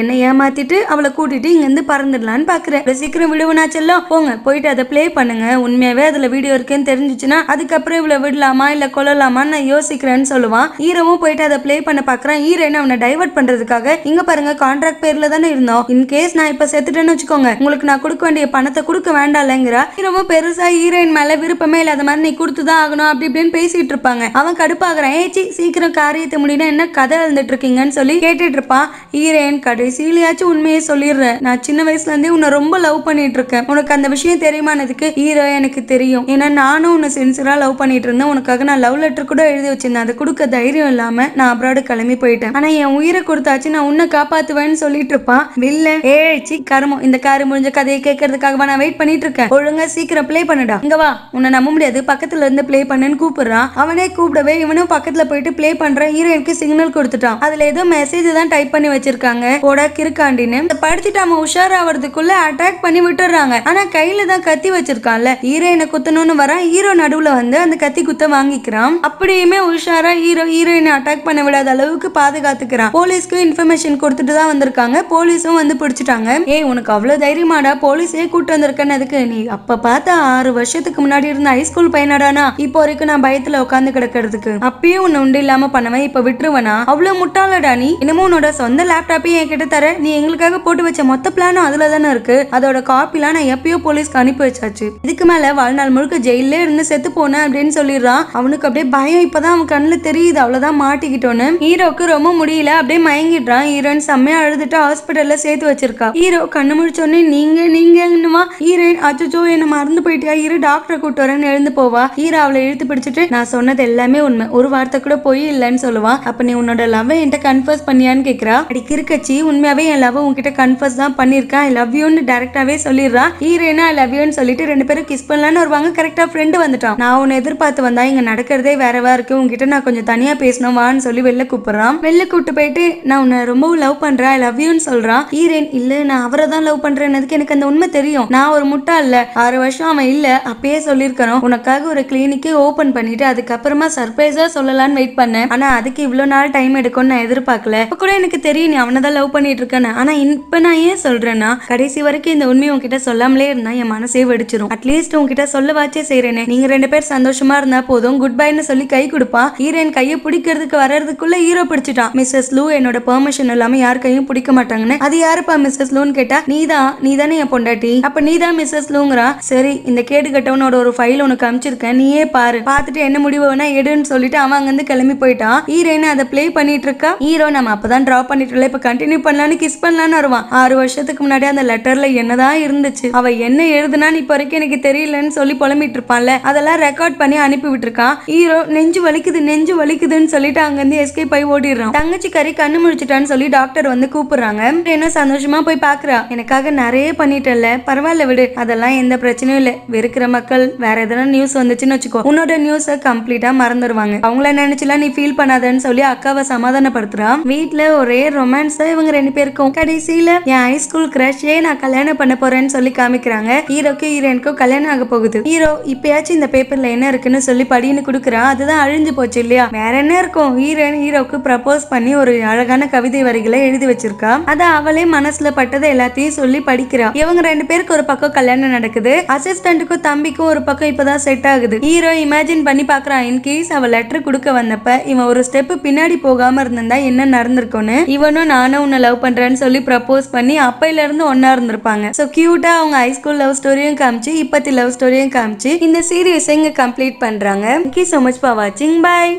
என்னை ஏமாத்திட்டு அவளை கூட்டிட்டு இங்க இருந்து பறந்துடலான்னு பாக்குறேன் சீக்கிரம் விடுவனா போங்க போயிட்டு அதை ப்ளே பண்ணுங்க உண்மையாவே அதுல வீடியோ இருக்குன்னு தெரிஞ்சிச்சுன்னா அதுக்கப்புறம் இவ்வளவு விடலாமா இல்ல கொல்லலாமான்னு நான் யோசிக்கிறேன்னு சொல்லுவான் ஈரவும் போயிட்டு அதை ப்ளே பண்ண பாக்குறான் ஈரன் அவனை டைவர்ட் பண்றதுக்காக இங்க பாருங்க கான்ட்ராக்ட் பேர்ல தானே இருந்தோம் இன் கேஸ் நான் இப்ப செத்துட்டேன்னு வச்சுக்கோங்க உங்களுக்கு நான் கொடுக்க வேண்டிய பணத்தை கொடுக்க வேண்டாம்லங்கிறா ரொம்ப பெருசா ஹீரோயின் மேல விருப்பமே இல்லாத மாதிரி நீ கொடுத்துதான் ஆகணும் அப்படி இப்படின்னு பேசிட்டு இருப்பாங்க அவன் கடுப்பாகிறான் ஏச்சி சீக்கிரம் காரியத்தை முடியும் என்ன கதை எழுந்துட்டு இருக்கீங்கன்னு சொல்லி கேட்டுட்டு இருப்பான் ஹீரோயின் கடைசியிலேயாச்சும் உண்மையை சொல்லிடுறேன் நான் சின்ன வயசுல இருந்தே உன்னை ரொம்ப லவ் லவ் பண்ணிட்டு இருக்கேன் உனக்கு அந்த விஷயம் தெரியுமானதுக்கு ஹீரோ எனக்கு தெரியும் ஏன்னா நானும் உன்னை சின்சரா லவ் பண்ணிட்டு இருந்தேன் உனக்காக நான் லவ் லெட்டர் கூட எழுதி வச்சிருந்தேன் அதை கொடுக்க தைரியம் இல்லாம நான் அப்ராடு கிளம்பி போயிட்டேன் ஆனா என் உயிரை கொடுத்தாச்சு நான் உன்னை காப்பாத்துவேன்னு சொல்லிட்டு இருப்பான் வில்ல ஏழ்ச்சி கருமம் இந்த காரு முடிஞ்ச கதையை கேட்கறதுக்காக நான் வெயிட் பண்ணிட்டு இருக்கேன் ஒழுங்கா சீக்கிரம் பிளே பண்ணுடா இங்கே வா உன்னை நம்ப முடியாது பக்கத்துல இருந்து பிளே பண்ணுன்னு கூப்பிடுறான் அவனே கூப்பிடவே இவனும் பக்கத்துல போயிட்டு பிளே பண்றான் ஹீரோயினுக்கு சிக்னல் கொடுத்துட்டான் அதுல ஏதோ மெசேஜ் தான் டைப் பண்ணி வச்சிருக்காங்க போட கிருக்காண்டின்னு படுத்திட்டு அவன் உஷாராவதுக்குள்ள அட்டாக் பண்ணி விட்டுறாங்க ஆனா கையில தான் கத்தி வச்சிருக்கான்ல ஹீரோயினை குத்தணும்னு வர ஹீரோ நடுவுல வந்து அந்த கத்தி குத்த வாங்கிக்கிறான் அப்படியுமே உஷாரா ஹீரோ ஹீரோயினை அட்டாக் பண்ண விடாத அளவுக்கு பாதுகாத்துக்கிறான் போலீஸ்க்கு இன்ஃபர்மேஷன் கொடுத்துட்டு தான் வந்திருக்காங்க போலீஸும் வந்து பிடிச்சிட்டாங்க ஏய் உனக்கு அவ்வளவு தைரியமாடா போலீஸே கூட்டு அதுக்கு நீ அப்ப பார்த்தா ஆறு வருஷத்துக்கு முன்னாடி இருந்த ஹைஸ்கூல் பையனாடானா இப்போ வரைக்கும் நான் பயத்துல உட்காந்து கிடக்கிறதுக்கு அப்பயும் உன்னை உண்டு இல்லாம பண்ணுவேன் இப்ப விட்டுருவனா அவ்வளவு முட்டாளடா நீ இன்னமும் உன்னோட சொந்த லேப்டாப்பையும் என்கிட்ட தர நீ எங்களுக்காக போட்டு வச்ச மொத்த பிளானும் அதுல தானே இருக்கு அத அதோட காப்பிலாம் நான் எப்பயோ போலீஸ்க்கு அனுப்பி வச்சாச்சு இதுக்கு மேல வாழ்நாள் முழுக்க ஜெயிலே இருந்து செத்து போனேன் அப்படின்னு சொல்லிடுறான் அவனுக்கு அப்படியே பயம் இப்பதான் அவன் கண்ணுல தெரியுது அவ்வளவுதான் மாட்டிக்கிட்டோன்னு ஹீரோக்கு ரொம்ப முடியல அப்படியே மயங்கிடுறான் ஹீரோயின் செம்மையா அழுதுட்டு ஹாஸ்பிட்டல்ல சேர்த்து வச்சிருக்கா ஹீரோ கண்ணு முடிச்சோடனே நீங்க நீங்க ஹீரோயின் அச்சோ என்ன மறந்து போயிட்டியா ஹீரோ டாக்டரை கூட்டு வரேன்னு எழுந்து போவா ஹீரோ அவளை இழுத்து பிடிச்சிட்டு நான் சொன்னது எல்லாமே உண்மை ஒரு வார்த்தை கூட போய் இல்லைன்னு சொல்லுவா அப்ப நீ உன்னோட லவ் என்கிட்ட கன்ஃபர்ஸ் பண்ணியான்னு கேக்குறா அப்படி கிருக்கச்சி உண்மையாவே என் லவ் உன்கிட்ட கன்ஃபர்ஸ் தான் பண்ணிருக்கேன் ஐ லவ் யூன்னு டேரக்டா கரெக்டாவே சொல்லிடுறான் ஹீரோனா லவ் யூன்னு சொல்லிட்டு ரெண்டு பேரும் கிஸ் பண்ணலான்னு வருவாங்க கரெக்டா ஃப்ரெண்டு வந்துட்டான் நான் உன்னை எதிர்பார்த்து வந்தா இங்க நடக்கிறதே வேறவா இருக்கு உங்ககிட்ட நான் கொஞ்சம் தனியா பேசணும் வான்னு சொல்லி வெளில கூப்பிடுறான் வெளில கூப்பிட்டு போயிட்டு நான் உன்னை ரொம்பவும் லவ் பண்றேன் லவ் யூன்னு சொல்றான் ஹீரோயின் இல்ல நான் அவரை தான் லவ் பண்றேன்னதுக்கு எனக்கு அந்த உண்மை தெரியும் நான் ஒரு முட்டா இல்ல ஆறு வருஷம் அவன் இல்ல அப்பயே சொல்லிருக்கிறோம் உனக்காக ஒரு கிளினிக்கே ஓபன் பண்ணிட்டு அதுக்கப்புறமா சர்ப்ரைஸா சொல்லலாம்னு வெயிட் பண்ணேன் ஆனா அதுக்கு இவ்வளவு நாள் டைம் எடுக்கும்னு நான் எதிர்பார்க்கல இப்ப கூட எனக்கு தெரியும் நீ அவனை தான் லவ் பண்ணிட்டு இருக்கேன்னு ஆனா இப்ப நான் ஏன் சொல்றேன்னா கடைசி வரைக்கும் இந்த உண்மையை உங்ககிட்ட சொல்லாமலே இருந்தா என் மனசே வெடிச்சிரும் அட்லீஸ்ட் உங்ககிட்ட சொல்லவாச்சே செய்யறேனே நீங்க ரெண்டு பேர் சந்தோஷமா இருந்தா போதும் குட் பைன்னு சொல்லி கை கொடுப்பா ஹீரோயின் கையை பிடிக்கிறதுக்கு வர்றதுக்குள்ள ஹீரோ பிடிச்சிட்டான் மிஸ்ஸஸ் லூ என்னோட பெர்மிஷன் இல்லாம யார் கையும் பிடிக்க மாட்டாங்கன்னு அது யாருப்பா மிஸ்ஸஸ் லூன்னு கேட்டா நீ தான் நீ தானே என் பொண்டாட்டி அப்ப நீ தான் மிஸ்ஸஸ் லூங்கிறா சரி இந்த கேடு கட்டவனோட ஒரு ஃபைல் உனக்கு அமிச்சிருக்கேன் நீயே பாரு பார்த்துட்டு என்ன முடிவு வேணா எடுன்னு சொல்லிட்டு அவன் அங்கிருந்து கிளம்பி போயிட்டான் ஹீரோயின் அதை ப்ளே பண்ணிட்டு இருக்கா ஹீரோ நம்ம அப்பதான் டிரா பண்ணிட்டு இருக்கல இப்ப கண்டினியூ பண்ணலான்னு கிஸ் பண்ணலான்னு வருவான் ஆறு வருஷத்துக்கு முன்னாடி அந்த லெட்டர்ல என்ன தான் இருந்துச்சு அவ என்ன எழுதுனான்னு இப்ப வரைக்கும் எனக்கு தெரியலன்னு சொல்லி புலம்பிட்டு இருப்பான்ல அதெல்லாம் ரெக்கார்ட் பண்ணி அனுப்பி விட்டுருக்கான் ஹீரோ நெஞ்சு வலிக்குது நெஞ்சு வலிக்குதுன்னு சொல்லிட்டு அங்க இருந்து எஸ்கே போய் ஓடிடுறான் தங்கச்சி கறி கண்ணு முடிச்சிட்டான்னு சொல்லி டாக்டர் வந்து கூப்பிடுறாங்க என்ன சந்தோஷமா போய் பாக்குறா எனக்காக நிறைய பண்ணிட்டல பரவாயில்ல விடு அதெல்லாம் எந்த பிரச்சனையும் இல்லை வெறுக்கிற மக்கள் வேற எதனா நியூஸ் வந்துச்சுன்னு வச்சுக்கோ உன்னோட நியூஸை கம்ப்ளீட்டா மறந்துடுவாங்க அவங்கள நினைச்சுலாம் நீ ஃபீல் பண்ணாதன்னு சொல்லி அக்காவை சமாதானப்படுத்துறான் வீட்டுல ஒரே ரொமான்ஸ் இவங்க ரெண்டு பேருக்கும் கடைசியில என் ஸ்கூல் கிரஷே நான் கல்யாணம் பண்ண பண்ண போறேன்னு சொல்லி காமிக்கிறாங்க ஹீரோக்கும் ஹீரோயினுக்கும் கல்யாணம் ஆக போகுது ஹீரோ இப்பயாச்சும் இந்த பேப்பர்ல என்ன இருக்குன்னு சொல்லி படின்னு கொடுக்குறா அதுதான் அழிஞ்சு போச்சு இல்லையா வேற என்ன இருக்கும் ஹீரோயின் ஹீரோக்கு ப்ரப்போஸ் பண்ணி ஒரு அழகான கவிதை வரிகளை எழுதி வச்சிருக்கா அத அவளே மனசுல பட்டதை எல்லாத்தையும் சொல்லி படிக்கிறா இவங்க ரெண்டு பேருக்கு ஒரு பக்கம் கல்யாணம் நடக்குது அசிஸ்டன்ட்டுக்கும் தம்பிக்கும் ஒரு பக்கம் இப்பதான் செட் ஆகுது ஹீரோ இமேஜின் பண்ணி பாக்குறான் இன்கேஸ் அவ லெட்டர் கொடுக்க வந்தப்ப இவன் ஒரு ஸ்டெப் பின்னாடி போகாம இருந்திருந்தா என்ன நடந்திருக்கும்னு இவனும் நானும் உன்னை லவ் பண்றேன்னு சொல்லி ப்ரப்போஸ் பண்ணி அப்பையில இருந்து ஒன்னா இருந்திருப்பாங்க ஸோ க்யூட்டாக அவங்க ஹைஸ்கூல் லவ் ஸ்டோரியும் காமிச்சு இப்பத்தி லவ் ஸ்டோரியும் காமிச்சு இந்த சீரியஸ் இங்க கம்ப்ளீட் பண்றாங்க தேங்க்யூ ஸோ மச் ஃபார் வாட்சிங் பாய்